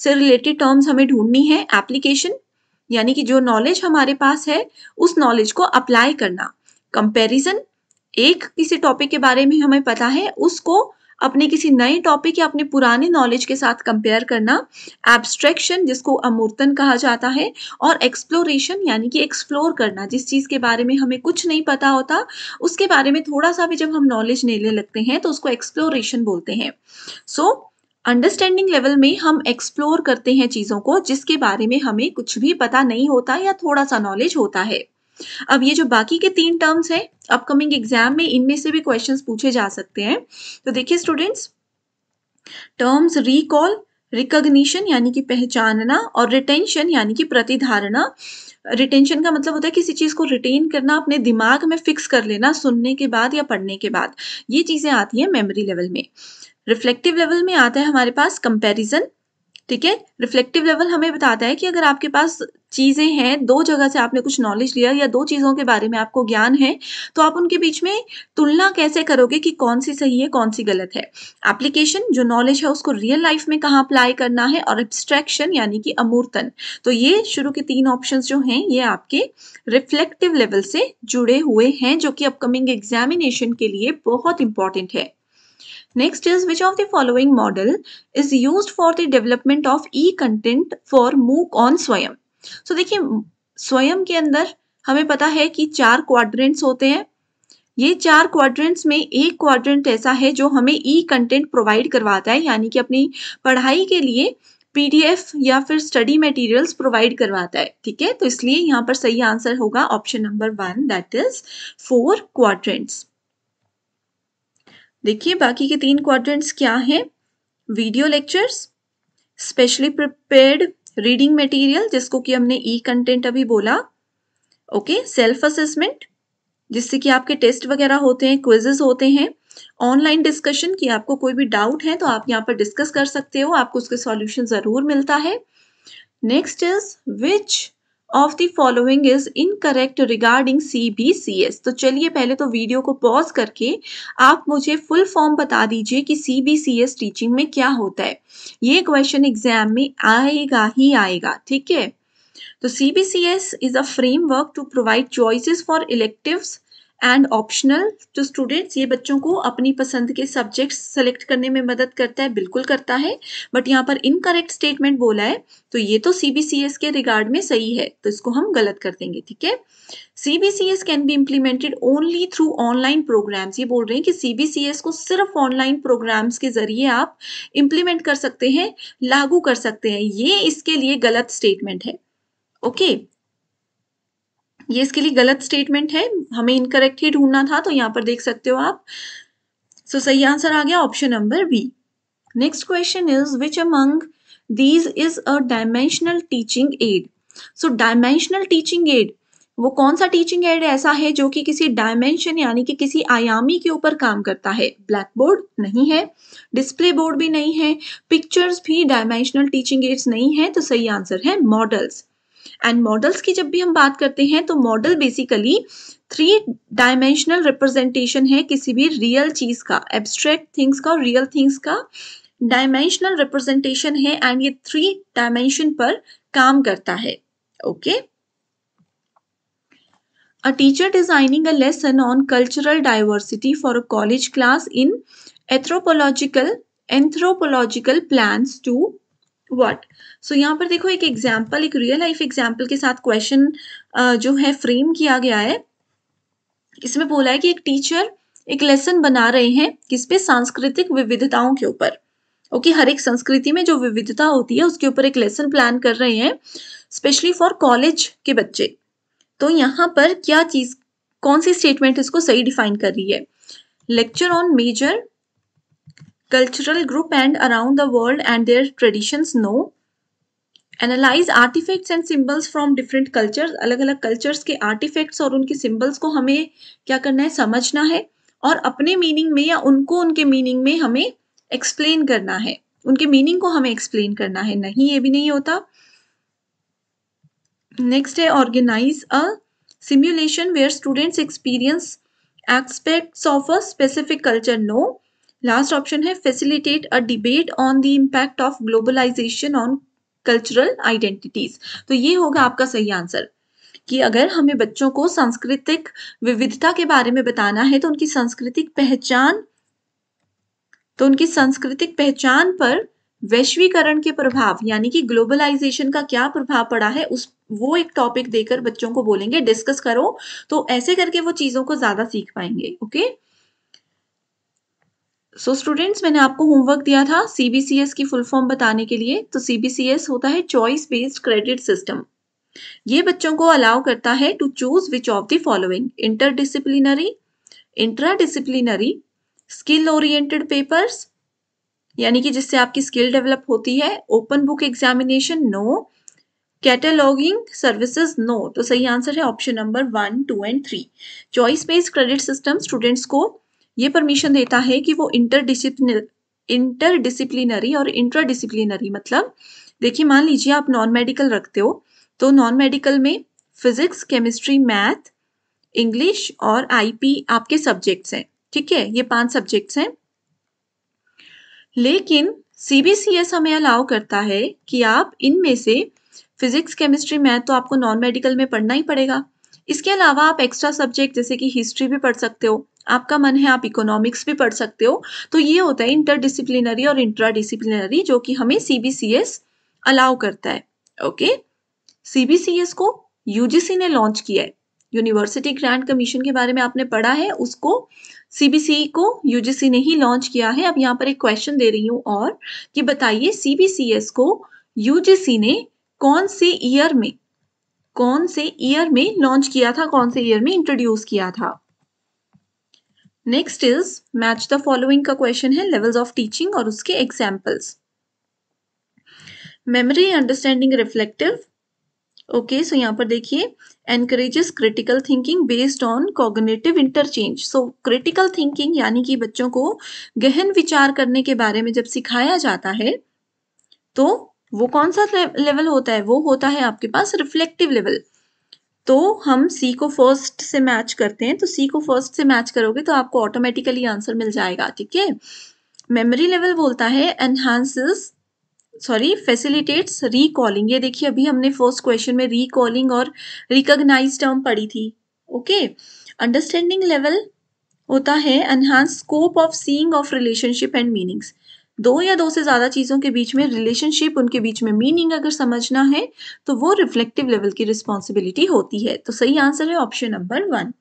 से related terms हमें ढूंढनी है application यानी कि जो knowledge हमारे पास है उस knowledge को apply करना comparison एक किसी topic के बारे में हमें पता है उसको अपने किसी नए टॉपिक या अपने पुराने नॉलेज के साथ कंपेयर करना एब्स्ट्रैक्शन जिसको अमूर्तन कहा जाता है और एक्सप्लोरेशन यानी कि एक्सप्लोर करना जिस चीज़ के बारे में हमें कुछ नहीं पता होता उसके बारे में थोड़ा सा भी जब हम नॉलेज लेने लगते हैं तो उसको एक्सप्लोरेशन बोलते हैं सो so, अंडरस्टैंडिंग लेवल में हम एक्सप्लोर करते हैं चीज़ों को जिसके बारे में हमें कुछ भी पता नहीं होता या थोड़ा सा नॉलेज होता है अब ये जो बाकी के तीन टर्म्स हैं अपकमिंग एग्जाम में इनमें से भी क्वेश्चन पूछे जा सकते हैं तो देखिए स्टूडेंट्स टर्म्स रिकॉल रिकग्निशन यानी कि पहचानना और रिटेंशन यानी कि प्रतिधारणा रिटेंशन का मतलब होता है किसी चीज़ को रिटेन करना अपने दिमाग में फिक्स कर लेना सुनने के बाद या पढ़ने के बाद ये चीज़ें आती हैं मेमोरी लेवल में रिफ्लेक्टिव लेवल में आता है हमारे पास कंपैरिजन ठीक है रिफ्लेक्टिव लेवल हमें बताता है कि अगर आपके पास चीज़ें हैं दो जगह से आपने कुछ नॉलेज लिया या दो चीज़ों के बारे में आपको ज्ञान है तो आप उनके बीच में तुलना कैसे करोगे कि कौन सी सही है कौन सी गलत है एप्लीकेशन जो नॉलेज है उसको रियल लाइफ में कहाँ अप्लाई करना है और एब्स्ट्रैक्शन यानी कि अमूर्तन तो ये शुरू के तीन ऑप्शन जो हैं ये आपके रिफ्लेक्टिव लेवल से जुड़े हुए हैं जो कि अपकमिंग एग्जामिनेशन के लिए बहुत इंपॉर्टेंट है Next is which of the following model is used for the development of e-content for MOOC on स्वयं so देखिए स्वयं के अंदर हमें पता है कि चार क्वाड्रेंट्स होते हैं ये चार क्वाड्रेंट्स में एक क्वाड्रेंट ऐसा है जो हमें ई कंटेंट प्रोवाइड करवाता है यानी कि अपनी पढ़ाई के लिए पीडीएफ या फिर स्टडी मटेरियल्स प्रोवाइड करवाता है ठीक है तो इसलिए यहाँ पर सही आंसर होगा option number one that is four quadrants देखिए बाकी के तीन क्वाड्रेंट्स क्या हैं video lectures specially prepared reading material जिसको कि हमने ई e कंटेंट अभी बोला ओके सेल्फ असेसमेंट जिससे कि आपके टेस्ट वगैरह होते हैं क्विजेस होते हैं ऑनलाइन डिस्कशन कि आपको कोई भी डाउट है तो आप यहाँ पर डिस्कस कर सकते हो आपको उसके सॉल्यूशन ज़रूर मिलता है next is which of the following is incorrect regarding C B C S तो चलिए पहले तो वीडियो को पॉज करके आप मुझे फुल फॉर्म बता दीजिए कि C B C S teaching में क्या होता है ये क्वेश्चन एग्जाम में आएगा ही आएगा ठीक है तो C B C S is a framework to provide choices for elective and optional तो स्टूडेंट्स ये बच्चों को अपनी पसंद के सब्जेक्ट्स सेलेक्ट करने में मदद करता है बिल्कुल करता है बट यहाँ पर इनकरेक्ट स्टेटमेंट बोला है तो ये तो सीबीसीएस के रिगार्ड में सही है तो इसको हम गलत कर देंगे ठीक है CBCS can be implemented only through online programmes ये बोल रहे हैं कि सीबीसीएस को सिर्फ ऑनलाइन प्रोग्राम्स के जरिए आप इम्प्लीमेंट कर सकते हैं लागू कर सकते हैं ये इसके लिए गलत स्टेटमेंट है ओके okay. ये इसके लिए गलत स्टेटमेंट है हमें इनकरेक्ट ही ढूंढना था तो यहाँ पर देख सकते हो आप सो so, सही आंसर आ गया option number B next question is which among these is a dimensional teaching aid so dimensional teaching aid वो कौन सा टीचिंग एड ऐसा है जो कि किसी डायमेंशन यानी कि किसी आयामी के ऊपर काम करता है ब्लैक बोर्ड नहीं है डिस्प्ले बोर्ड भी नहीं है पिक्चर्स भी डायमेंशनल टीचिंग एड्स नहीं है तो सही आंसर है मॉडल्स एंड मॉडल्स की जब भी हम बात करते हैं तो model basically three dimensional representation है किसी भी रियल चीज का एब्स्ट्रैक्ट थिंग्स का और रियल थिंग्स का डायमेंशनल रिप्रेजेंटेशन है एंड ये थ्री डायमेंशन पर काम करता है okay a teacher designing a lesson on cultural diversity for a college class in anthropological anthropological plans to what so यहाँ पर देखो एक एग्जाम्पल एक रियल लाइफ एग्जाम्पल के साथ क्वेश्चन uh, जो है फ्रेम किया गया है इसमें बोला है कि एक टीचर एक लेसन बना रहे हैं किस पे सांस्कृतिक विविधताओं के ऊपर ओके okay, हर एक संस्कृति में जो विविधता होती है उसके ऊपर एक लेसन प्लान कर रहे हैं स्पेशली फॉर कॉलेज के बच्चे तो यहाँ पर क्या चीज कौन सी स्टेटमेंट इसको सही डिफाइन कर रही है lecture on major cultural group and around the world and their traditions know analyse artefacts and symbols from different culture अलग अलग कल्चर्स के आर्टिफेक्ट्स और उनके सिम्बल्स को हमें क्या करना है समझना है और अपने मीनिंग में या उनको उनके मीनिंग में हमें एक्सप्लेन करना है उनके मीनिंग को हमें एक्सप्लेन करना है नहीं ये भी नहीं होता नेक्स्ट है organise a simulation where students experience aspects of a specific culture no last option है facilitate a debate on the impact of globalisation on cultural identities तो ये होगा आपका सही आंसर कि अगर हमें बच्चों को सांस्कृतिक विविधता के बारे में बताना है तो उनकी सांस्कृतिक पहचान तो उनकी सांस्कृतिक पहचान पर वैश्वीकरण के प्रभाव यानी कि ग्लोबलाइजेशन का क्या प्रभाव पड़ा है उस वो एक टॉपिक देकर बच्चों को बोलेंगे डिस्कस करो तो ऐसे करके वो चीजों को ज्यादा सीख पाएंगे okay okay? So so, students मैंने आपको होमवर्क दिया था सीबीसीएस की फुल फॉर्म बताने के लिए तो सीबीसीएस होता है चॉइस बेस्ड क्रेडिट सिस्टम ये बच्चों को अलाउ करता है to choose which of the following interdisciplinary disciplinary intra disciplinary skill oriented papers यानी कि जिससे आपकी स्किल डेवलप होती है open book examination no cataloguing services no तो सही आंसर है option number one two and three choice based credit system students को ये परमिशन देता है कि वो इंटर इंटर डिसिप्लिनरी और इंट्राडिसिप्लिनरी डिसिप्लिनरी मतलब देखिए मान लीजिए आप नॉन मेडिकल रखते हो तो नॉन मेडिकल में फिजिक्स केमिस्ट्री मैथ इंग्लिश और आईपी आपके सब्जेक्ट्स हैं ठीक है ये पांच सब्जेक्ट्स हैं लेकिन सीबीसीएस हमें अलाउ करता है कि आप इनमें से फिजिक्स केमिस्ट्री मैथ तो आपको नॉन मेडिकल में पढ़ना ही पड़ेगा इसके अलावा आप एक्स्ट्रा सब्जेक्ट जैसे कि हिस्ट्री भी पढ़ सकते हो आपका मन है आप इकोनॉमिक्स भी पढ़ सकते हो तो ये होता है इंटर डिसिप्लिनरी और इंट्रा डिसिप्लिनरी जो कि हमें सीबीसीएस अलाउ करता है ओके सीबीसीएस को यूजीसी ने लॉन्च किया है यूनिवर्सिटी ग्रांट कमीशन के बारे में आपने पढ़ा है उसको सीबीसी e को यूजीसी ने ही लॉन्च किया है अब यहाँ पर एक क्वेश्चन दे रही हूँ और कि बताइए सीबीसीएस को यूजीसी ने कौन से ईयर में कौन से ईयर में लॉन्च किया था कौन से ईयर में इंट्रोड्यूस किया था next is match the following का क्वेश्चन है लेवल्स ऑफ टीचिंग और उसके examples memory understanding reflective okay so यहाँ पर देखिए encourages critical thinking based on cognitive interchange so critical thinking यानी कि बच्चों को गहन विचार करने के बारे में जब सिखाया जाता है तो वो कौन सा लेवल होता है वो होता है आपके पास रिफ्लेक्टिव लेवल तो हम सी को फर्स्ट से मैच करते हैं तो सी को फर्स्ट से मैच करोगे तो आपको ऑटोमेटिकली आंसर मिल जाएगा ठीक है मेमोरी लेवल बोलता है एनहांसेस सॉरी फैसिलिटेट्स रिकॉलिंग ये देखिए अभी हमने फर्स्ट क्वेश्चन में रिकॉलिंग और रिकॉग्नाइज टर्म पढ़ी थी ओके अंडरस्टैंडिंग लेवल होता है enhance scope of seeing of relationship and meanings दो या दो से ज़्यादा चीज़ों के बीच में रिलेशनशिप उनके बीच में मीनिंग अगर समझना है तो वो रिफ्लेक्टिव लेवल की रिस्पॉन्सिबिलिटी होती है तो सही आंसर है ऑप्शन नंबर वन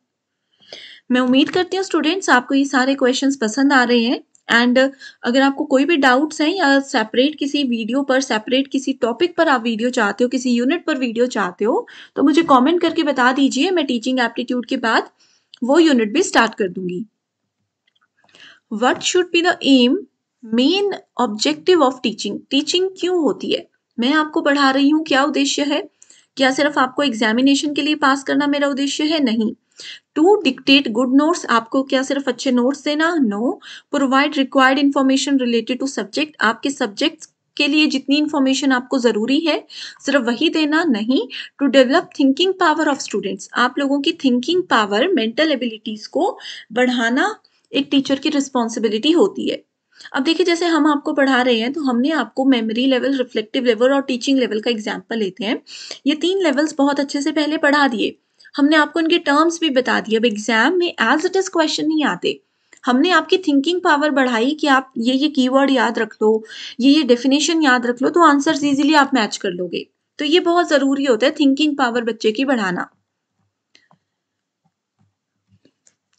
मैं उम्मीद करती हूँ स्टूडेंट्स आपको ये सारे क्वेश्चंस पसंद आ रहे हैं एंड अगर आपको कोई भी डाउट्स हैं या सेपरेट किसी वीडियो पर सेपरेट किसी टॉपिक पर आप वीडियो चाहते हो किसी यूनिट पर वीडियो चाहते हो तो मुझे कमेंट करके बता दीजिए मैं टीचिंग एप्टीट्यूड के बाद वो यूनिट भी स्टार्ट कर दूंगी what should be the aim main objective of teaching teaching क्यों होती है मैं आपको पढ़ा रही हूँ क्या उद्देश्य है क्या सिर्फ आपको एग्जामिनेशन के लिए पास करना मेरा उद्देश्य है नहीं टू डिक्टेट गुड नोट्स आपको क्या सिर्फ अच्छे नोट्स देना no provide required information related to subject आपके सब्जेक्ट के लिए जितनी इन्फॉर्मेशन आपको ज़रूरी है सिर्फ वही देना नहीं to develop thinking power of students आप लोगों की थिंकिंग पावर मेंटल एबिलिटीज़ को बढ़ाना एक टीचर की रिस्पॉन्सिबिलिटी होती है अब देखिए जैसे हम आपको पढ़ा रहे हैं तो हमने आपको मेमोरी लेवल रिफ्लेक्टिव लेवल और टीचिंग लेवल का एग्जाम्पल लेते हैं ये तीन लेवल्स बहुत अच्छे से पहले पढ़ा दिए हमने आपको इनके टर्म्स भी बता दिए अब एग्जाम में एज इट इज क्वेश्चन नहीं आते हमने आपकी थिंकिंग पावर बढ़ाई कि आप ये ये कीवर्ड याद रख लो ये ये डेफिनेशन याद रख लो तो आंसर इजीली आप मैच कर लोगे तो ये बहुत जरूरी होता है थिंकिंग पावर बच्चे की बढ़ाना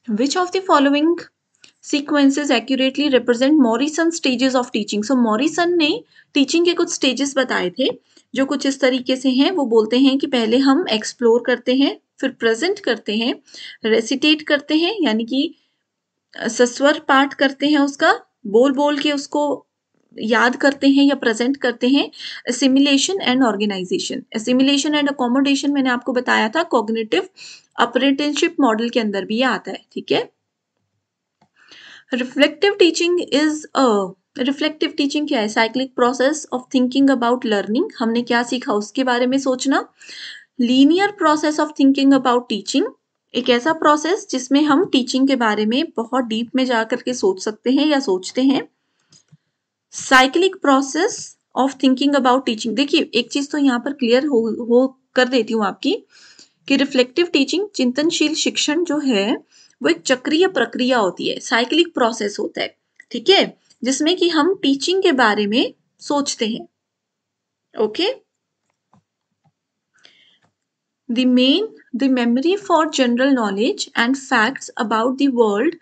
which of the following sequences accurately represent Morrison stages of teaching so Morrison ने टीचिंग के कुछ स्टेजेस बताए थे जो कुछ इस तरीके से हैं वो बोलते हैं कि पहले हम एक्सप्लोर करते हैं फिर प्रेजेंट करते हैं रेसिटेट करते हैं यानी कि सस्वर पाठ करते हैं उसका बोल बोल के उसको याद करते हैं या प्रेजेंट करते हैं assimilation and organisation assimilation and accommodation मैंने आपको बताया था कॉग्निटिव अप्रेंटिनशिप मॉडल के अंदर भी ये आता है ठीक है reflective teaching is a reflective teaching क्या है cyclic process of thinking about learning हमने क्या सीखा उसके बारे में सोचना linear process of thinking about teaching एक ऐसा प्रोसेस जिसमें हम टीचिंग के बारे में बहुत डीप में जा करके सोच सकते हैं या सोचते हैं cyclic process of thinking about teaching देखिए एक चीज तो यहाँ पर क्लियर हो हो कर देती हूँ आपकी कि रिफ्लेक्टिव टीचिंग चिंतनशील शिक्षण जो है वो एक चक्रीय प्रक्रिया होती है साइक्लिक प्रोसेस होता है ठीक है जिसमें कि हम टीचिंग के बारे में सोचते हैं okay the main the memory for general knowledge and facts about the world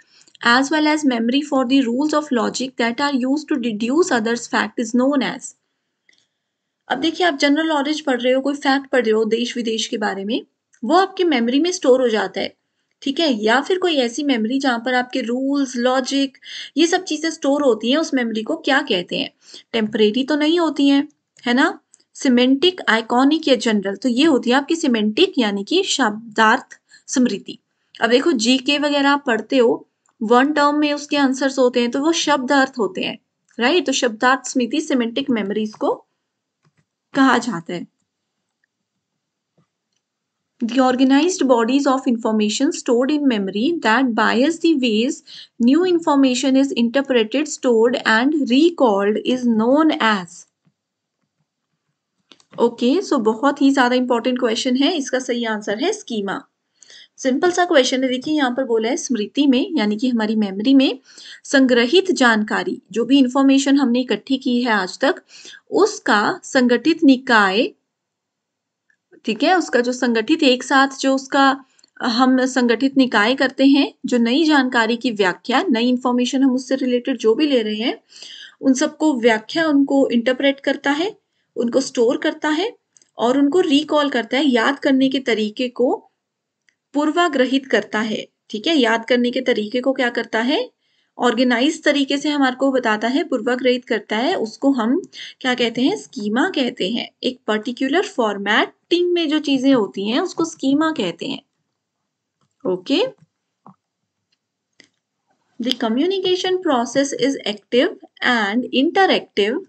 as well as memory for the rules of logic that are use to deduce others fact is known as अब देखिए आप general knowledge पढ़ रहे हो कोई fact पढ़ रहे हो देश विदेश के बारे में वो आपकी मेमोरी में स्टोर हो जाता है ठीक है या फिर कोई ऐसी मेमोरी जहाँ पर आपके रूल्स लॉजिक ये सब चीज़ें स्टोर होती हैं उस मेमोरी को क्या कहते हैं टेम्परेरी तो नहीं होती हैं है ना सिमेंटिक आइकॉनिक या जनरल तो ये होती है आपकी सिमेंटिक यानी कि शब्दार्थ स्मृति अब देखो जी के वगैरह आप पढ़ते हो वन टर्म में उसके आंसर्स होते हैं तो वो शब्दार्थ होते हैं राइट तो शब्दार्थ स्मृति सिमेंटिक मेमोरीज को कहा जाता है the organized bodies of information stored in memory that bias the ways new information is interpreted, stored and recalled is known as. Okay okay, so so बहुत ही ज़्यादा इंपॉर्टेंट क्वेश्चन है इसका सही आंसर है स्कीमा सिंपल सा question है देखिए यहाँ पर बोला है स्मृति में यानी कि हमारी मेमोरी में संग्रहित जानकारी जो भी इंफॉर्मेशन हमने इकट्ठी की है आज तक उसका संगठित निकाय ठीक है उसका जो संगठित एक साथ जो उसका हम संगठित निकाय करते हैं जो नई जानकारी की व्याख्या नई इंफॉर्मेशन हम उससे रिलेटेड जो भी ले रहे हैं उन सबको व्याख्या उनको इंटरप्रेट करता है उनको स्टोर करता है और उनको रिकॉल करता है याद करने के तरीके को पूर्वाग्रहित करता है ठीक है याद करने के तरीके को क्या करता है ऑर्गेनाइज तरीके से हमारे को बताता है रहित करता है उसको हम क्या कहते हैं स्कीमा कहते हैं एक पर्टिकुलर फॉर्मेटिंग में जो चीजें होती हैं उसको स्कीमा कहते हैं okay the communication process is active and interactive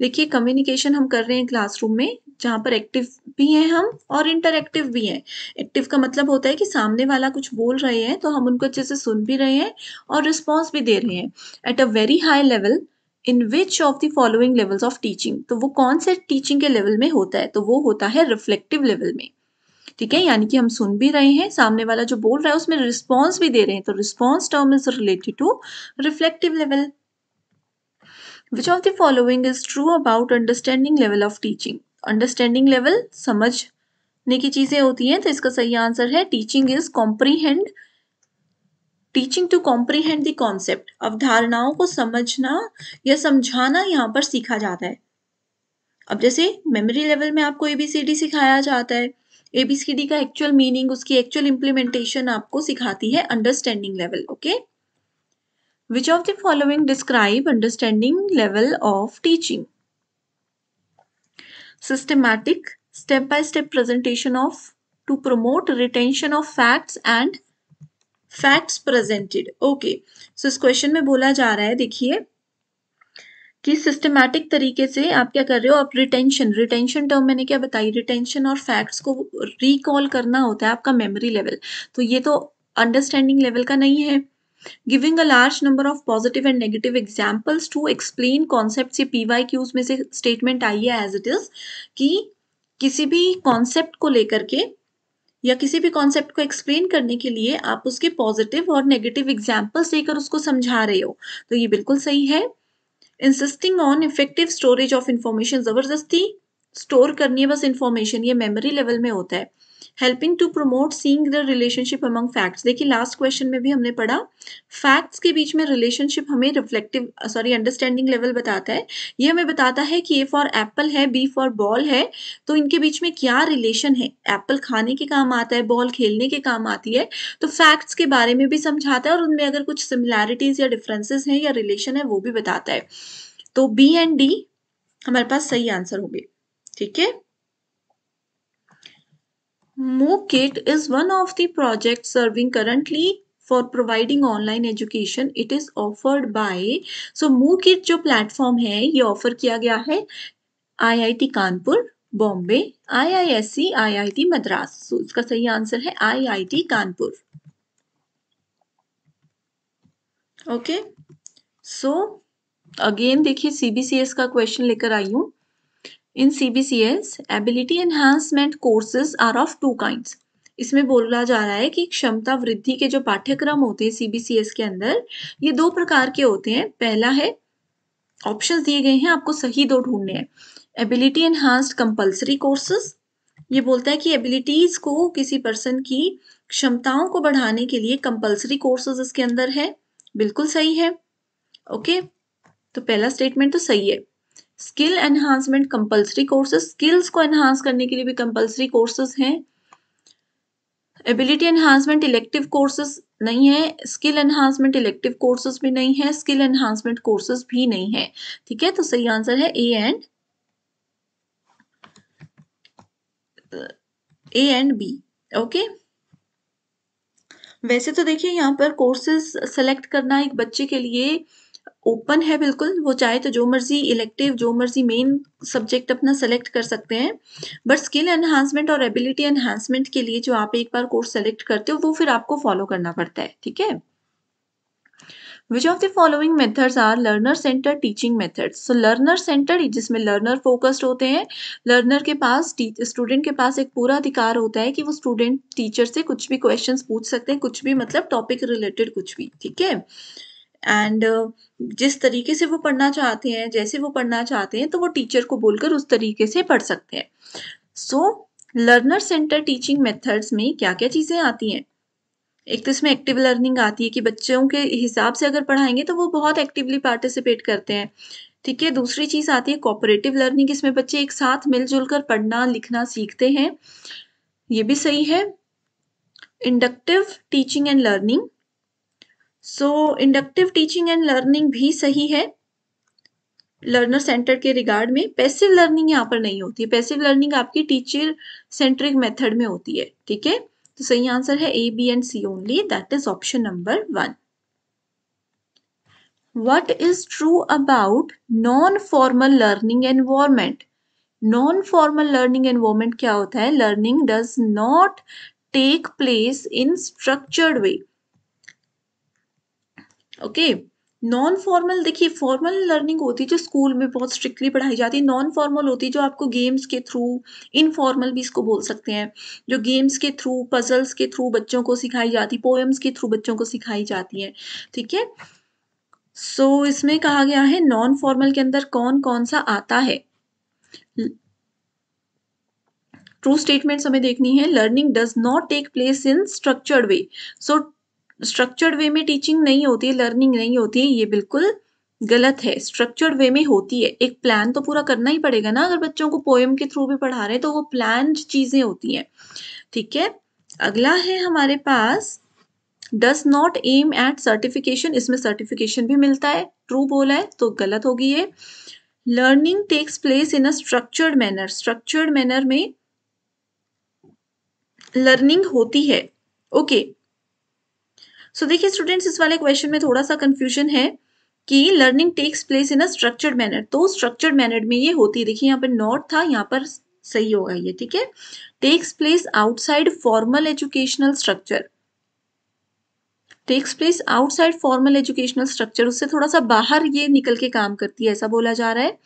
देखिए कम्युनिकेशन हम कर रहे हैं क्लासरूम में जहाँ पर एक्टिव भी हैं हम और इंटरएक्टिव भी हैं एक्टिव का मतलब होता है कि सामने वाला कुछ बोल रहे हैं तो हम उनको अच्छे से सुन भी रहे हैं और रिस्पॉन्स भी दे रहे हैं at a very high level in which of the following levels of teaching तो वो कौन से टीचिंग के लेवल में होता है तो वो होता है रिफ्लेक्टिव लेवल में ठीक है यानी कि हम सुन भी रहे हैं सामने वाला जो बोल रहा है उसमें रिस्पॉन्स भी दे रहे हैं तो response term is related to reflective level which of the following is true about understanding level of teaching understanding level समझने की चीज़ें होती हैं तो इसका सही आंसर है teaching is comprehend teaching to comprehend the concept अवधारणाओं को समझना या समझाना यहाँ पर सीखा जाता है अब जैसे मेमोरी लेवल में आपको एबीसीडी सिखाया जाता है एबीसीडी का एक्चुअल मीनिंग उसकी एक्चुअल इंप्लीमेंटेशन आपको सिखाती है understanding level okay which of the following describe understanding level of teaching systematic step-by-step -step presentation of to promote retention of facts and facts presented. Okay, so इस question में बोला जा रहा है देखिए कि सिस्टमैटिक तरीके से आप क्या कर रहे हो आप रिटेंशन रिटेंशन टर्म मैंने क्या बताई रिटेंशन और फैक्ट्स को रिकॉल करना होता है आपका मेमोरी लेवल तो ये तो अंडरस्टैंडिंग लेवल का नहीं है giving a large number of positive and negative examples to explain concept ये पीवाई क्यूज में से स्टेटमेंट आई है एज इट इज कि किसी भी कॉन्सेप्ट को लेकर के या किसी भी कॉन्सेप्ट को एक्सप्लेन करने के लिए आप उसके पॉजिटिव और नेगेटिव एग्जाम्पल्स देकर उसको समझा रहे हो तो ये बिल्कुल सही है insisting on effective storage of information जबरदस्ती स्टोर करनी है बस इंफॉर्मेशन ये मेमोरी लेवल में होता है helping to promote seeing the relationship among facts देखिए लास्ट क्वेश्चन में भी हमने पढ़ा फैक्ट्स के बीच में रिलेशनशिप हमें रिफ्लेक्टिव सॉरी अंडरस्टैंडिंग लेवल बताता है ये हमें बताता है कि ए फॉर एप्पल है बी फॉर बॉल है तो इनके बीच में क्या रिलेशन है एप्पल खाने के काम आता है बॉल खेलने के काम आती है तो फैक्ट्स के बारे में भी समझाता है और उनमें अगर कुछ सिमिलैरिटीज या डिफरेंसेस हैं या रिलेशन है वो भी बताता है तो बी एंड डी हमारे पास सही आंसर होगी ठीक है MOOCKit is one of the projects serving currently for providing online education. It is offered by so MOOCKit जो platform है ये offer किया गया है IIT Kanpur Bombay I I S C I I T Madras इसका सही आंसर है I I T Kanpur okay so again देखिए सीबीसीएस का क्वेश्चन लेकर आई हूँ C S ability enhancement courses are of two kind इसमें बोला जा रहा है कि क्षमता वृद्धि के जो पाठ्यक्रम होते हैं सीबीसीएस के अंदर ये दो प्रकार के होते हैं पहला है ऑप्शन दिए गए हैं आपको सही दो ढूंढने हैं एबिलिटी एनहांस्ड कंपल्सरी कोर्सेज ये बोलता है कि एबिलिटीज को किसी पर्सन की क्षमताओं को बढ़ाने के लिए कंपल्सरी कोर्सेज इसके अंदर है बिल्कुल सही है ओके okay? तो पहला स्टेटमेंट तो सही है skill enhancement compulsory courses skills को एनहांस करने के लिए भी कंपल्सरी कोर्सेज हैं एबिलिटी एनहांसमेंट इलेक्टिव कोर्सेज नहीं है स्किल एनहांसमेंट इलेक्टिव कोर्सेज भी नहीं है स्किल एनहांसमेंट कोर्सेज भी नहीं है ठीक है तो सही आंसर है A and A and B okay वैसे तो देखिए यहाँ पर कोर्सेज सेलेक्ट करना एक बच्चे के लिए ओपन है बिल्कुल वो चाहे तो जो मर्जी इलेक्टिव जो मर्जी मेन सब्जेक्ट अपना सेलेक्ट कर सकते हैं बट स्किल एनहांसमेंट और एबिलिटी एनहांसमेंट के लिए जो आप एक बार कोर्स सेलेक्ट करते हो वो फिर आपको फॉलो करना पड़ता है ठीक है which of the following methods are learner centre teaching methods so learner centre जिसमें लर्नर फोकस्ड होते हैं लर्नर के पास स्टूडेंट के पास एक पूरा अधिकार होता है कि वो स्टूडेंट टीचर से कुछ भी क्वेश्चन पूछ सकते हैं कुछ भी मतलब टॉपिक रिलेटेड कुछ भी ठीक है एंड uh, जिस तरीके से वो पढ़ना चाहते हैं जैसे वो पढ़ना चाहते हैं तो वो टीचर को बोलकर उस तरीके से पढ़ सकते हैं so learner centre teaching methods में क्या क्या चीज़ें आती हैं एक तो इसमें एक्टिव लर्निंग आती है कि बच्चों के हिसाब से अगर पढ़ाएंगे तो वो बहुत एक्टिवली पार्टिसिपेट करते हैं ठीक है दूसरी चीज़ आती है कॉपरेटिव लर्निंग इसमें बच्चे एक साथ मिलजुल कर पढ़ना लिखना सीखते हैं ये भी सही है inductive teaching and learning so inductive teaching and learning भी सही है लर्नर सेंटर के रिगार्ड में पैसिव लर्निंग यहाँ पर नहीं होती पैसिव लर्निंग आपकी टीचर सेंट्रिक मेथड में होती है ठीक है तो सही आंसर है A B and C only that is option number one what is true about non formal learning environment non formal learning environment क्या होता है learning does not take place in structured way okay non formal देखिए formal learning होती है जो school में बहुत strictly पढ़ाई जाती है नॉन फॉर्मल होती है जो आपको गेम्स के थ्रू इनफॉर्मल भी इसको बोल सकते हैं जो गेम्स के थ्रू पजल्स के थ्रू बच्चों को सिखाई जाती पोएम्स के थ्रू बच्चों को सिखाई जाती है ठीक है सो so, इसमें कहा गया है नॉन फॉर्मल के अंदर कौन कौन सा आता है ट्रू स्टेटमेंट्स हमें देखनी है learning does not take place in structured way so structured way में टीचिंग नहीं होती लर्निंग नहीं होती ये बिल्कुल गलत है स्ट्रक्चर्ड वे में होती है एक प्लान तो पूरा करना ही पड़ेगा ना अगर बच्चों को पोएम के थ्रू भी पढ़ा रहे हैं तो वो प्लान चीजें होती हैं ठीक है अगला है हमारे पास does not aim at certification इसमें सर्टिफिकेशन भी मिलता है ट्रू बोला है तो गलत होगी ये learning takes place in a structured manner structured manner में लर्निंग होती है ओके okay, सो देखिए स्टूडेंट्स इस वाले क्वेश्चन में थोड़ा सा कंफ्यूजन है कि learning takes place in a structured manner तो स्ट्रक्चर्ड मैनर में ये होती है देखिए यहाँ पर नॉट था यहाँ पर सही होगा ये ठीक है takes place outside formal educational structure takes place outside formal educational structure उससे थोड़ा सा बाहर ये निकल के काम करती है ऐसा बोला जा रहा है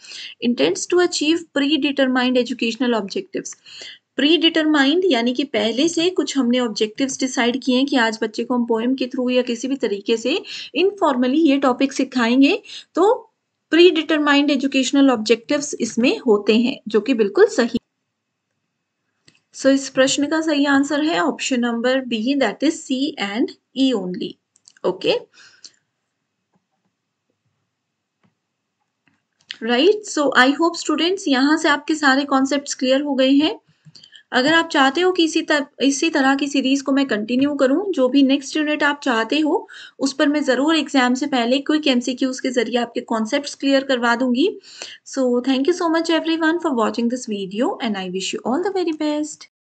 intends to achieve predetermined educational objectives predetermined यानी कि पहले से कुछ हमने ऑब्जेक्टिव्स डिसाइड किए हैं कि आज बच्चे को हम पोएम के थ्रू या किसी भी तरीके से इनफॉर्मली ये टॉपिक सिखाएंगे तो प्री डिटरमाइंड एजुकेशनल ऑब्जेक्टिव्स इसमें होते हैं जो कि बिल्कुल सही सो so, इस प्रश्न का सही आंसर है option number B that is C and E only okay right so I hope students यहां से आपके सारे कॉन्सेप्ट्स क्लियर हो गए हैं अगर आप चाहते हो कि इसी तरह इसी तरह की सीरीज को मैं कंटिन्यू करूं जो भी नेक्स्ट यूनिट आप चाहते हो उस पर मैं ज़रूर एग्जाम से पहले क्विक एमसीक्यूज के जरिए आपके कॉन्सेप्ट क्लियर करवा दूंगी so thank you so much everyone for watching this video and I wish you all the very best